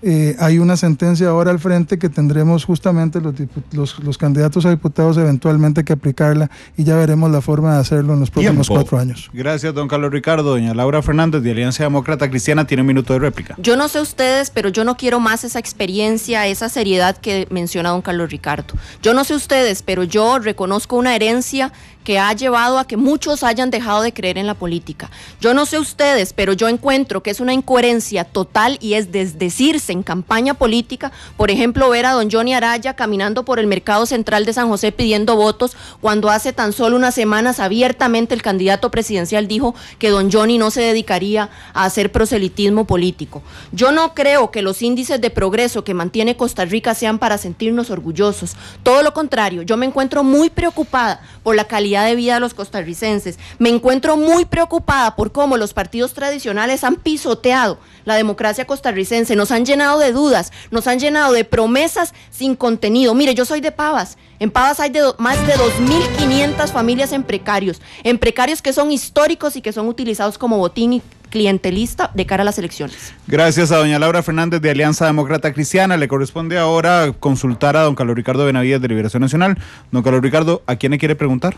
Eh, hay una sentencia ahora al frente que tendremos justamente los, candidatos a diputados eventualmente que aplicarla y ya veremos la forma de hacerlo en los próximos cuatro años. Gracias, don Carlos Ricardo. Doña Laura Fernández de Alianza Demócrata Cristiana tiene un minuto de réplica. Yo no sé ustedes, pero yo no quiero más esa experiencia, esa seriedad que menciona don Carlos Ricardo. Yo no sé ustedes, pero yo reconozco una herencia que ha llevado a que muchos hayan dejado de creer en la política. Yo no sé ustedes, pero yo encuentro que es una incoherencia total y es desdecirse en campaña política, por ejemplo, ver a don Johnny Araya caminando por el mercado central de San José pidiendo votos cuando hace tan solo unas semanas abiertamente el candidato presidencial dijo que don Johnny no se dedicaría a hacer proselitismo político. Yo no creo que los índices de progreso que mantiene Costa Rica sean para sentirnos orgullosos. Todo lo contrario, yo me encuentro muy preocupada por la calidad de vida de los costarricenses. Me encuentro muy preocupada por cómo los partidos tradicionales han pisoteado la democracia costarricense, nos han llenado de dudas, nos han llenado de promesas sin contenido. Mire, yo soy de Pavas. En Pavas hay más de 2.500 familias en precarios, en precarios que son históricos y que son utilizados como botín y clientelista de cara a las elecciones. Gracias a doña Laura Fernández de Alianza Demócrata Cristiana. Le corresponde ahora consultar a don Carlos Ricardo Benavides de Liberación Nacional. Don Carlos Ricardo, ¿a quién le quiere preguntar?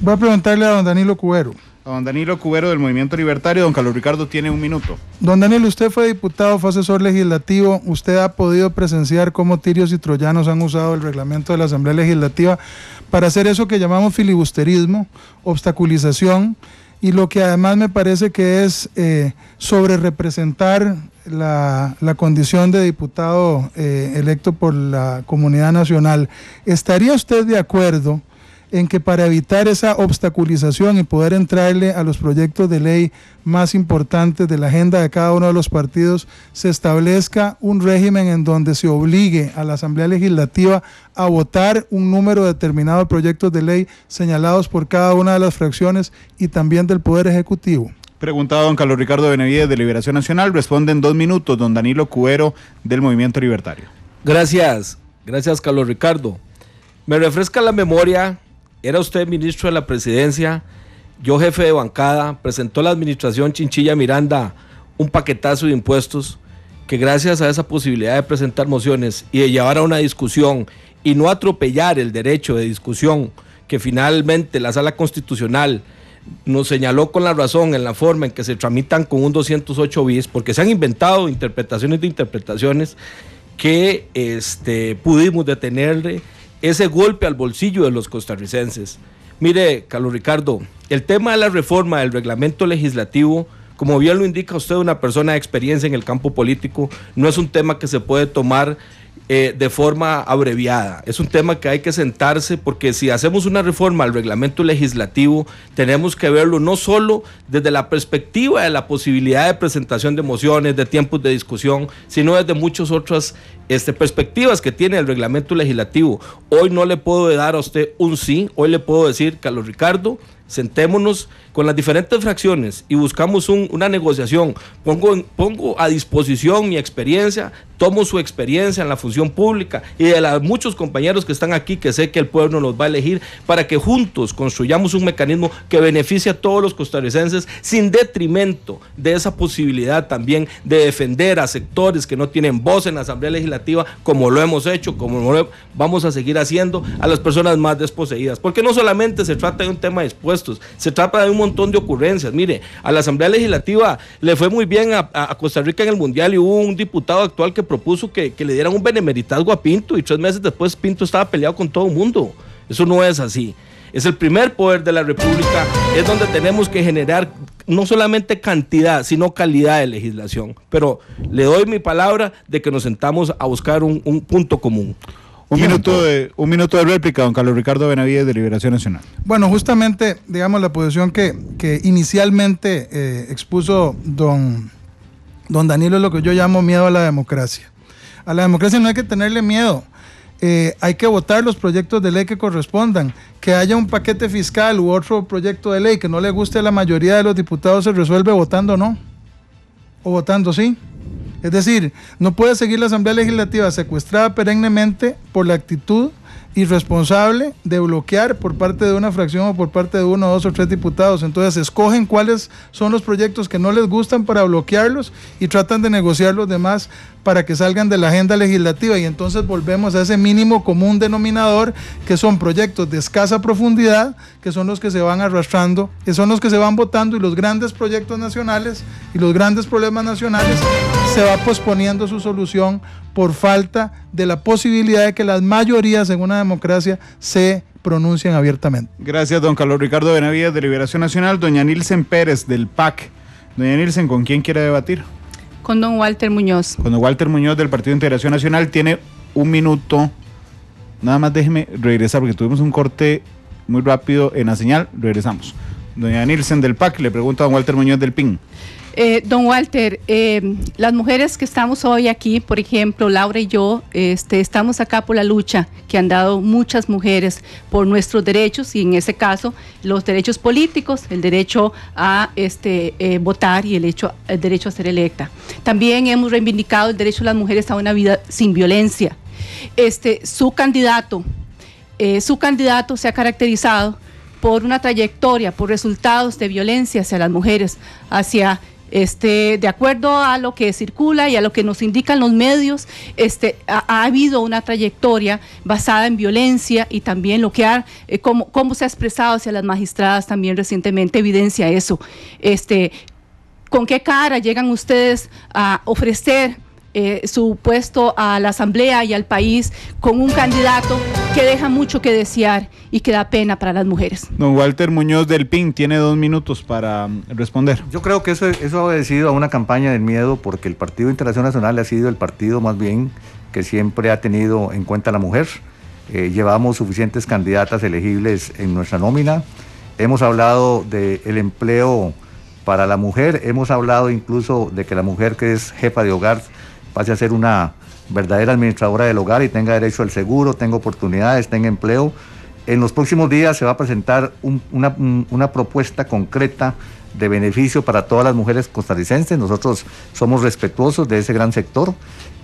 Voy a preguntarle a don Danilo Cubero. A don Danilo Cubero del Movimiento Libertario. Don Carlos Ricardo tiene un minuto. Don Danilo, usted fue diputado, fue asesor legislativo. Usted ha podido presenciar cómo tirios y troyanos han usado el reglamento de la Asamblea Legislativa para hacer eso que llamamos filibusterismo, obstaculización y lo que además me parece que es eh, sobre representar la, condición de diputado eh, electo por la comunidad nacional. ¿Estaría usted de acuerdo? en que para evitar esa obstaculización y poder entrarle a los proyectos de ley más importantes de la agenda de cada uno de los partidos, se establezca un régimen en donde se obligue a la Asamblea Legislativa a votar un número determinado de proyectos de ley señalados por cada una de las fracciones y también del Poder Ejecutivo. Preguntado don Carlos Ricardo Benavides, de Liberación Nacional, responde en dos minutos don Danilo Cuero, del Movimiento Libertario. Gracias, gracias Carlos Ricardo. Me refresca la memoria era usted ministro de la presidencia, yo jefe de bancada, presentó la administración Chinchilla Miranda un paquetazo de impuestos que gracias a esa posibilidad de presentar mociones y de llevar a una discusión y no atropellar el derecho de discusión que finalmente la sala constitucional nos señaló con la razón en la forma en que se tramitan con un 208 bis, porque se han inventado interpretaciones de interpretaciones que este, pudimos detenerle ese golpe al bolsillo de los costarricenses. Mire, Carlos Ricardo, el tema de la reforma del reglamento legislativo, como bien lo indica usted, una persona de experiencia en el campo político, no es un tema que se puede tomar eh, de forma abreviada. Es un tema que hay que sentarse porque si hacemos una reforma al reglamento legislativo, tenemos que verlo no solo desde la perspectiva de la posibilidad de presentación de mociones, de tiempos de discusión, sino desde muchas otras este, perspectivas que tiene el reglamento legislativo. Hoy no le puedo dar a usted un sí, hoy le puedo decir, Carlos Ricardo, sentémonos con las diferentes fracciones y buscamos una negociación. Pongo, pongo a disposición mi experiencia, tomo su experiencia en la función pública y de los muchos compañeros que están aquí que sé que el pueblo nos va a elegir para que juntos construyamos un mecanismo que beneficie a todos los costarricenses sin detrimento de esa posibilidad también de defender a sectores que no tienen voz en la Asamblea Legislativa como lo hemos hecho, como vamos a seguir haciendo a las personas más desposeídas. Porque no solamente se trata de un tema después se trata de un montón de ocurrencias. Mire, a la Asamblea Legislativa le fue muy bien a, Costa Rica en el Mundial y hubo un diputado actual que propuso que, le dieran un benemeritazgo a Pinto y tres meses después Pinto estaba peleado con todo el mundo. Eso no es así. Es el primer poder de la República, es donde tenemos que generar no solamente cantidad, sino calidad de legislación. Pero le doy mi palabra de que nos sentamos a buscar un, un punto común. Un minuto, de, un minuto de réplica, don Carlos Ricardo Benavides de Liberación Nacional. Bueno, justamente, digamos, la posición que, inicialmente eh, expuso don, don Danilo es lo que yo llamo miedo a la democracia. A la democracia no hay que tenerle miedo. Eh, hay que votar los proyectos de ley que correspondan. Que haya un paquete fiscal u otro proyecto de ley que no le guste a la mayoría de los diputados se resuelve votando no o votando sí. Es decir, no puede seguir la Asamblea Legislativa secuestrada perennemente por la actitud irresponsable de bloquear por parte de una fracción o por parte de uno, dos o tres diputados. Entonces escogen cuáles son los proyectos que no les gustan para bloquearlos y tratan de negociar los demás para que salgan de la agenda legislativa. Y entonces volvemos a ese mínimo común denominador que son proyectos de escasa profundidad, que son los que se van arrastrando, que son los que se van votando y los grandes proyectos nacionales y los grandes problemas nacionales se va posponiendo su solución por falta de la posibilidad de que las mayorías en una democracia se pronuncien abiertamente. Gracias, don Carlos Ricardo Benavides de Liberación Nacional. Doña Nilsen Pérez del PAC. Doña Nilsen, ¿con quién quiere debatir? Con don Walter Muñoz. Con don Walter Muñoz del Partido de Integración Nacional. Tiene un minuto. Nada más déjeme regresar porque tuvimos un corte muy rápido en la señal. Regresamos. Doña Nilsen del PAC le pregunta a don Walter Muñoz del PIN. Eh, don Walter, eh, las mujeres que estamos hoy aquí, por ejemplo, Laura y yo, este, estamos acá por la lucha que han dado muchas mujeres por nuestros derechos y en ese caso los derechos políticos, el derecho a este, eh, votar y el, hecho, derecho a ser electa. También hemos reivindicado el derecho de las mujeres a una vida sin violencia. Este, su candidato, su candidato se ha caracterizado por una trayectoria, por resultados de violencia hacia las mujeres, hacia este, de acuerdo a lo que circula y a lo que nos indican los medios, este, ha, habido una trayectoria basada en violencia y también lo que ha, eh, como cómo, se ha expresado hacia las magistradas también recientemente evidencia eso. Este, ¿Con qué cara llegan ustedes a ofrecer eh, su puesto a la Asamblea y al país con un candidato que deja mucho que desear y que da pena para las mujeres. Don Walter Muñoz del PIN tiene dos minutos para um, responder. Yo creo que eso, ha obedecido a una campaña del miedo porque el Partido Internacional Nacional ha sido el partido más bien que siempre ha tenido en cuenta a la mujer. Eh, llevamos suficientes candidatas elegibles en nuestra nómina. Hemos hablado del empleo para la mujer, hemos hablado incluso de que la mujer que es jefa de hogar pase a ser una verdadera administradora del hogar y tenga derecho al seguro, tenga oportunidades, tenga empleo. En los próximos días se va a presentar una, una propuesta concreta de beneficio para todas las mujeres costarricenses. Nosotros somos respetuosos de ese gran sector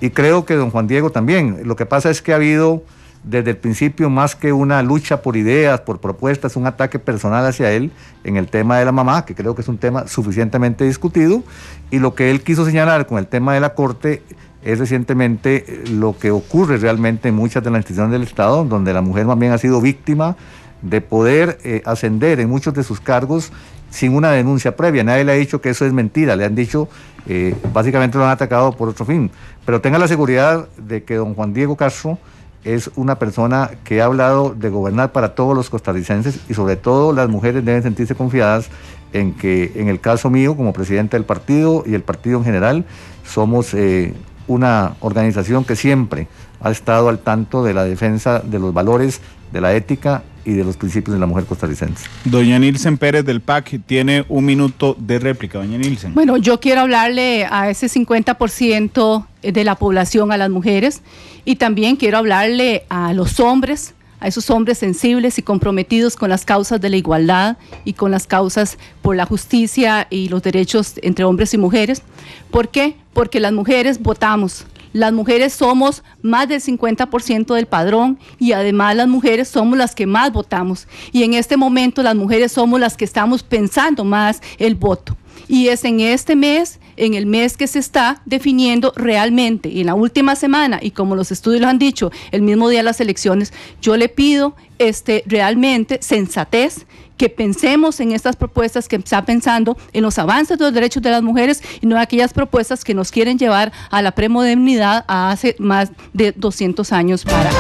y creo que don Juan Diego también. Lo que pasa es que ha habido desde el principio más que una lucha por ideas, por propuestas, un ataque personal hacia él en el tema de la mamá, que creo que es un tema suficientemente discutido, y lo que él quiso señalar con el tema de la Corte es recientemente eh, lo que ocurre realmente en muchas de las instituciones del Estado, donde la mujer también ha sido víctima de poder eh, ascender en muchos de sus cargos sin una denuncia previa. Nadie le ha dicho que eso es mentira, le han dicho, eh, básicamente lo han atacado por otro fin. Pero tenga la seguridad de que don Juan Diego Castro, es una persona que ha hablado de gobernar para todos los costarricenses y sobre todo las mujeres deben sentirse confiadas en que en el caso mío como presidente del partido y el partido en general somos eh, una organización que siempre ha estado al tanto de la defensa de los valores de la ética y de los principios de la mujer costarricense. Doña Nilsen Pérez del PAC tiene un minuto de réplica, doña Nilsen. Bueno, yo quiero hablarle a ese 50% de la población, a las mujeres, y también quiero hablarle a los hombres, a esos hombres sensibles y comprometidos con las causas de la igualdad y con las causas por la justicia y los derechos entre hombres y mujeres. ¿Por qué? Porque las mujeres votamos, las mujeres somos más del 50% del padrón y además las mujeres somos las que más votamos. Y en este momento las mujeres somos las que estamos pensando más el voto. Y es en este mes en el mes que se está definiendo realmente y en la última semana y como los estudios lo han dicho el mismo día de las elecciones yo le pido este realmente sensatez que pensemos en estas propuestas, que está pensando en los avances de los derechos de las mujeres y no en aquellas propuestas que nos quieren llevar a la premodernidad a hace más de 200 años para atrás.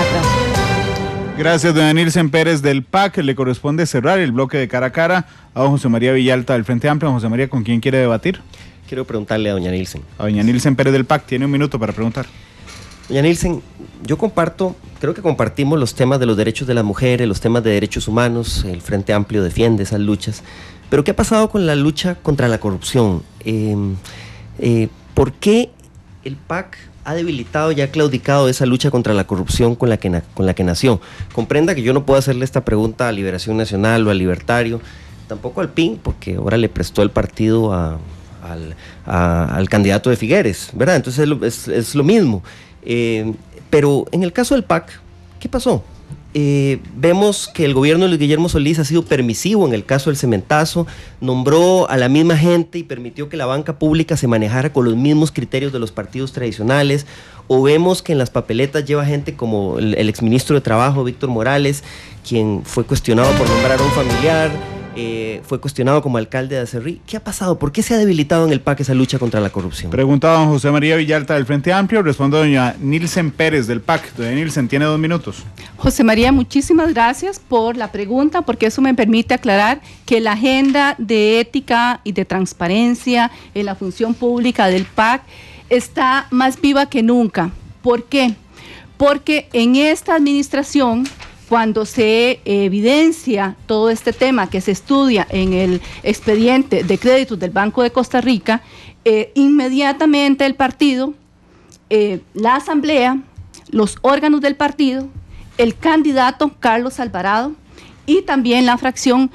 Gracias, doña Nilsen Pérez del PAC. Le corresponde cerrar el bloque de cara a cara a don José María Villalta del Frente Amplio. José María, ¿con quién quiere debatir? Quiero preguntarle a doña Nilsen. A doña Nilsen Pérez del PAC, tiene un minuto para preguntar. Doña Nielsen, yo comparto, creo que compartimos los temas de los derechos de las mujeres, los temas de derechos humanos, el Frente Amplio defiende esas luchas, pero ¿qué ha pasado con la lucha contra la corrupción? Em, eh, ¿Por qué el PAC ha debilitado y ha claudicado esa lucha contra la corrupción con la, que, con la que nació? Comprenda que yo no puedo hacerle esta pregunta a Liberación Nacional o al Libertario, tampoco al PIN, porque ahora le prestó el partido al, candidato de Figueres, ¿verdad? Entonces es, es lo mismo. Eh, pero en el caso del PAC, ¿qué pasó? Eh, vemos que el gobierno de Luis Guillermo Solís ha sido permisivo en el caso del cementazo, nombró a la misma gente y permitió que la banca pública se manejara con los mismos criterios de los partidos tradicionales, o vemos que en las papeletas lleva gente como el, el exministro de Trabajo, Víctor Morales, quien fue cuestionado por nombrar a un familiar, eh, fue cuestionado como alcalde de Acerrí. ¿Qué ha pasado? ¿Por qué se ha debilitado en el PAC esa lucha contra la corrupción? Preguntaba don José María Villalta del Frente Amplio, responde doña Nilsen Pérez del PAC. Doña Nilsen, tiene dos minutos. José María, muchísimas gracias por la pregunta, porque eso me permite aclarar que la agenda de ética y de transparencia en la función pública del PAC está más viva que nunca. ¿Por qué? Porque en esta administración cuando se evidencia todo este tema que se estudia en el expediente de créditos del Banco de Costa Rica, eh, inmediatamente el partido, eh, la asamblea, los órganos del partido, el candidato Carlos Alvarado y también la fracción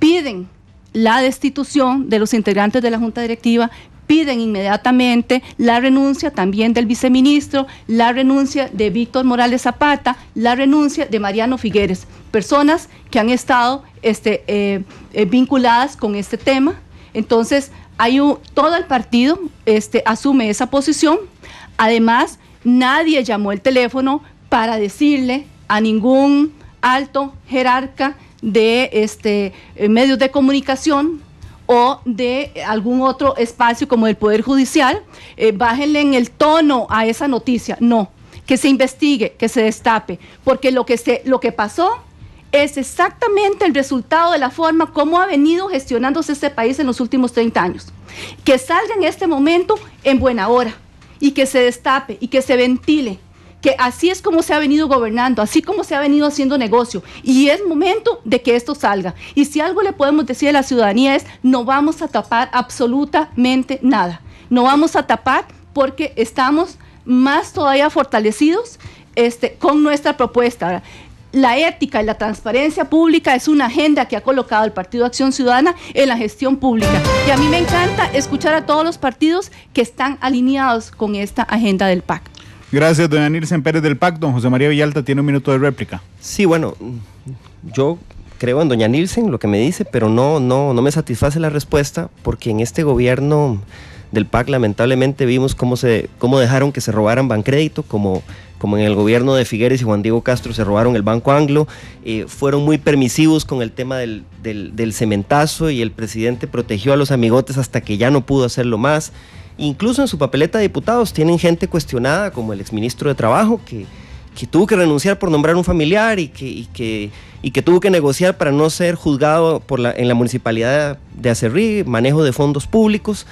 piden la destitución de los integrantes de la Junta Directiva, piden inmediatamente la renuncia también del viceministro, la renuncia de Víctor Morales Zapata, la renuncia de Mariano Figueres, personas que han estado este, eh, eh, vinculadas con este tema. Entonces, hay un, todo el partido este, asume esa posición. Además, nadie llamó el teléfono para decirle a ningún alto jerarca de este, eh, medios de comunicación o de algún otro espacio como el Poder Judicial, eh, bájenle en el tono a esa noticia. No, que se investigue, que se destape, porque lo que, se, lo que pasó es exactamente el resultado de la forma como ha venido gestionándose este país en los últimos 30 años. Que salga en este momento en buena hora y que se destape y que se ventile que así es como se ha venido gobernando, así como se ha venido haciendo negocio. Y es momento de que esto salga. Y si algo le podemos decir a la ciudadanía es, no vamos a tapar absolutamente nada. No vamos a tapar porque estamos más todavía fortalecidos este, con nuestra propuesta. La ética y la transparencia pública es una agenda que ha colocado el Partido Acción Ciudadana en la gestión pública. Y a mí me encanta escuchar a todos los partidos que están alineados con esta agenda del PAC. Gracias, doña Nilsen Pérez del Pacto. Don José María Villalta tiene un minuto de réplica. Sí, bueno, yo creo en doña Nilsen, lo que me dice, pero no, no, no me satisface la respuesta porque en este gobierno del PAC lamentablemente vimos cómo, se, cómo dejaron que se robaran Bancrédito, como, como en el gobierno de Figueres y Juan Diego Castro se robaron el Banco Anglo, eh, fueron muy permisivos con el tema del, del cementazo y el presidente protegió a los amigotes hasta que ya no pudo hacerlo más. Incluso en su papeleta de diputados tienen gente cuestionada, como el exministro de Trabajo, que, que tuvo que renunciar por nombrar un familiar y que, que, tuvo que negociar para no ser juzgado por la, en la municipalidad de Acerrí, manejo de fondos públicos.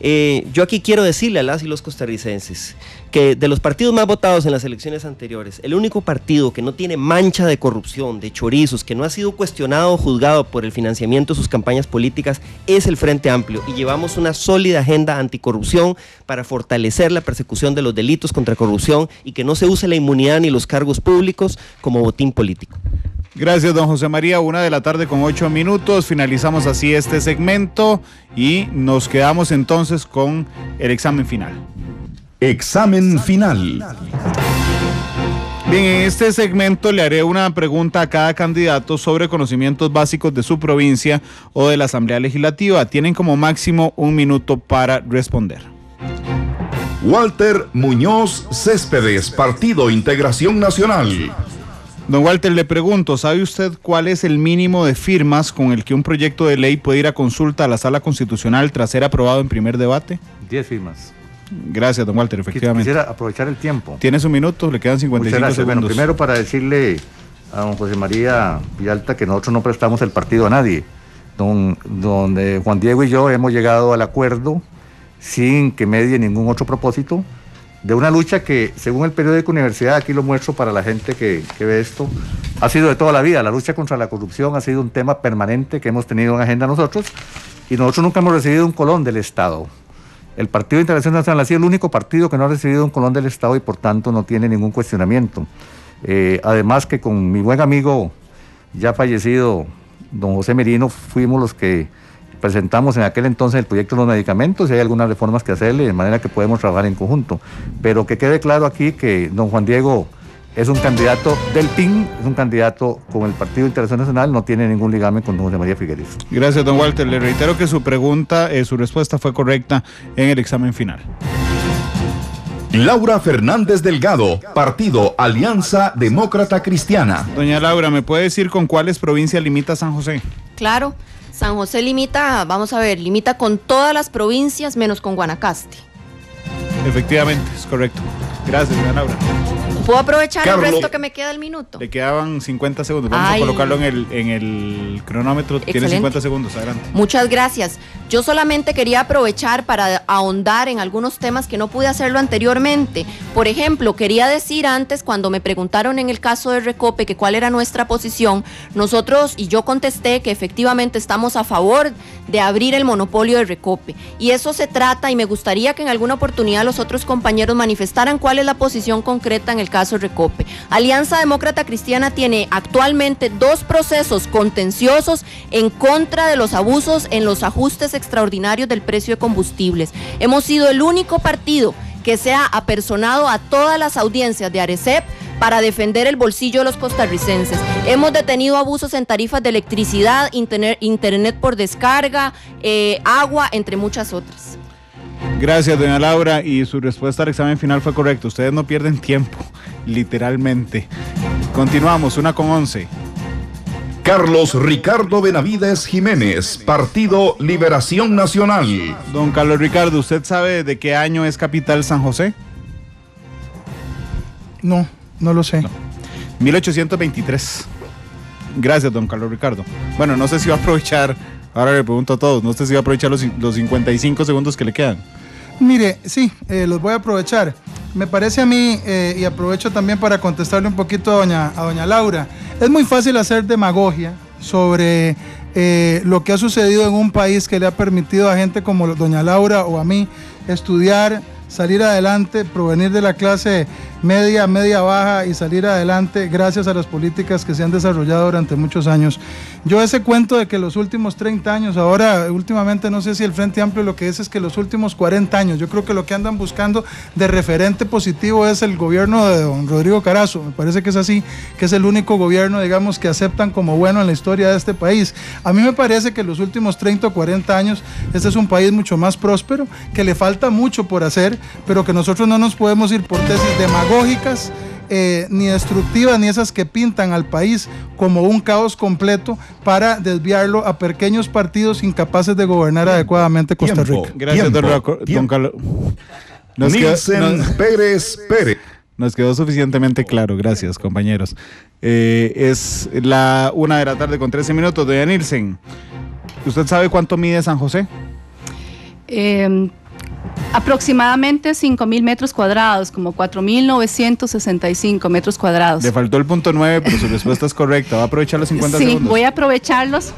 Eh, yo aquí quiero decirle a las y los costarricenses que de los partidos más votados en las elecciones anteriores, el único partido que no tiene mancha de corrupción, de chorizos, que no ha sido cuestionado o juzgado por el financiamiento de sus campañas políticas es el Frente Amplio y llevamos una sólida agenda anticorrupción para fortalecer la persecución de los delitos contra corrupción y que no se use la inmunidad ni los cargos públicos como botín político. Gracias, don José María. Una de la tarde con ocho minutos. Finalizamos así este segmento y nos quedamos entonces con el examen final. Examen final. Bien, en este segmento le haré una pregunta a cada candidato sobre conocimientos básicos de su provincia o de la Asamblea Legislativa. Tienen como máximo un minuto para responder. Walter Muñoz Céspedes, Partido Integración Nacional. Don Walter, le pregunto, ¿sabe usted cuál es el mínimo de firmas con el que un proyecto de ley puede ir a consulta a la sala constitucional tras ser aprobado en primer debate? Diez firmas. Gracias, don Walter, efectivamente. Quisiera aprovechar el tiempo. Tiene su minuto, le quedan 55 segundos. Bueno, primero para decirle a don José María Villalta que nosotros no prestamos el partido a nadie. Don, Juan Diego y yo hemos llegado al acuerdo sin que medie ningún otro propósito de una lucha que, según el periódico Universidad, aquí lo muestro para la gente que, ve esto, ha sido de toda la vida. La lucha contra la corrupción ha sido un tema permanente que hemos tenido en agenda nosotros y nosotros nunca hemos recibido un colón del Estado. El Partido Internacional Nacional ha sido el único partido que no ha recibido un colón del Estado y por tanto no tiene ningún cuestionamiento. Eh, además que con mi buen amigo ya fallecido, don José Merino, fuimos los que presentamos en aquel entonces el proyecto de los medicamentos y hay algunas reformas que hacerle de manera que podemos trabajar en conjunto. Pero que quede claro aquí que don Juan Diego es un candidato del PIN, es un candidato con el Partido Internacional, no tiene ningún ligamen con don José María Figueres. Gracias, don Walter. Le reitero que su pregunta, eh, su respuesta fue correcta en el examen final. Laura Fernández Delgado, Partido Alianza Demócrata Cristiana. Doña Laura, ¿me puede decir con cuáles provincias limita San José? Claro. San José limita, vamos a ver, limita con todas las provincias menos con Guanacaste. Efectivamente, es correcto. Gracias, Ana ¿Puedo aprovechar el resto que me queda el minuto? Le quedaban 50 segundos. Vamos a colocarlo en el, en el cronómetro. Tiene 50 segundos. Adelante. Muchas gracias. Yo solamente quería aprovechar para ahondar en algunos temas que no pude hacerlo anteriormente. Por ejemplo, quería decir antes, cuando me preguntaron en el caso de Recope que cuál era nuestra posición, nosotros y yo contesté que efectivamente estamos a favor de abrir el monopolio de Recope. Y eso se trata, y me gustaría que en alguna oportunidad los otros compañeros manifestaran cuál es la posición concreta en el caso caso Recope. Alianza Demócrata Cristiana tiene actualmente dos procesos contenciosos en contra de los abusos en los ajustes extraordinarios del precio de combustibles. Hemos sido el único partido que se ha apersonado a todas las audiencias de Arecep para defender el bolsillo de los costarricenses. Hemos detenido abusos en tarifas de electricidad, internet, por descarga, eh, agua, entre muchas otras. Gracias, doña Laura. Y su respuesta al examen final fue correcta. Ustedes no pierden tiempo, literalmente. Continuamos, una con once. Carlos Ricardo Benavides Jiménez, Partido Liberación Nacional. Don Carlos Ricardo, ¿usted sabe de qué año es capital San José? No, no lo sé. 1823. Gracias, don Carlos Ricardo. Bueno, no sé si va a aprovechar Ahora le pregunto a todos, no sé si va a aprovechar los, 55 segundos que le quedan. Mire, sí, eh, los voy a aprovechar. Me parece a mí, eh, y aprovecho también para contestarle un poquito a doña, a doña Laura, es muy fácil hacer demagogia sobre eh, lo que ha sucedido en un país que le ha permitido a gente como doña Laura o a mí estudiar, salir adelante, provenir de la clase media, media baja y salir adelante gracias a las políticas que se han desarrollado durante muchos años. Yo ese cuento de que los últimos 30 años, ahora últimamente no sé si el Frente Amplio lo que dice es que los últimos 40 años, yo creo que lo que andan buscando de referente positivo es el gobierno de don Rodrigo Carazo, me parece que es así, que es el único gobierno, digamos, que aceptan como bueno en la historia de este país. A mí me parece que los últimos 30 o 40 años, este es un país mucho más próspero, que le falta mucho por hacer, pero que nosotros no nos podemos ir por tesis de más eh, ni destructivas, ni esas que pintan al país como un caos completo para desviarlo a pequeños partidos incapaces de gobernar adecuadamente Costa Rica. Gracias, tiempo, don, Carlos. Nielsen Pérez Pérez. Nos quedó suficientemente claro, gracias compañeros. Eh, es la una de la tarde con 13 minutos. de Nielsen, ¿usted sabe cuánto mide San José? Eh, Aproximadamente 5.000 metros cuadrados, como 4.965 metros cuadrados. Le faltó el punto 9, pero su respuesta es correcta. Va a aprovechar los 50 sí, segundos. Sí, voy a aprovecharlos.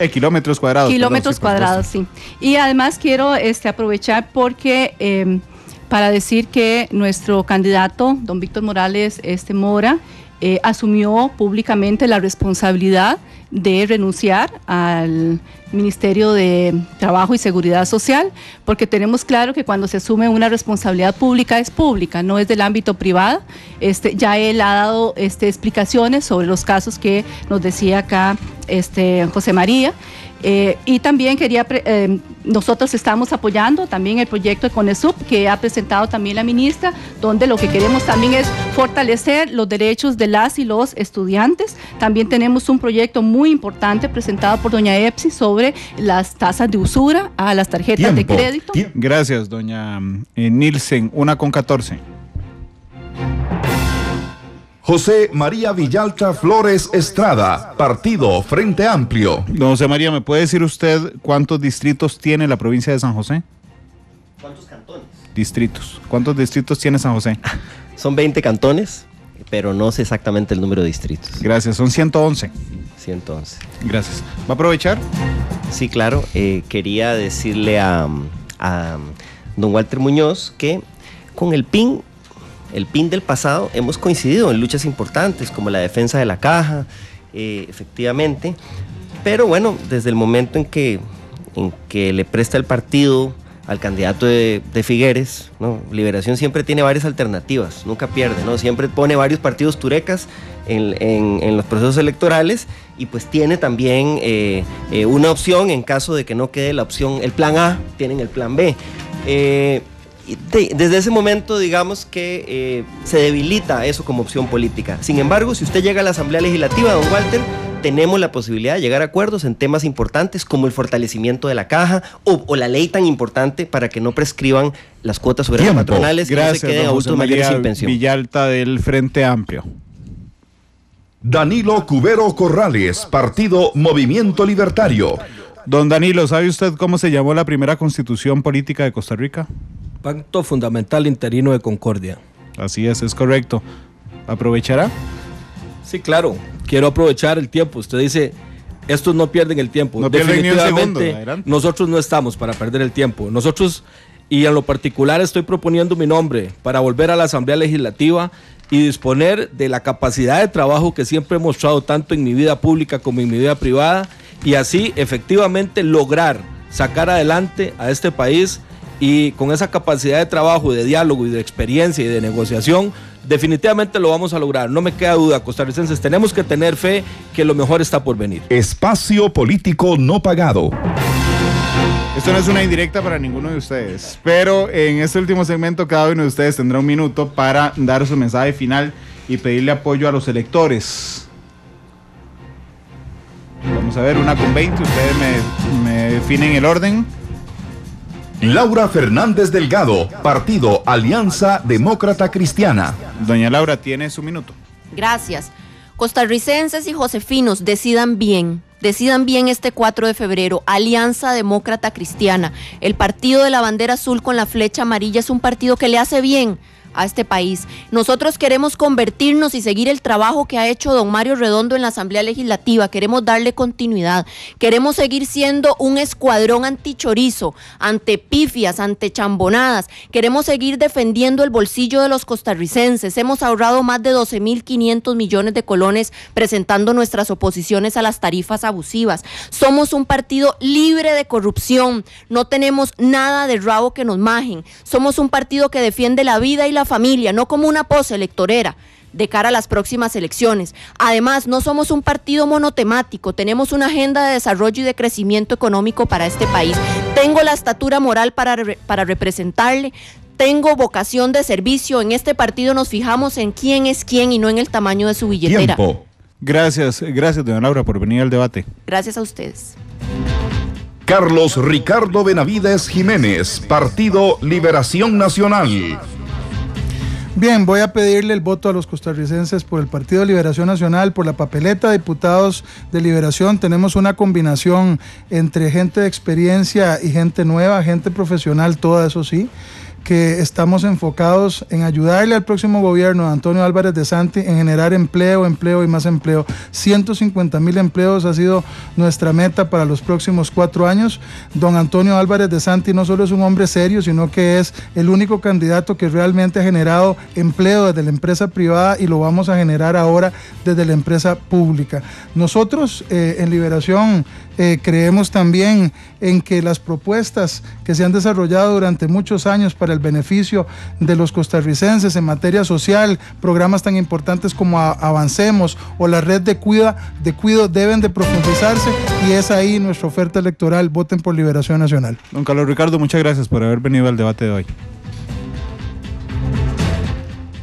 Eh, kilómetros cuadrados. Kilómetros cuadrados, sí. Y además quiero este, aprovechar porque em, para decir que nuestro candidato, don Víctor Morales este, Mora, eh, asumió públicamente la responsabilidad de renunciar al Ministerio de Trabajo y Seguridad Social, porque tenemos claro que cuando se asume una responsabilidad pública es pública, no es del ámbito privado. Este, ya él ha dado este, explicaciones sobre los casos que nos decía acá este, José María. Eh, y también quería, eh, nosotros estamos apoyando también el proyecto de CONESUP que ha presentado también la ministra, donde lo que queremos también es fortalecer los derechos de las y los estudiantes. También tenemos un proyecto muy importante presentado por doña Epsi sobre las tasas de usura a las tarjetas de crédito. Gracias, doña eh, Nielsen. Una con 14. José María Villalta Flores Estrada, Partido Frente Amplio. Don José María, ¿me puede decir usted cuántos distritos tiene la provincia de San José? ¿Cuántos cantones? Distritos. ¿Cuántos distritos tiene San José? Son 20 cantones, pero no sé exactamente el número de distritos. Gracias, son 111. 111. Gracias. ¿Va a aprovechar? Sí, claro. Eh, quería decirle a, a don Walter Muñoz que con el PIN el PIN del pasado hemos coincidido en luchas importantes como la defensa de la caja, eh, efectivamente. Pero bueno, desde el momento en que, que le presta el partido al candidato de, Figueres, ¿no? Liberación siempre tiene varias alternativas, nunca pierde, ¿no? Siempre pone varios partidos turecas en, los procesos electorales y pues tiene también eh, eh, una opción en caso de que no quede la opción, el plan A, tienen el plan B desde ese momento, digamos que eh, se debilita eso como opción política. Sin embargo, si usted llega a la Asamblea Legislativa, don Walter, tenemos la posibilidad de llegar a acuerdos en temas importantes como el fortalecimiento de la caja o, la ley tan importante para que no prescriban las cuotas sobre patronales Gracias, que no se queden mayores sin pensión. Villalta del Frente Amplio. Danilo Cubero Corrales, Partido Movimiento Libertario. Don Danilo, ¿sabe usted cómo se llamó la primera constitución política de Costa Rica? Pacto Fundamental Interino de Concordia. Así es, es correcto. ¿Aprovechará? Sí, claro. Quiero aprovechar el tiempo. Usted dice, estos no pierden el tiempo. Definitivamente, nosotros no estamos para perder el tiempo. Nosotros, y en lo particular estoy proponiendo mi nombre para volver a la Asamblea Legislativa y disponer de la capacidad de trabajo que siempre he mostrado tanto en mi vida pública como en mi vida privada y así efectivamente lograr sacar adelante a este país y con esa capacidad de trabajo, de diálogo y de experiencia y de negociación, definitivamente lo vamos a lograr. No me queda duda, costarricenses, tenemos que tener fe que lo mejor está por venir. Espacio político no pagado. Esto no es una indirecta para ninguno de ustedes, pero en este último segmento cada uno de ustedes tendrá un minuto para dar su mensaje final y pedirle apoyo a los electores. Vamos a ver, una con 20, ustedes me, me definen el orden. Laura Fernández Delgado, Partido Alianza Demócrata Cristiana. Doña Laura, tiene su minuto. Gracias. Costarricenses y josefinos, decidan bien. Decidan bien este 4 de febrero, Alianza Demócrata Cristiana. El partido de la bandera azul con la flecha amarilla es un partido que le hace bien a este país. Nosotros queremos convertirnos y seguir el trabajo que ha hecho don Mario Redondo en la Asamblea Legislativa. Queremos darle continuidad. Queremos seguir siendo un escuadrón antichorizo, ante pifias, ante chambonadas. Queremos seguir defendiendo el bolsillo de los costarricenses. Hemos ahorrado más de 12.500 millones de colones presentando nuestras oposiciones a las tarifas abusivas. Somos un partido libre de corrupción. No tenemos nada de rabo que nos majen. Somos un partido que defiende la vida y la familia, no como una pose electorera de cara a las próximas elecciones. Además, no somos un partido monotemático, tenemos una agenda de desarrollo y de crecimiento económico para este país. Tengo la estatura moral para, para representarle, tengo vocación de servicio. En este partido nos fijamos en quién es quién y no en el tamaño de su billetera. Gracias, gracias, doña Laura, por venir al debate. Gracias a ustedes. Carlos Ricardo Benavides Jiménez, Partido Liberación Nacional. Bien, voy a pedirle el voto a los costarricenses por el Partido de Liberación Nacional, por la papeleta de diputados de Liberación. Tenemos una combinación entre gente de experiencia y gente nueva, gente profesional, todo eso sí que estamos enfocados en ayudarle al próximo gobierno de Antonio Álvarez de Santi en generar empleo, empleo y más empleo. 150 mil empleos ha sido nuestra meta para los próximos cuatro años. Don Antonio Álvarez de Santi no solo es un hombre serio, sino que es el único candidato que realmente ha generado empleo desde la empresa privada y lo vamos a generar ahora desde la empresa pública. Nosotros eh, en Liberación eh, creemos también en que las propuestas que se han desarrollado durante muchos años para el beneficio de los costarricenses en materia social, programas tan importantes como Avancemos o la red de, cuida, de cuido deben de profundizarse y es ahí nuestra oferta electoral. Voten por Liberación Nacional. Don Carlos Ricardo, muchas gracias por haber venido al debate de hoy.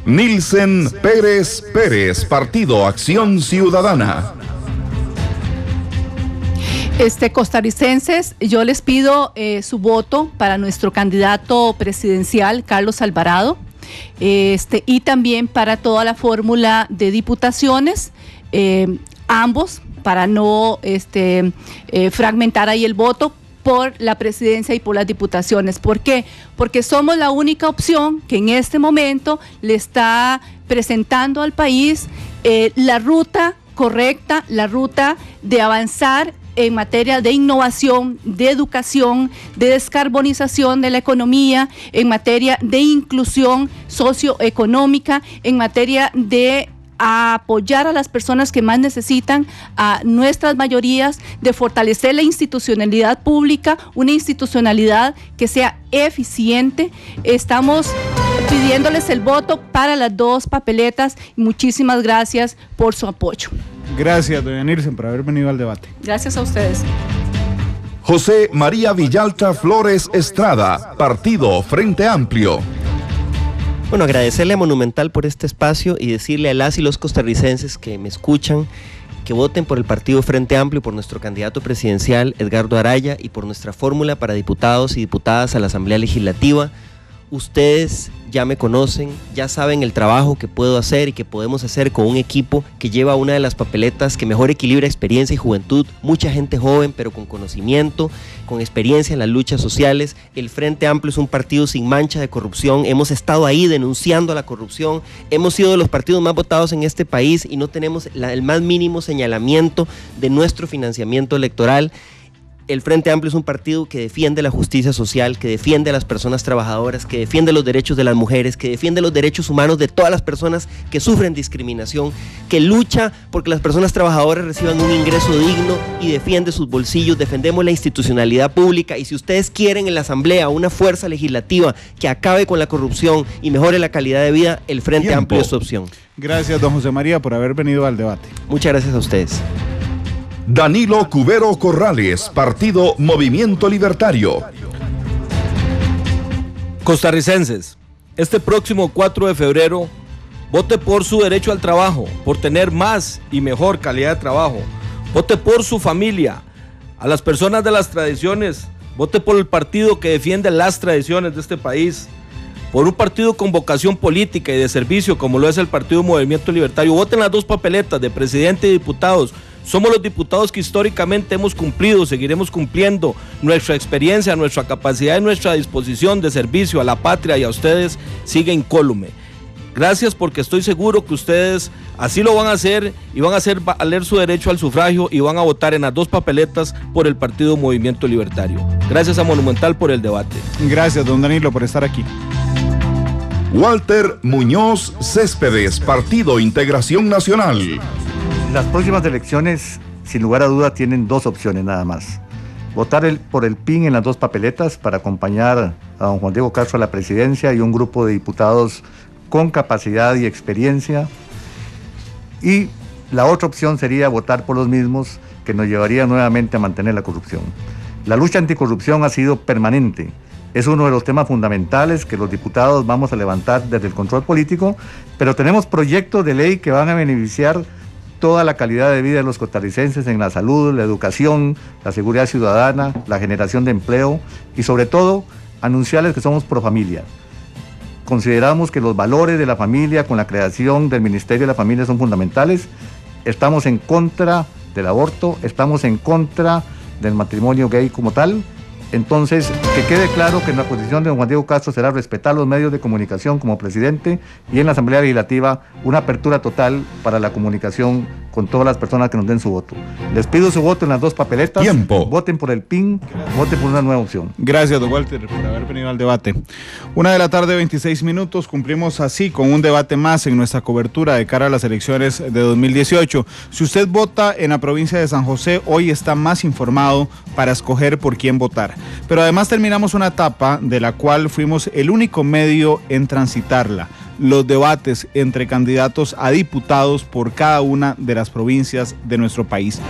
Nilsen Pérez Pérez, Partido Acción Ciudadana. Este, costarricenses, yo les pido eh, su voto para nuestro candidato presidencial, Carlos Alvarado, este, y también para toda la fórmula de diputaciones, eh, ambos, para no este, eh, fragmentar ahí el voto, por la presidencia y por las diputaciones. ¿Por qué? Porque somos la única opción que en este momento le está presentando al país la ruta correcta, la ruta de avanzar en materia de innovación, de educación, de descarbonización de la economía, en materia de inclusión socioeconómica, en materia de apoyar a las personas que más necesitan, a nuestras mayorías, de fortalecer la institucionalidad pública, una institucionalidad que sea eficiente. Estamos pidiéndoles el voto para las dos papeletas. Muchísimas gracias por su apoyo. Gracias, doña venirse por haber venido al debate. Gracias a ustedes. José María Villalta Flores Estrada, Partido Frente Amplio. Bueno, agradecerle a Monumental por este espacio y decirle a las y los costarricenses que me escuchan que voten por el Partido Frente Amplio, por nuestro candidato presidencial Edgardo Araya y por nuestra fórmula para diputados y diputadas a la Asamblea Legislativa ustedes ya me conocen, ya saben el trabajo que puedo hacer y que podemos hacer con un equipo que lleva una de las papeletas que mejor equilibra experiencia y juventud, mucha gente joven pero con conocimiento, con experiencia en las luchas sociales. El Frente Amplio es un partido sin mancha de corrupción, hemos estado ahí denunciando la corrupción, hemos sido de los partidos más votados en este país y no tenemos el más mínimo señalamiento de nuestro financiamiento electoral el Frente Amplio es un partido que defiende la justicia social, que defiende a las personas trabajadoras, que defiende los derechos de las mujeres, que defiende los derechos humanos de todas las personas que sufren discriminación, que lucha porque las personas trabajadoras reciban un ingreso digno y defiende sus bolsillos, defendemos la institucionalidad pública y si ustedes quieren en la Asamblea una fuerza legislativa que acabe con la corrupción y mejore la calidad de vida, el Frente Amplio es su opción. Gracias, don José María, por haber venido al debate. Muchas gracias a ustedes. Danilo Cubero Corrales, Partido Movimiento Libertario. Costarricenses, este próximo 4 de febrero, vote por su derecho al trabajo, por tener más y mejor calidad de trabajo. Vote por su familia, a las personas de las tradiciones. Vote por el partido que defiende las tradiciones de este país por un partido con vocación política y de servicio como lo es el Partido Movimiento Libertario. Voten las dos papeletas de presidente y diputados somos los diputados que históricamente hemos cumplido, seguiremos cumpliendo. Nuestra experiencia, nuestra capacidad y nuestra disposición de servicio a la patria y a ustedes sigue incólume. Gracias porque estoy seguro que ustedes así lo van a hacer y van a hacer valer su derecho al sufragio y van a votar en las dos papeletas por el Partido Movimiento Libertario. Gracias a Monumental por el debate. Gracias, don Danilo, por estar aquí. Walter Muñoz Céspedes, Partido Integración Nacional. Las próximas elecciones, sin lugar a dudas, tienen dos opciones nada más. Votar por el PIN en las dos papeletas para acompañar a don Juan Diego Castro a la presidencia y un grupo de diputados con capacidad y experiencia. Y la otra opción sería votar por los mismos que nos llevaría nuevamente a mantener la corrupción. La lucha anticorrupción ha sido permanente. Es uno de los temas fundamentales que los diputados vamos a levantar desde el control político, pero tenemos proyectos de ley que van a beneficiar toda la calidad de vida de los costarricenses en la salud, la educación, la seguridad ciudadana, la generación de empleo y sobre todo anunciarles que somos pro familia. Consideramos que los valores de la familia con la creación del Ministerio de la Familia son fundamentales. Estamos en contra del aborto, estamos en contra del matrimonio gay como tal entonces, que quede claro que la posición de don Juan Diego Castro será respetar los medios de comunicación como presidente y en la Asamblea Legislativa una apertura total para la comunicación con todas las personas que nos den su voto. Les pido su voto en las dos papeletas. Tiempo. Voten por el PIN, voten por una nueva opción. Gracias, don Walter, por haber venido al debate. Una de la tarde, 26 minutos. Cumplimos así con un debate más en nuestra cobertura de cara a las elecciones de 2018. Si usted vota en la provincia de San José, hoy está más informado para escoger por quién votar. Pero además terminamos una etapa de la cual fuimos el único medio en transitarla los debates entre candidatos a diputados por cada una de las provincias de nuestro país.